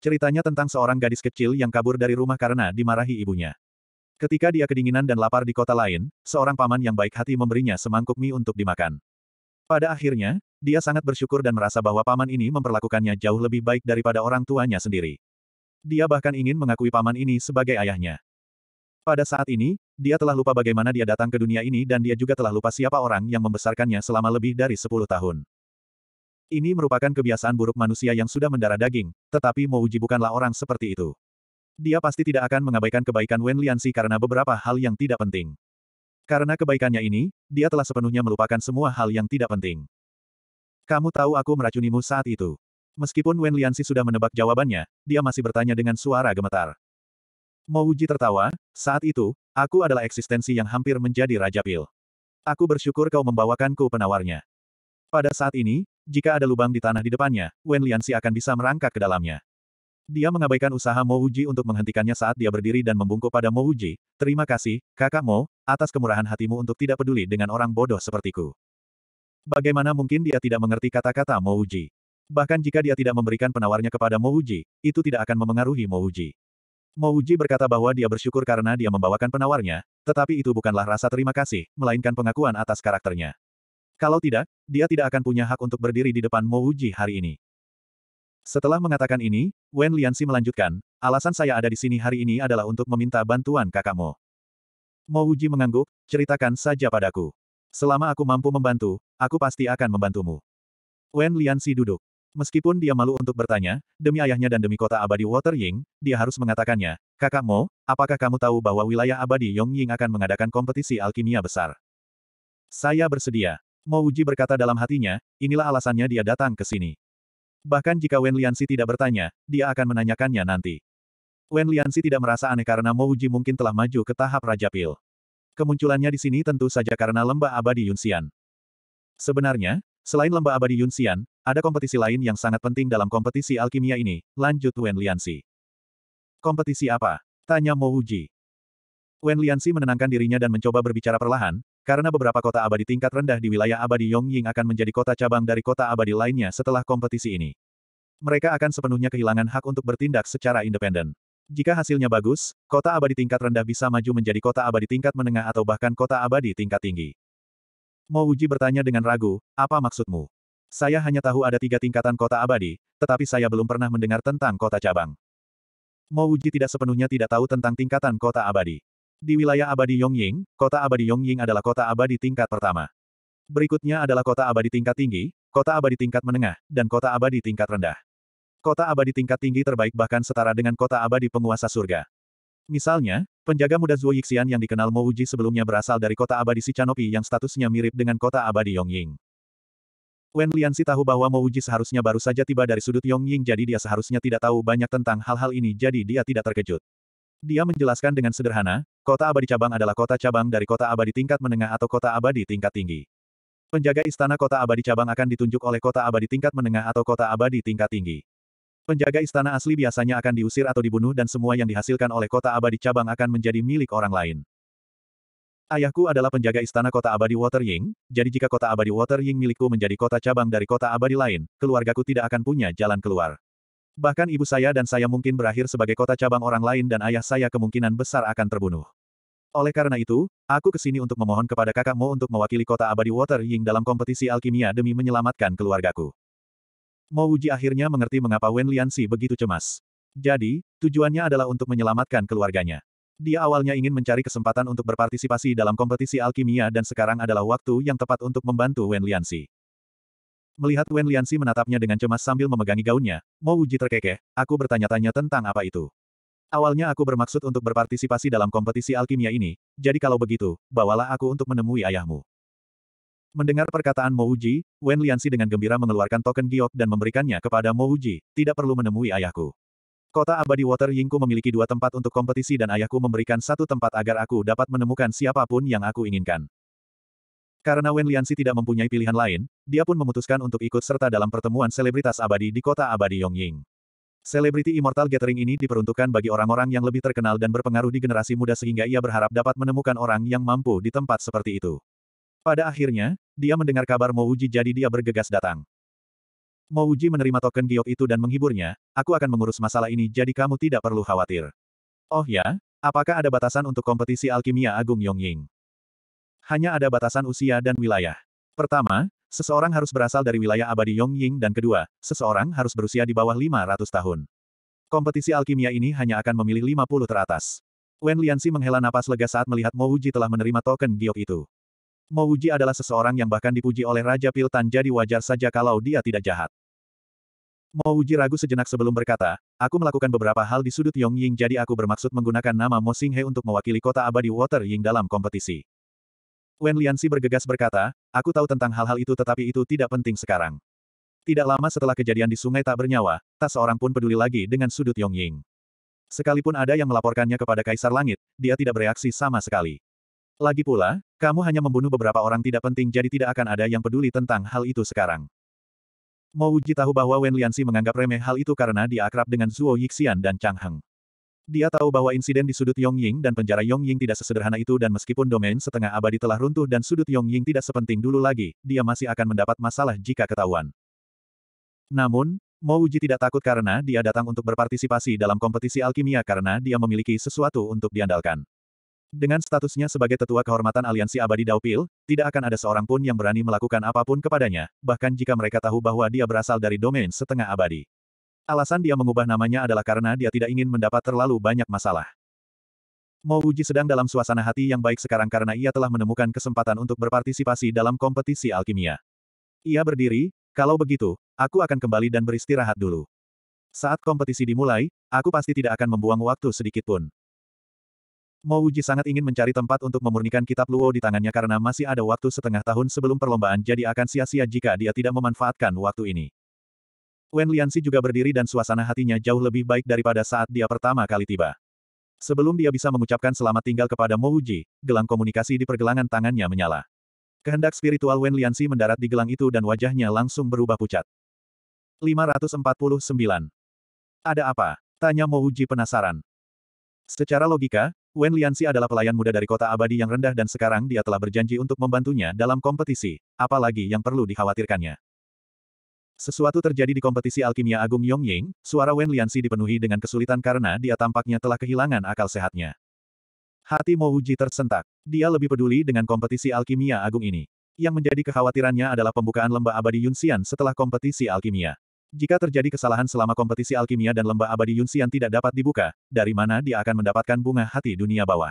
Ceritanya tentang seorang gadis kecil yang kabur dari rumah karena dimarahi ibunya. Ketika dia kedinginan dan lapar di kota lain, seorang paman yang baik hati memberinya semangkuk mie untuk dimakan. Pada akhirnya, dia sangat bersyukur dan merasa bahwa paman ini memperlakukannya jauh lebih baik daripada orang tuanya sendiri. Dia bahkan ingin mengakui paman ini sebagai ayahnya. Pada saat ini, dia telah lupa bagaimana dia datang ke dunia ini dan dia juga telah lupa siapa orang yang membesarkannya selama lebih dari sepuluh tahun. Ini merupakan kebiasaan buruk manusia yang sudah mendarah daging, tetapi Uji bukanlah orang seperti itu. Dia pasti tidak akan mengabaikan kebaikan Wen Liansi karena beberapa hal yang tidak penting. Karena kebaikannya ini, dia telah sepenuhnya melupakan semua hal yang tidak penting. Kamu tahu aku meracunimu saat itu. Meskipun Wen Liansi sudah menebak jawabannya, dia masih bertanya dengan suara gemetar. Mouji tertawa, saat itu, aku adalah eksistensi yang hampir menjadi Raja Pil. Aku bersyukur kau membawakanku penawarnya. Pada saat ini, jika ada lubang di tanah di depannya, Wen Liansi akan bisa merangkak ke dalamnya. Dia mengabaikan usaha Mouji untuk menghentikannya saat dia berdiri dan membungkuk pada Mouji, terima kasih, kakak Mo, atas kemurahan hatimu untuk tidak peduli dengan orang bodoh sepertiku. Bagaimana mungkin dia tidak mengerti kata-kata Mouji? Bahkan jika dia tidak memberikan penawarnya kepada Mouji, itu tidak akan memengaruhi Mouji. Mouji berkata bahwa dia bersyukur karena dia membawakan penawarnya, tetapi itu bukanlah rasa terima kasih, melainkan pengakuan atas karakternya. Kalau tidak, dia tidak akan punya hak untuk berdiri di depan Mo hari ini. Setelah mengatakan ini, Wen Lianxi melanjutkan, alasan saya ada di sini hari ini adalah untuk meminta bantuan kakakmu. Mo mengangguk, ceritakan saja padaku. Selama aku mampu membantu, aku pasti akan membantumu. Wen Lianxi duduk. Meskipun dia malu untuk bertanya, demi ayahnya dan demi kota abadi Water Ying, dia harus mengatakannya, Kakak Mo, apakah kamu tahu bahwa wilayah abadi Yong Ying akan mengadakan kompetisi alkimia besar? Saya bersedia. Mo Uji berkata dalam hatinya, inilah alasannya dia datang ke sini. Bahkan jika Wen Liansi tidak bertanya, dia akan menanyakannya nanti. Wen Liansi tidak merasa aneh karena Mo Uji mungkin telah maju ke tahap Raja Pil. Kemunculannya di sini tentu saja karena lembah abadi Yunxian. Sebenarnya, Selain lembah abadi Yunxian, ada kompetisi lain yang sangat penting dalam kompetisi alkimia ini, lanjut Wen Liansi. Kompetisi apa? Tanya Mo Uji. Wen Liansi menenangkan dirinya dan mencoba berbicara perlahan, karena beberapa kota abadi tingkat rendah di wilayah abadi Yongying akan menjadi kota cabang dari kota abadi lainnya setelah kompetisi ini. Mereka akan sepenuhnya kehilangan hak untuk bertindak secara independen. Jika hasilnya bagus, kota abadi tingkat rendah bisa maju menjadi kota abadi tingkat menengah atau bahkan kota abadi tingkat tinggi. Mo Uji bertanya dengan ragu, apa maksudmu? Saya hanya tahu ada tiga tingkatan kota abadi, tetapi saya belum pernah mendengar tentang kota cabang. Mo Uji tidak sepenuhnya tidak tahu tentang tingkatan kota abadi. Di wilayah abadi Yongying, kota abadi Yongying adalah kota abadi tingkat pertama. Berikutnya adalah kota abadi tingkat tinggi, kota abadi tingkat menengah, dan kota abadi tingkat rendah. Kota abadi tingkat tinggi terbaik bahkan setara dengan kota abadi penguasa surga. Misalnya, penjaga muda Zhuo Yixian yang dikenal Mo Uji sebelumnya berasal dari kota abadi Sichanopi yang statusnya mirip dengan kota abadi Yongying. Wen si tahu bahwa Mo Uji seharusnya baru saja tiba dari sudut Yongying jadi dia seharusnya tidak tahu banyak tentang hal-hal ini jadi dia tidak terkejut. Dia menjelaskan dengan sederhana, kota abadi cabang adalah kota cabang dari kota abadi tingkat menengah atau kota abadi tingkat tinggi. Penjaga istana kota abadi cabang akan ditunjuk oleh kota abadi tingkat menengah atau kota abadi tingkat tinggi. Penjaga istana asli biasanya akan diusir atau dibunuh dan semua yang dihasilkan oleh kota abadi cabang akan menjadi milik orang lain. Ayahku adalah penjaga istana kota abadi Water Ying, jadi jika kota abadi Water Ying milikku menjadi kota cabang dari kota abadi lain, keluargaku tidak akan punya jalan keluar. Bahkan ibu saya dan saya mungkin berakhir sebagai kota cabang orang lain dan ayah saya kemungkinan besar akan terbunuh. Oleh karena itu, aku kesini untuk memohon kepada kakakmu untuk mewakili kota abadi Water Ying dalam kompetisi alkimia demi menyelamatkan keluargaku. Mo Wuji akhirnya mengerti mengapa Wen Liansi begitu cemas. Jadi, tujuannya adalah untuk menyelamatkan keluarganya. Dia awalnya ingin mencari kesempatan untuk berpartisipasi dalam kompetisi alkimia dan sekarang adalah waktu yang tepat untuk membantu Wen Liansi. Melihat Wen Liansi menatapnya dengan cemas sambil memegangi gaunnya, Mo Wuji terkekeh, aku bertanya-tanya tentang apa itu. Awalnya aku bermaksud untuk berpartisipasi dalam kompetisi alkimia ini, jadi kalau begitu, bawalah aku untuk menemui ayahmu. Mendengar perkataan Mo Wen Liansi dengan gembira mengeluarkan token giok dan memberikannya kepada Mo tidak perlu menemui ayahku. Kota abadi Water Yingku memiliki dua tempat untuk kompetisi dan ayahku memberikan satu tempat agar aku dapat menemukan siapapun yang aku inginkan. Karena Wen Liansi tidak mempunyai pilihan lain, dia pun memutuskan untuk ikut serta dalam pertemuan selebritas abadi di kota abadi Yongying. Selebriti Immortal Gathering ini diperuntukkan bagi orang-orang yang lebih terkenal dan berpengaruh di generasi muda sehingga ia berharap dapat menemukan orang yang mampu di tempat seperti itu. Pada akhirnya, dia mendengar kabar Mouji jadi dia bergegas datang. Mouji menerima token giok itu dan menghiburnya, aku akan mengurus masalah ini jadi kamu tidak perlu khawatir. Oh ya, apakah ada batasan untuk kompetisi alkimia agung Yongying? Hanya ada batasan usia dan wilayah. Pertama, seseorang harus berasal dari wilayah abadi Yongying dan kedua, seseorang harus berusia di bawah 500 tahun. Kompetisi alkimia ini hanya akan memilih 50 teratas. Wen Lianxi menghela napas lega saat melihat Mo telah menerima token giok itu. Mo Wuji adalah seseorang yang bahkan dipuji oleh Raja Piltan jadi wajar saja kalau dia tidak jahat. Mo Wuji ragu sejenak sebelum berkata, aku melakukan beberapa hal di sudut Yongying jadi aku bermaksud menggunakan nama Mo Xinghe untuk mewakili kota abadi Water Ying dalam kompetisi. Wen Lianxi bergegas berkata, aku tahu tentang hal-hal itu tetapi itu tidak penting sekarang. Tidak lama setelah kejadian di sungai tak bernyawa, tak seorang pun peduli lagi dengan sudut Yongying. Sekalipun ada yang melaporkannya kepada Kaisar Langit, dia tidak bereaksi sama sekali. Lagi pula, kamu hanya membunuh beberapa orang tidak penting jadi tidak akan ada yang peduli tentang hal itu sekarang. Mou Ji tahu bahwa Wen Liansi menganggap remeh hal itu karena dia akrab dengan Zuo Yixian dan Chang Heng. Dia tahu bahwa insiden di sudut Yongying dan penjara Yongying tidak sesederhana itu dan meskipun domain setengah abadi telah runtuh dan sudut Yongying tidak sepenting dulu lagi, dia masih akan mendapat masalah jika ketahuan. Namun, Mo Wuji tidak takut karena dia datang untuk berpartisipasi dalam kompetisi alkimia karena dia memiliki sesuatu untuk diandalkan. Dengan statusnya sebagai tetua kehormatan aliansi abadi Daupil, tidak akan ada seorang pun yang berani melakukan apapun kepadanya, bahkan jika mereka tahu bahwa dia berasal dari domain setengah abadi. Alasan dia mengubah namanya adalah karena dia tidak ingin mendapat terlalu banyak masalah. Mo Uji sedang dalam suasana hati yang baik sekarang karena ia telah menemukan kesempatan untuk berpartisipasi dalam kompetisi alkimia. Ia berdiri, kalau begitu, aku akan kembali dan beristirahat dulu. Saat kompetisi dimulai, aku pasti tidak akan membuang waktu sedikitpun. Mo Uji sangat ingin mencari tempat untuk memurnikan kitab Luo di tangannya karena masih ada waktu setengah tahun sebelum perlombaan jadi akan sia-sia jika dia tidak memanfaatkan waktu ini. Wen Liansi juga berdiri dan suasana hatinya jauh lebih baik daripada saat dia pertama kali tiba. Sebelum dia bisa mengucapkan selamat tinggal kepada Mo Uji, gelang komunikasi di pergelangan tangannya menyala. Kehendak spiritual Wen Liansi mendarat di gelang itu dan wajahnya langsung berubah pucat. 549. Ada apa? Tanya Mo Uji penasaran. Secara logika, Wen Lianxi adalah pelayan muda dari kota abadi yang rendah dan sekarang dia telah berjanji untuk membantunya dalam kompetisi, apalagi yang perlu dikhawatirkannya. Sesuatu terjadi di kompetisi alkimia agung Yongying, suara Wen Lianxi dipenuhi dengan kesulitan karena dia tampaknya telah kehilangan akal sehatnya. Hati Mo Mouji tersentak. Dia lebih peduli dengan kompetisi alkimia agung ini. Yang menjadi kekhawatirannya adalah pembukaan lembah abadi Yunxian setelah kompetisi alkimia. Jika terjadi kesalahan selama kompetisi alkimia dan lembah abadi Yunxian tidak dapat dibuka, dari mana dia akan mendapatkan bunga hati dunia bawah?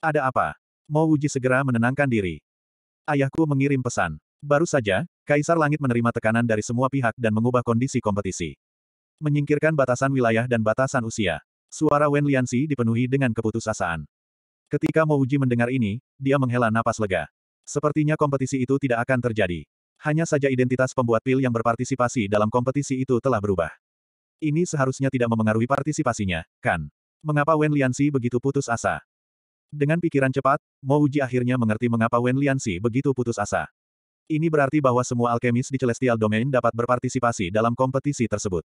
Ada apa? Mo Wuji segera menenangkan diri. Ayahku mengirim pesan. Baru saja, Kaisar Langit menerima tekanan dari semua pihak dan mengubah kondisi kompetisi. Menyingkirkan batasan wilayah dan batasan usia. Suara Wen Lianxi dipenuhi dengan keputusasaan. Ketika Mo Wuji mendengar ini, dia menghela napas lega. Sepertinya kompetisi itu tidak akan terjadi. Hanya saja identitas pembuat pil yang berpartisipasi dalam kompetisi itu telah berubah. Ini seharusnya tidak memengaruhi partisipasinya, kan? Mengapa Wen Liansi begitu putus asa? Dengan pikiran cepat, Mo Uji akhirnya mengerti mengapa Wen Liansi begitu putus asa. Ini berarti bahwa semua alkemis di Celestial Domain dapat berpartisipasi dalam kompetisi tersebut.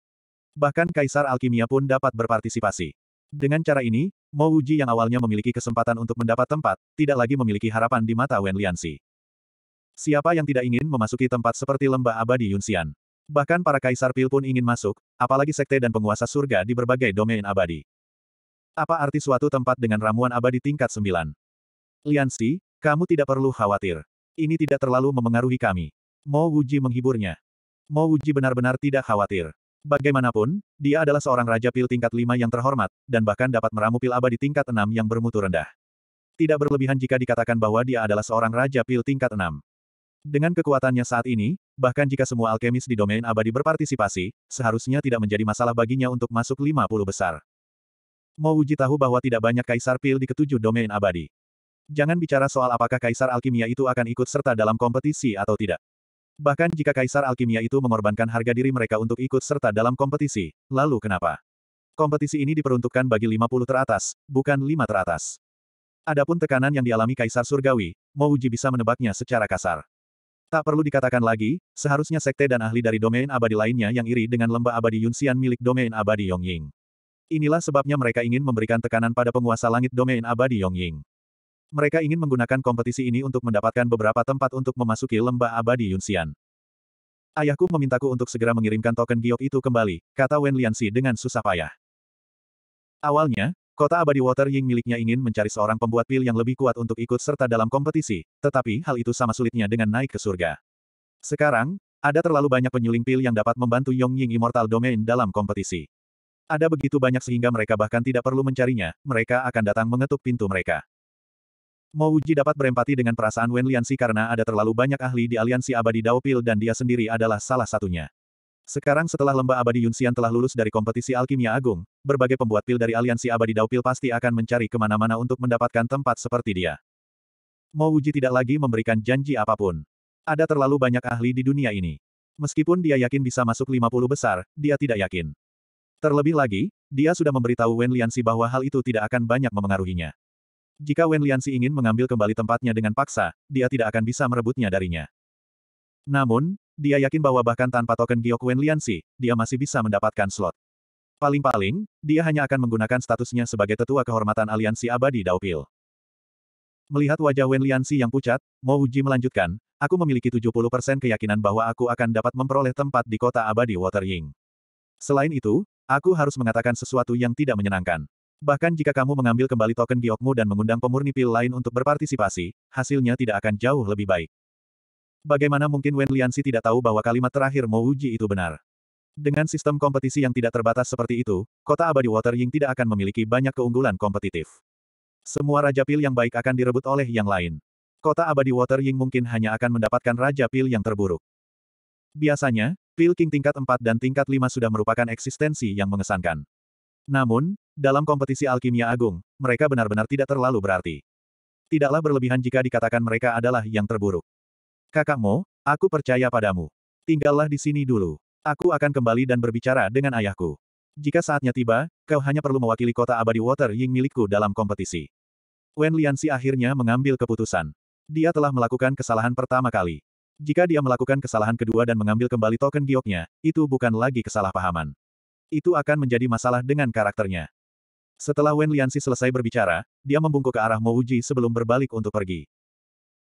Bahkan Kaisar Alkimia pun dapat berpartisipasi. Dengan cara ini, Mo Uji yang awalnya memiliki kesempatan untuk mendapat tempat, tidak lagi memiliki harapan di mata Wen Liansi. Siapa yang tidak ingin memasuki tempat seperti lembah abadi Yunxian? Bahkan para kaisar pil pun ingin masuk, apalagi sekte dan penguasa surga di berbagai domain abadi. Apa arti suatu tempat dengan ramuan abadi tingkat sembilan? Liansi, kamu tidak perlu khawatir. Ini tidak terlalu memengaruhi kami. Mo Wuji menghiburnya. Mo Wuji benar-benar tidak khawatir. Bagaimanapun, dia adalah seorang raja pil tingkat lima yang terhormat, dan bahkan dapat meramu pil abadi tingkat enam yang bermutu rendah. Tidak berlebihan jika dikatakan bahwa dia adalah seorang raja pil tingkat enam. Dengan kekuatannya saat ini, bahkan jika semua alkemis di domain abadi berpartisipasi, seharusnya tidak menjadi masalah baginya untuk masuk 50 besar. Mau uji tahu bahwa tidak banyak kaisar pil di ketujuh domain abadi. Jangan bicara soal apakah kaisar alkimia itu akan ikut serta dalam kompetisi atau tidak. Bahkan jika kaisar alkimia itu mengorbankan harga diri mereka untuk ikut serta dalam kompetisi, lalu kenapa? Kompetisi ini diperuntukkan bagi 50 teratas, bukan 5 teratas. Adapun tekanan yang dialami kaisar surgawi, Mouji bisa menebaknya secara kasar. Tak perlu dikatakan lagi, seharusnya sekte dan ahli dari domain abadi lainnya yang iri dengan lembah abadi Yunxian milik domain abadi Yongying. Inilah sebabnya mereka ingin memberikan tekanan pada penguasa langit domain abadi Yongying. Mereka ingin menggunakan kompetisi ini untuk mendapatkan beberapa tempat untuk memasuki lembah abadi Yunxian. Ayahku memintaku untuk segera mengirimkan token giok itu kembali, kata Wen Lianxi dengan susah payah. Awalnya, Kota Abadi Water Ying miliknya ingin mencari seorang pembuat pil yang lebih kuat untuk ikut serta dalam kompetisi, tetapi hal itu sama sulitnya dengan naik ke surga. Sekarang, ada terlalu banyak penyuling pil yang dapat membantu Yong Ying Immortal Domain dalam kompetisi. Ada begitu banyak sehingga mereka bahkan tidak perlu mencarinya, mereka akan datang mengetuk pintu mereka. Mo Wuji dapat berempati dengan perasaan Wen Liansi karena ada terlalu banyak ahli di aliansi abadi Dao Pil dan dia sendiri adalah salah satunya. Sekarang setelah lembah abadi Yunxian telah lulus dari kompetisi alkimia agung, berbagai pembuat pil dari aliansi abadi Pil pasti akan mencari kemana-mana untuk mendapatkan tempat seperti dia. Mo Wuji tidak lagi memberikan janji apapun. Ada terlalu banyak ahli di dunia ini. Meskipun dia yakin bisa masuk 50 besar, dia tidak yakin. Terlebih lagi, dia sudah memberitahu Wen Liansi bahwa hal itu tidak akan banyak memengaruhinya. Jika Wen Liansi ingin mengambil kembali tempatnya dengan paksa, dia tidak akan bisa merebutnya darinya. Namun, dia yakin bahwa bahkan tanpa token Gyokuen Liansi, dia masih bisa mendapatkan slot. Paling-paling, dia hanya akan menggunakan statusnya sebagai tetua kehormatan aliansi abadi Daupil. Melihat wajah Wen Liansi yang pucat, Mo Uji melanjutkan, aku memiliki 70% keyakinan bahwa aku akan dapat memperoleh tempat di kota abadi Watering. Selain itu, aku harus mengatakan sesuatu yang tidak menyenangkan. Bahkan jika kamu mengambil kembali token giokmu dan mengundang pemurni pil lain untuk berpartisipasi, hasilnya tidak akan jauh lebih baik. Bagaimana mungkin Wen Lianxi tidak tahu bahwa kalimat terakhir Mo Uji itu benar? Dengan sistem kompetisi yang tidak terbatas seperti itu, kota abadi Water Ying tidak akan memiliki banyak keunggulan kompetitif. Semua Raja Pil yang baik akan direbut oleh yang lain. Kota abadi Water Ying mungkin hanya akan mendapatkan Raja Pil yang terburuk. Biasanya, Pil King tingkat 4 dan tingkat 5 sudah merupakan eksistensi yang mengesankan. Namun, dalam kompetisi alkimia agung, mereka benar-benar tidak terlalu berarti. Tidaklah berlebihan jika dikatakan mereka adalah yang terburuk. Kakak Mo, aku percaya padamu. Tinggallah di sini dulu. Aku akan kembali dan berbicara dengan ayahku. Jika saatnya tiba, kau hanya perlu mewakili kota abadi Water Ying milikku dalam kompetisi. Wen Lianxi akhirnya mengambil keputusan. Dia telah melakukan kesalahan pertama kali. Jika dia melakukan kesalahan kedua dan mengambil kembali token gioknya, itu bukan lagi kesalahpahaman. Itu akan menjadi masalah dengan karakternya. Setelah Wen Lianxi selesai berbicara, dia membungkuk ke arah Mo Uji sebelum berbalik untuk pergi.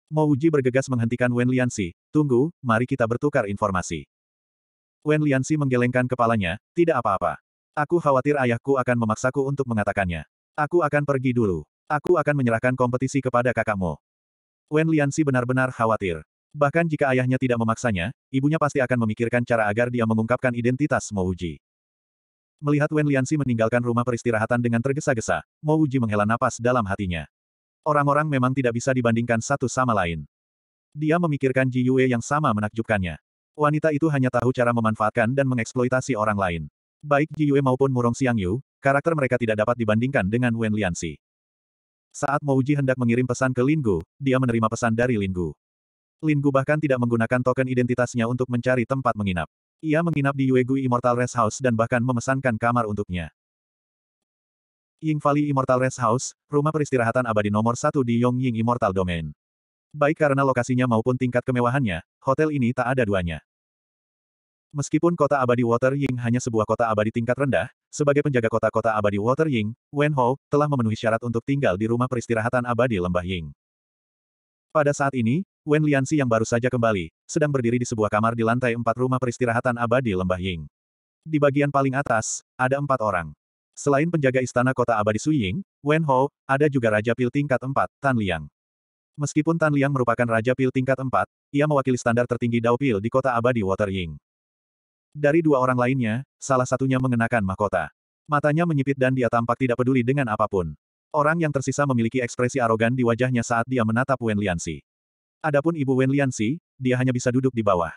Mo Uji bergegas menghentikan Wen Liansi. tunggu, mari kita bertukar informasi. Wen Liansi menggelengkan kepalanya, tidak apa-apa. Aku khawatir ayahku akan memaksaku untuk mengatakannya. Aku akan pergi dulu. Aku akan menyerahkan kompetisi kepada kakakmu. Wen Liansi benar-benar khawatir. Bahkan jika ayahnya tidak memaksanya, ibunya pasti akan memikirkan cara agar dia mengungkapkan identitas Mo Uji. Melihat Wen Liansi meninggalkan rumah peristirahatan dengan tergesa-gesa, Mo Uji menghela napas dalam hatinya. Orang-orang memang tidak bisa dibandingkan satu sama lain. Dia memikirkan Ji Yue yang sama menakjubkannya. Wanita itu hanya tahu cara memanfaatkan dan mengeksploitasi orang lain. Baik Ji Yue maupun Murong Xiang Yu, karakter mereka tidak dapat dibandingkan dengan Wen Liansi. Saat Uji hendak mengirim pesan ke Linggu, dia menerima pesan dari Linggu. Linggu bahkan tidak menggunakan token identitasnya untuk mencari tempat menginap. Ia menginap di Yuegui Immortal Rest House dan bahkan memesankan kamar untuknya. Ying Valley Immortal Rest House, rumah peristirahatan abadi nomor satu di Yong Ying Immortal Domain. Baik karena lokasinya maupun tingkat kemewahannya, hotel ini tak ada duanya. Meskipun kota abadi Water Ying hanya sebuah kota abadi tingkat rendah, sebagai penjaga kota-kota abadi Water Ying, Wen Ho telah memenuhi syarat untuk tinggal di rumah peristirahatan abadi Lembah Ying. Pada saat ini, Wen Liansi yang baru saja kembali, sedang berdiri di sebuah kamar di lantai empat rumah peristirahatan abadi Lembah Ying. Di bagian paling atas, ada empat orang. Selain penjaga istana kota abadi Suying, Wen Ho, ada juga Raja Pil tingkat 4, Tan Liang. Meskipun Tan Liang merupakan Raja Pil tingkat 4, ia mewakili standar tertinggi Dao Pil di kota abadi Water Ying. Dari dua orang lainnya, salah satunya mengenakan mahkota. Matanya menyipit dan dia tampak tidak peduli dengan apapun. Orang yang tersisa memiliki ekspresi arogan di wajahnya saat dia menatap Wen Liansi. Adapun ibu Wen Liansi, dia hanya bisa duduk di bawah.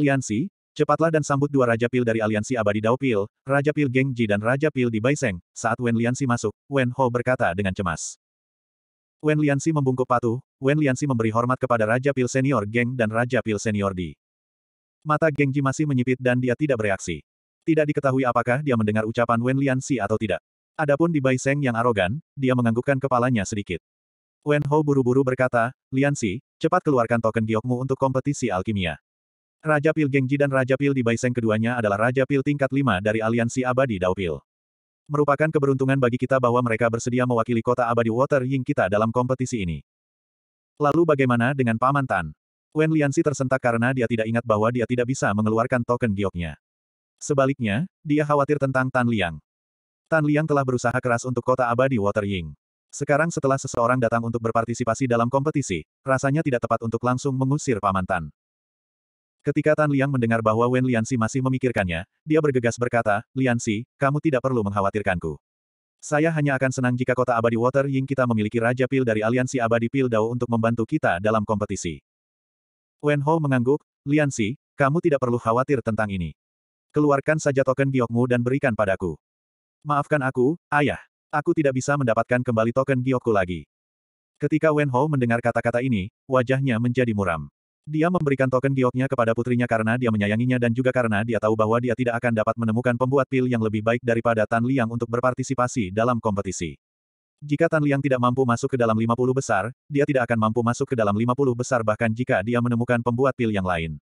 Liansi, Cepatlah dan sambut dua Raja Pil dari aliansi abadi Dao Pil, Raja Pil Geng Ji dan Raja Pil di Baiseng, saat Wen Liansi masuk, Wen Ho berkata dengan cemas. Wen Liansi membungkuk patuh, Wen Liansi memberi hormat kepada Raja Pil Senior Geng dan Raja Pil Senior Di. Mata Geng Ji masih menyipit dan dia tidak bereaksi. Tidak diketahui apakah dia mendengar ucapan Wen Liansi atau tidak. Adapun di Baiseng yang arogan, dia menganggukkan kepalanya sedikit. Wen Ho buru-buru berkata, Liansi, cepat keluarkan token giokmu untuk kompetisi alkimia. Raja Pil Gengji dan Raja Pil di Baiseng keduanya adalah Raja Pil tingkat 5 dari aliansi abadi Dao Pil. Merupakan keberuntungan bagi kita bahwa mereka bersedia mewakili kota abadi Water Ying kita dalam kompetisi ini. Lalu bagaimana dengan Paman Tan? Wen Liansi tersentak karena dia tidak ingat bahwa dia tidak bisa mengeluarkan token gioknya. Sebaliknya, dia khawatir tentang Tan Liang. Tan Liang telah berusaha keras untuk kota abadi Water Ying. Sekarang setelah seseorang datang untuk berpartisipasi dalam kompetisi, rasanya tidak tepat untuk langsung mengusir Paman Tan. Ketika Tan Liang mendengar bahwa Wen Liansi masih memikirkannya, dia bergegas berkata, Liansi, kamu tidak perlu mengkhawatirkanku. Saya hanya akan senang jika kota abadi Water Ying kita memiliki Raja Pil dari aliansi abadi Pil Dao untuk membantu kita dalam kompetisi. Wen Ho mengangguk, Liansi, kamu tidak perlu khawatir tentang ini. Keluarkan saja token giokmu dan berikan padaku. Maafkan aku, ayah. Aku tidak bisa mendapatkan kembali token giokku lagi. Ketika Wen Ho mendengar kata-kata ini, wajahnya menjadi muram. Dia memberikan token gioknya kepada putrinya karena dia menyayanginya dan juga karena dia tahu bahwa dia tidak akan dapat menemukan pembuat pil yang lebih baik daripada Tan Liang untuk berpartisipasi dalam kompetisi. Jika Tan Liang tidak mampu masuk ke dalam 50 besar, dia tidak akan mampu masuk ke dalam 50 besar bahkan jika dia menemukan pembuat pil yang lain.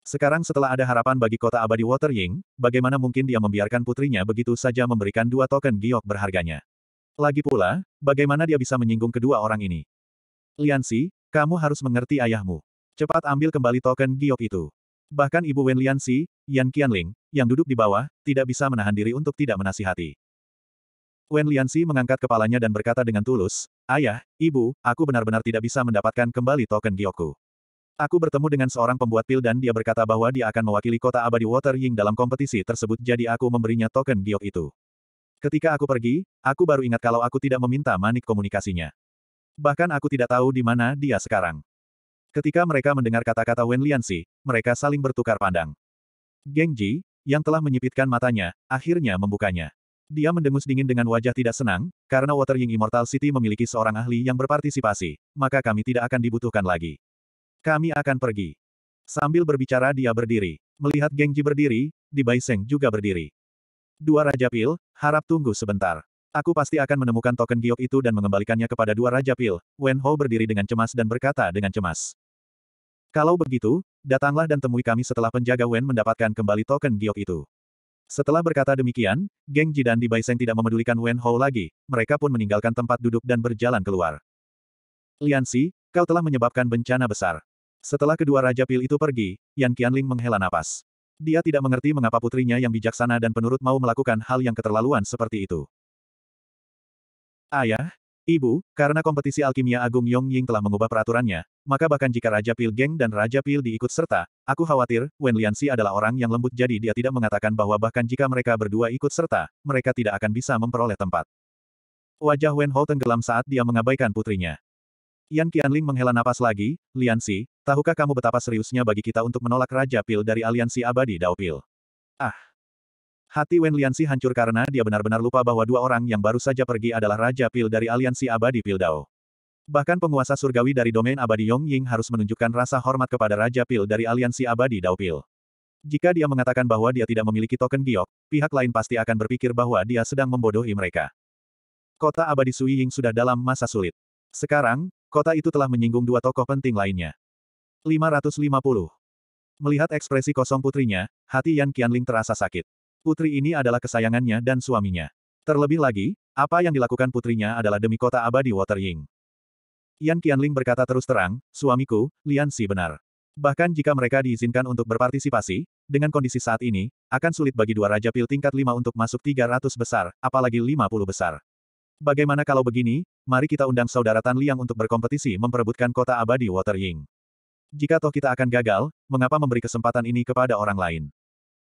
Sekarang setelah ada harapan bagi kota abadi Watering, bagaimana mungkin dia membiarkan putrinya begitu saja memberikan dua token giok berharganya. Lagi pula, bagaimana dia bisa menyinggung kedua orang ini? Liansi, kamu harus mengerti ayahmu. Cepat ambil kembali token giok itu. Bahkan ibu Wenliansi, Si, Yan Qianling, yang duduk di bawah, tidak bisa menahan diri untuk tidak menasihati. Wenliansi Si mengangkat kepalanya dan berkata dengan tulus, Ayah, Ibu, aku benar-benar tidak bisa mendapatkan kembali token giokku. Aku bertemu dengan seorang pembuat pil dan dia berkata bahwa dia akan mewakili kota abadi Water Ying dalam kompetisi tersebut jadi aku memberinya token giok itu. Ketika aku pergi, aku baru ingat kalau aku tidak meminta manik komunikasinya. Bahkan aku tidak tahu di mana dia sekarang. Ketika mereka mendengar kata-kata Wen Liansi, mereka saling bertukar pandang. Geng Ji, yang telah menyipitkan matanya, akhirnya membukanya. Dia mendengus dingin dengan wajah tidak senang, karena Water Ying Immortal City memiliki seorang ahli yang berpartisipasi, maka kami tidak akan dibutuhkan lagi. Kami akan pergi. Sambil berbicara dia berdiri. Melihat Geng Ji berdiri, Di Bai juga berdiri. Dua Raja Pil, harap tunggu sebentar. Aku pasti akan menemukan token giok itu dan mengembalikannya kepada dua Raja Pil. Wen Ho berdiri dengan cemas dan berkata dengan cemas. Kalau begitu, datanglah dan temui kami setelah penjaga Wen mendapatkan kembali token giok itu. Setelah berkata demikian, geng Jidan di Baiseng tidak memedulikan Wen Ho lagi, mereka pun meninggalkan tempat duduk dan berjalan keluar. Liansi, kau telah menyebabkan bencana besar. Setelah kedua Raja Pil itu pergi, Yan Qianling menghela napas. Dia tidak mengerti mengapa putrinya yang bijaksana dan penurut mau melakukan hal yang keterlaluan seperti itu. Ayah, ya? Ibu, karena kompetisi alkimia agung Yong Ying telah mengubah peraturannya, maka bahkan jika Raja Pil Geng dan Raja Pil diikut serta, aku khawatir, Wen Si adalah orang yang lembut jadi dia tidak mengatakan bahwa bahkan jika mereka berdua ikut serta, mereka tidak akan bisa memperoleh tempat. Wajah Wen Ho tenggelam saat dia mengabaikan putrinya. Yan Qianling menghela napas lagi, Si, tahukah kamu betapa seriusnya bagi kita untuk menolak Raja Pil dari aliansi abadi Dao Pil? Ah! Hati Wen Liansi hancur karena dia benar-benar lupa bahwa dua orang yang baru saja pergi adalah Raja Pil dari Aliansi Abadi Pil Dao. Bahkan penguasa surgawi dari domain abadi Yongying harus menunjukkan rasa hormat kepada Raja Pil dari Aliansi Abadi Dao Pil. Jika dia mengatakan bahwa dia tidak memiliki token giok, pihak lain pasti akan berpikir bahwa dia sedang membodohi mereka. Kota abadi Sui Ying sudah dalam masa sulit. Sekarang, kota itu telah menyinggung dua tokoh penting lainnya. 550. Melihat ekspresi kosong putrinya, hati Yan Qianling terasa sakit. Putri ini adalah kesayangannya dan suaminya. Terlebih lagi, apa yang dilakukan putrinya adalah demi kota abadi Watering. Ying. Yan Qianling berkata terus terang, suamiku, Lian Si benar. Bahkan jika mereka diizinkan untuk berpartisipasi, dengan kondisi saat ini, akan sulit bagi dua Raja Pil tingkat lima untuk masuk 300 besar, apalagi 50 besar. Bagaimana kalau begini, mari kita undang saudara Tan Liang untuk berkompetisi memperebutkan kota abadi Watering. Jika toh kita akan gagal, mengapa memberi kesempatan ini kepada orang lain?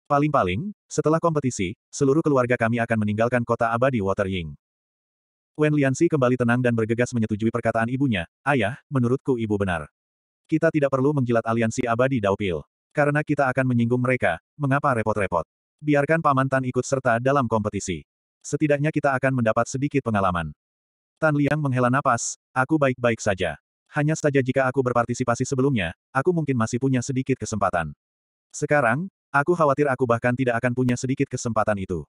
Paling-paling, setelah kompetisi, seluruh keluarga kami akan meninggalkan kota abadi Watering. Ying. Wen Liansi kembali tenang dan bergegas menyetujui perkataan ibunya, Ayah, menurutku ibu benar. Kita tidak perlu menjilat aliansi abadi Daupil. Karena kita akan menyinggung mereka, mengapa repot-repot? Biarkan Paman Tan ikut serta dalam kompetisi. Setidaknya kita akan mendapat sedikit pengalaman. Tan Liang menghela napas, aku baik-baik saja. Hanya saja jika aku berpartisipasi sebelumnya, aku mungkin masih punya sedikit kesempatan. Sekarang, Aku khawatir aku bahkan tidak akan punya sedikit kesempatan itu.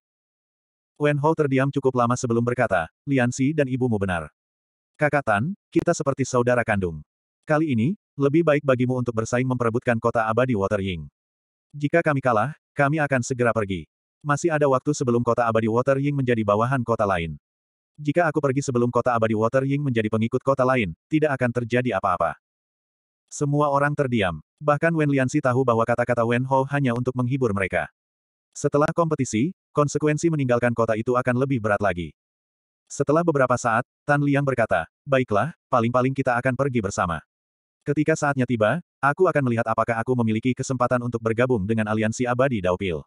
Wen Hou terdiam cukup lama sebelum berkata, Liansi dan ibumu benar. Kakak Tan, kita seperti saudara kandung. Kali ini, lebih baik bagimu untuk bersaing memperebutkan kota abadi Water Ying. Jika kami kalah, kami akan segera pergi. Masih ada waktu sebelum kota abadi Water Ying menjadi bawahan kota lain. Jika aku pergi sebelum kota abadi Water Ying menjadi pengikut kota lain, tidak akan terjadi apa-apa. Semua orang terdiam. Bahkan Wen Liansi tahu bahwa kata-kata Wen Ho hanya untuk menghibur mereka. Setelah kompetisi, konsekuensi meninggalkan kota itu akan lebih berat lagi. Setelah beberapa saat, Tan Liang berkata, Baiklah, paling-paling kita akan pergi bersama. Ketika saatnya tiba, aku akan melihat apakah aku memiliki kesempatan untuk bergabung dengan aliansi abadi Daupil.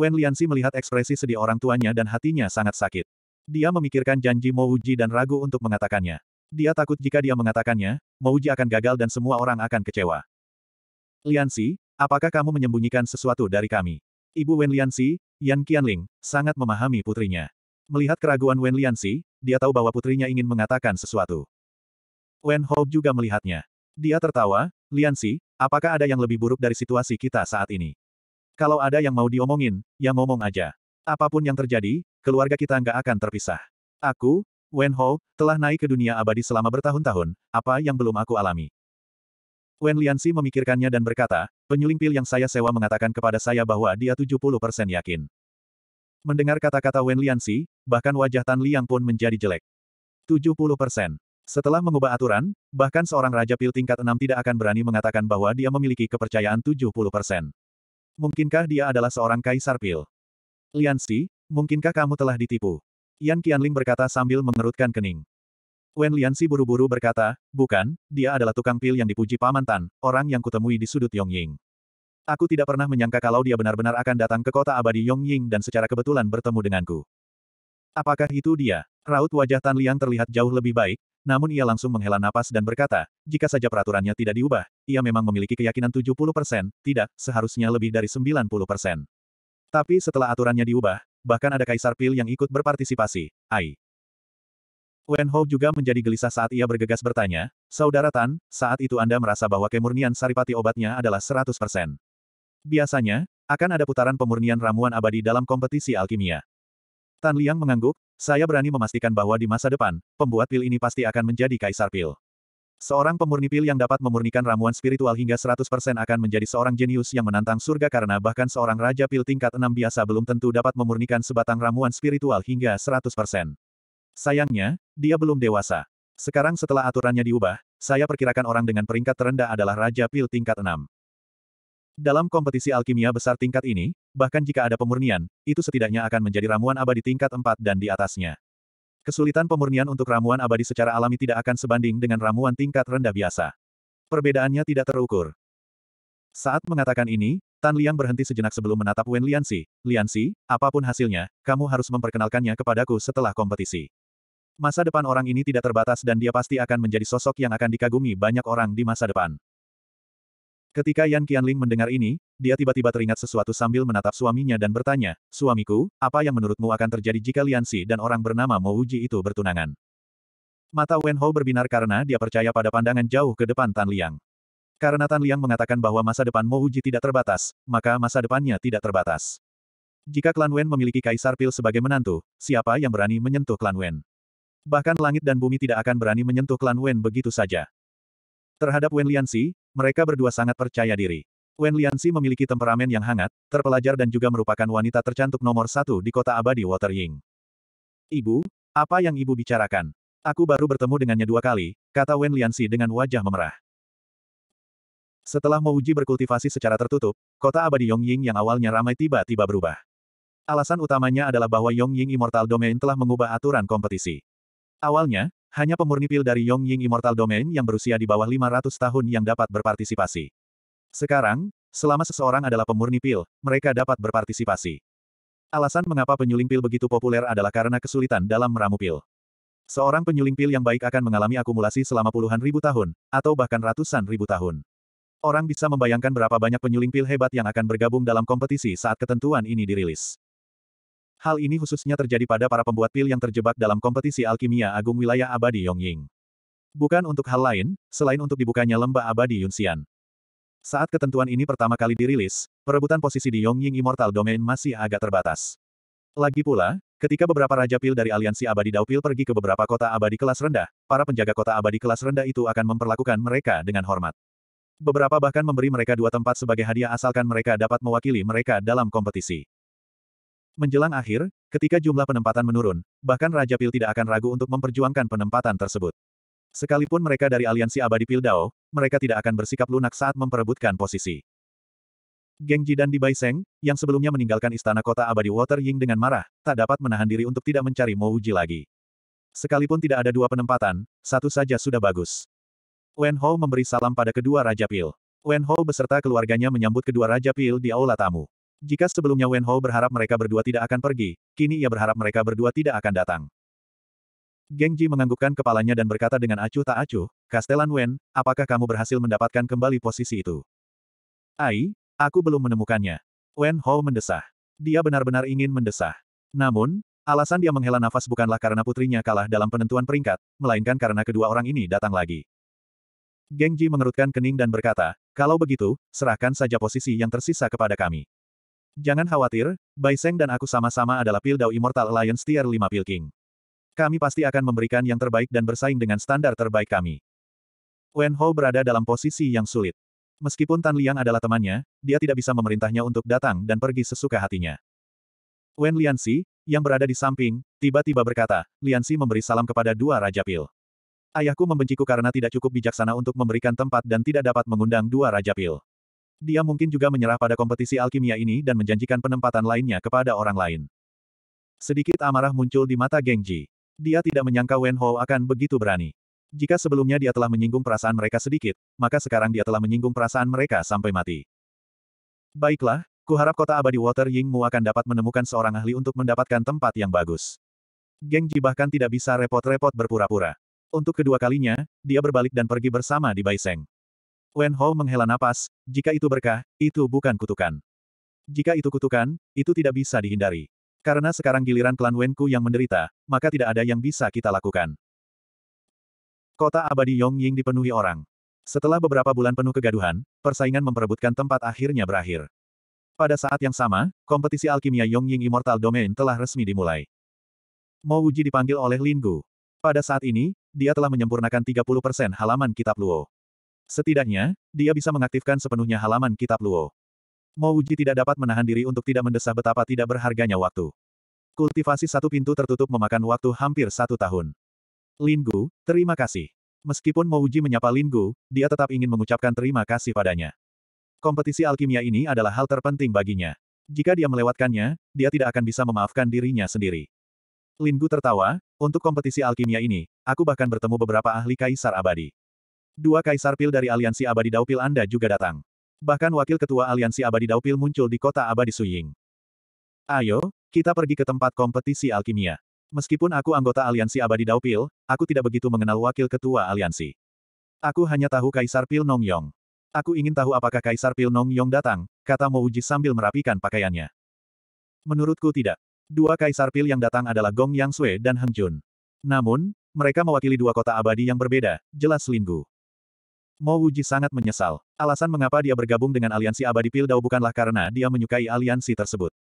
Wen Liansi melihat ekspresi sedih orang tuanya dan hatinya sangat sakit. Dia memikirkan janji Mo Uji dan ragu untuk mengatakannya. Dia takut jika dia mengatakannya, Mouji akan gagal dan semua orang akan kecewa. Liansi, apakah kamu menyembunyikan sesuatu dari kami? Ibu Wen Liansi, Yan Qianling, sangat memahami putrinya. Melihat keraguan Wen Liansi, dia tahu bahwa putrinya ingin mengatakan sesuatu. Wen Hou juga melihatnya. Dia tertawa, Liansi, apakah ada yang lebih buruk dari situasi kita saat ini? Kalau ada yang mau diomongin, ya ngomong aja. Apapun yang terjadi, keluarga kita nggak akan terpisah. Aku, Wen Hou, telah naik ke dunia abadi selama bertahun-tahun, apa yang belum aku alami. Wen Liansi memikirkannya dan berkata, penyuling pil yang saya sewa mengatakan kepada saya bahwa dia 70% yakin. Mendengar kata-kata Wen Liansi, bahkan wajah Tan Liang pun menjadi jelek. 70%. Setelah mengubah aturan, bahkan seorang raja pil tingkat 6 tidak akan berani mengatakan bahwa dia memiliki kepercayaan 70%. Mungkinkah dia adalah seorang kaisar pil? Si, mungkinkah kamu telah ditipu? Yan Qianling berkata sambil mengerutkan kening. Wen Liansi buru-buru berkata, bukan, dia adalah tukang pil yang dipuji Paman Tan, orang yang kutemui di sudut Yongying. Aku tidak pernah menyangka kalau dia benar-benar akan datang ke kota abadi Yongying dan secara kebetulan bertemu denganku. Apakah itu dia? Raut wajah Tan Liang terlihat jauh lebih baik, namun ia langsung menghela napas dan berkata, jika saja peraturannya tidak diubah, ia memang memiliki keyakinan 70%, tidak, seharusnya lebih dari 90%. Tapi setelah aturannya diubah, bahkan ada kaisar pil yang ikut berpartisipasi. Ai. Wen Ho juga menjadi gelisah saat ia bergegas bertanya, Saudara Tan, saat itu Anda merasa bahwa kemurnian saripati obatnya adalah 100%. Biasanya, akan ada putaran pemurnian ramuan abadi dalam kompetisi alkimia. Tan Liang mengangguk, saya berani memastikan bahwa di masa depan, pembuat pil ini pasti akan menjadi kaisar pil. Seorang pemurni pil yang dapat memurnikan ramuan spiritual hingga 100% akan menjadi seorang jenius yang menantang surga karena bahkan seorang raja pil tingkat 6 biasa belum tentu dapat memurnikan sebatang ramuan spiritual hingga 100%. Sayangnya, dia belum dewasa. Sekarang setelah aturannya diubah, saya perkirakan orang dengan peringkat terendah adalah raja pil tingkat 6. Dalam kompetisi alkimia besar tingkat ini, bahkan jika ada pemurnian, itu setidaknya akan menjadi ramuan abadi tingkat 4 dan di atasnya. Kesulitan pemurnian untuk ramuan abadi secara alami tidak akan sebanding dengan ramuan tingkat rendah biasa. Perbedaannya tidak terukur. Saat mengatakan ini, Tan Liang berhenti sejenak sebelum menatap Wen Liansi. Liansi, apapun hasilnya, kamu harus memperkenalkannya kepadaku setelah kompetisi. Masa depan orang ini tidak terbatas dan dia pasti akan menjadi sosok yang akan dikagumi banyak orang di masa depan. Ketika Yan Qianling mendengar ini, dia tiba-tiba teringat sesuatu sambil menatap suaminya dan bertanya, Suamiku, apa yang menurutmu akan terjadi jika Lian dan orang bernama Mo Uji itu bertunangan? Mata Wen Ho berbinar karena dia percaya pada pandangan jauh ke depan Tan Liang. Karena Tan Liang mengatakan bahwa masa depan Mo Uji tidak terbatas, maka masa depannya tidak terbatas. Jika klan Wen memiliki Kaisar Pil sebagai menantu, siapa yang berani menyentuh klan Wen? Bahkan langit dan bumi tidak akan berani menyentuh klan Wen begitu saja. Terhadap Wen Lianxi, mereka berdua sangat percaya diri. Wen Lianxi memiliki temperamen yang hangat, terpelajar dan juga merupakan wanita tercantik nomor satu di kota abadi Watering. Ibu, apa yang ibu bicarakan? Aku baru bertemu dengannya dua kali, kata Wen Lianxi dengan wajah memerah. Setelah Mouji berkultivasi secara tertutup, kota abadi Yongying yang awalnya ramai tiba-tiba berubah. Alasan utamanya adalah bahwa Yongying Immortal Domain telah mengubah aturan kompetisi. Awalnya, hanya pemurni pil dari Yong Ying Immortal Domain yang berusia di bawah 500 tahun yang dapat berpartisipasi. Sekarang, selama seseorang adalah pemurni pil, mereka dapat berpartisipasi. Alasan mengapa penyuling pil begitu populer adalah karena kesulitan dalam meramu pil. Seorang penyuling pil yang baik akan mengalami akumulasi selama puluhan ribu tahun, atau bahkan ratusan ribu tahun. Orang bisa membayangkan berapa banyak penyuling pil hebat yang akan bergabung dalam kompetisi saat ketentuan ini dirilis. Hal ini khususnya terjadi pada para pembuat pil yang terjebak dalam kompetisi alkimia agung wilayah abadi Yongying. Bukan untuk hal lain, selain untuk dibukanya lembah abadi Yunxian. Saat ketentuan ini pertama kali dirilis, perebutan posisi di Yongying Immortal Domain masih agak terbatas. Lagi pula, ketika beberapa raja pil dari aliansi abadi Pil pergi ke beberapa kota abadi kelas rendah, para penjaga kota abadi kelas rendah itu akan memperlakukan mereka dengan hormat. Beberapa bahkan memberi mereka dua tempat sebagai hadiah asalkan mereka dapat mewakili mereka dalam kompetisi. Menjelang akhir, ketika jumlah penempatan menurun, bahkan Raja Pil tidak akan ragu untuk memperjuangkan penempatan tersebut. Sekalipun mereka dari aliansi abadi Pildao, mereka tidak akan bersikap lunak saat memperebutkan posisi. Geng Jidan di Baiseng, yang sebelumnya meninggalkan istana kota abadi Water Ying dengan marah, tak dapat menahan diri untuk tidak mencari Mo Uji lagi. Sekalipun tidak ada dua penempatan, satu saja sudah bagus. Wen Ho memberi salam pada kedua Raja Pil. Wen Ho beserta keluarganya menyambut kedua Raja Pil di aula tamu. Jika sebelumnya Wen Ho berharap mereka berdua tidak akan pergi, kini ia berharap mereka berdua tidak akan datang. Geng Ji menganggukkan kepalanya dan berkata dengan acuh tak acuh, Kastelan Wen, apakah kamu berhasil mendapatkan kembali posisi itu? Ai, aku belum menemukannya. Wen Ho mendesah. Dia benar-benar ingin mendesah. Namun, alasan dia menghela nafas bukanlah karena putrinya kalah dalam penentuan peringkat, melainkan karena kedua orang ini datang lagi. Geng Ji mengerutkan kening dan berkata, kalau begitu, serahkan saja posisi yang tersisa kepada kami. Jangan khawatir, Bai Seng dan aku sama-sama adalah pil Pildau Immortal Alliance Tier 5 Pilking. Kami pasti akan memberikan yang terbaik dan bersaing dengan standar terbaik kami. Wen Ho berada dalam posisi yang sulit. Meskipun Tan Liang adalah temannya, dia tidak bisa memerintahnya untuk datang dan pergi sesuka hatinya. Wen Lianxi, yang berada di samping, tiba-tiba berkata, Lianxi memberi salam kepada dua Raja Pil. Ayahku membenciku karena tidak cukup bijaksana untuk memberikan tempat dan tidak dapat mengundang dua Raja Pil. Dia mungkin juga menyerah pada kompetisi alkimia ini dan menjanjikan penempatan lainnya kepada orang lain. Sedikit amarah muncul di mata Gengji. Dia tidak menyangka Wen Ho akan begitu berani. Jika sebelumnya dia telah menyinggung perasaan mereka sedikit, maka sekarang dia telah menyinggung perasaan mereka sampai mati. Baiklah, kuharap kota abadi Water Ying Mu akan dapat menemukan seorang ahli untuk mendapatkan tempat yang bagus. Gengji bahkan tidak bisa repot-repot berpura-pura. Untuk kedua kalinya, dia berbalik dan pergi bersama di Baiseng. Wen Ho menghela napas, jika itu berkah, itu bukan kutukan. Jika itu kutukan, itu tidak bisa dihindari. Karena sekarang giliran klan Wenku yang menderita, maka tidak ada yang bisa kita lakukan. Kota abadi Yong Ying dipenuhi orang. Setelah beberapa bulan penuh kegaduhan, persaingan memperebutkan tempat akhirnya berakhir. Pada saat yang sama, kompetisi alkimia Yong Ying Immortal Domain telah resmi dimulai. Mo Wuji dipanggil oleh Lin Gu. Pada saat ini, dia telah menyempurnakan 30% halaman kitab Luo. Setidaknya, dia bisa mengaktifkan sepenuhnya halaman kitab Luo. Mouji tidak dapat menahan diri untuk tidak mendesah betapa tidak berharganya waktu. Kultivasi satu pintu tertutup memakan waktu hampir satu tahun. Linggu, terima kasih. Meskipun Mouji menyapa Linggu, dia tetap ingin mengucapkan terima kasih padanya. Kompetisi alkimia ini adalah hal terpenting baginya. Jika dia melewatkannya, dia tidak akan bisa memaafkan dirinya sendiri. Linggu tertawa, untuk kompetisi alkimia ini, aku bahkan bertemu beberapa ahli kaisar abadi. Dua kaisar pil dari aliansi abadi Daupil Anda juga datang. Bahkan wakil ketua aliansi abadi Daupil muncul di kota abadi Suying. Ayo, kita pergi ke tempat kompetisi alkimia. Meskipun aku anggota aliansi abadi Daupil, aku tidak begitu mengenal wakil ketua aliansi. Aku hanya tahu kaisar pil Nong Yong. Aku ingin tahu apakah kaisar pil Nong Yong datang, kata Mo Uji sambil merapikan pakaiannya. Menurutku tidak. Dua kaisar pil yang datang adalah Gong Yang Sui dan Heng Jun. Namun, mereka mewakili dua kota abadi yang berbeda, jelas Linggu. Mo Wuji sangat menyesal. Alasan mengapa dia bergabung dengan aliansi abadi Pildau bukanlah karena dia menyukai aliansi tersebut.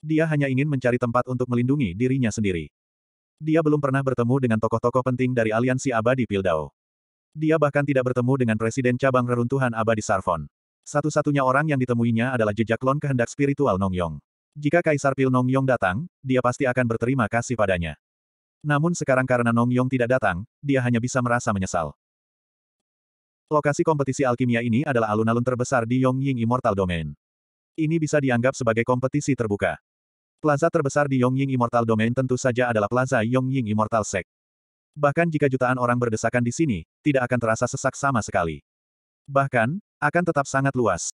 Dia hanya ingin mencari tempat untuk melindungi dirinya sendiri. Dia belum pernah bertemu dengan tokoh-tokoh penting dari aliansi abadi Pildau. Dia bahkan tidak bertemu dengan presiden cabang reruntuhan abadi Sarfon. Satu-satunya orang yang ditemuinya adalah jejak lon kehendak spiritual Nongyong. Jika Kaisar Pil Nongyong datang, dia pasti akan berterima kasih padanya. Namun sekarang karena Nongyong tidak datang, dia hanya bisa merasa menyesal. Lokasi kompetisi alkimia ini adalah alun-alun terbesar di Yongying Immortal Domain. Ini bisa dianggap sebagai kompetisi terbuka. Plaza terbesar di Yongying Immortal Domain tentu saja adalah Plaza Yongying Immortal Sect. Bahkan jika jutaan orang berdesakan di sini, tidak akan terasa sesak sama sekali. Bahkan, akan tetap sangat luas.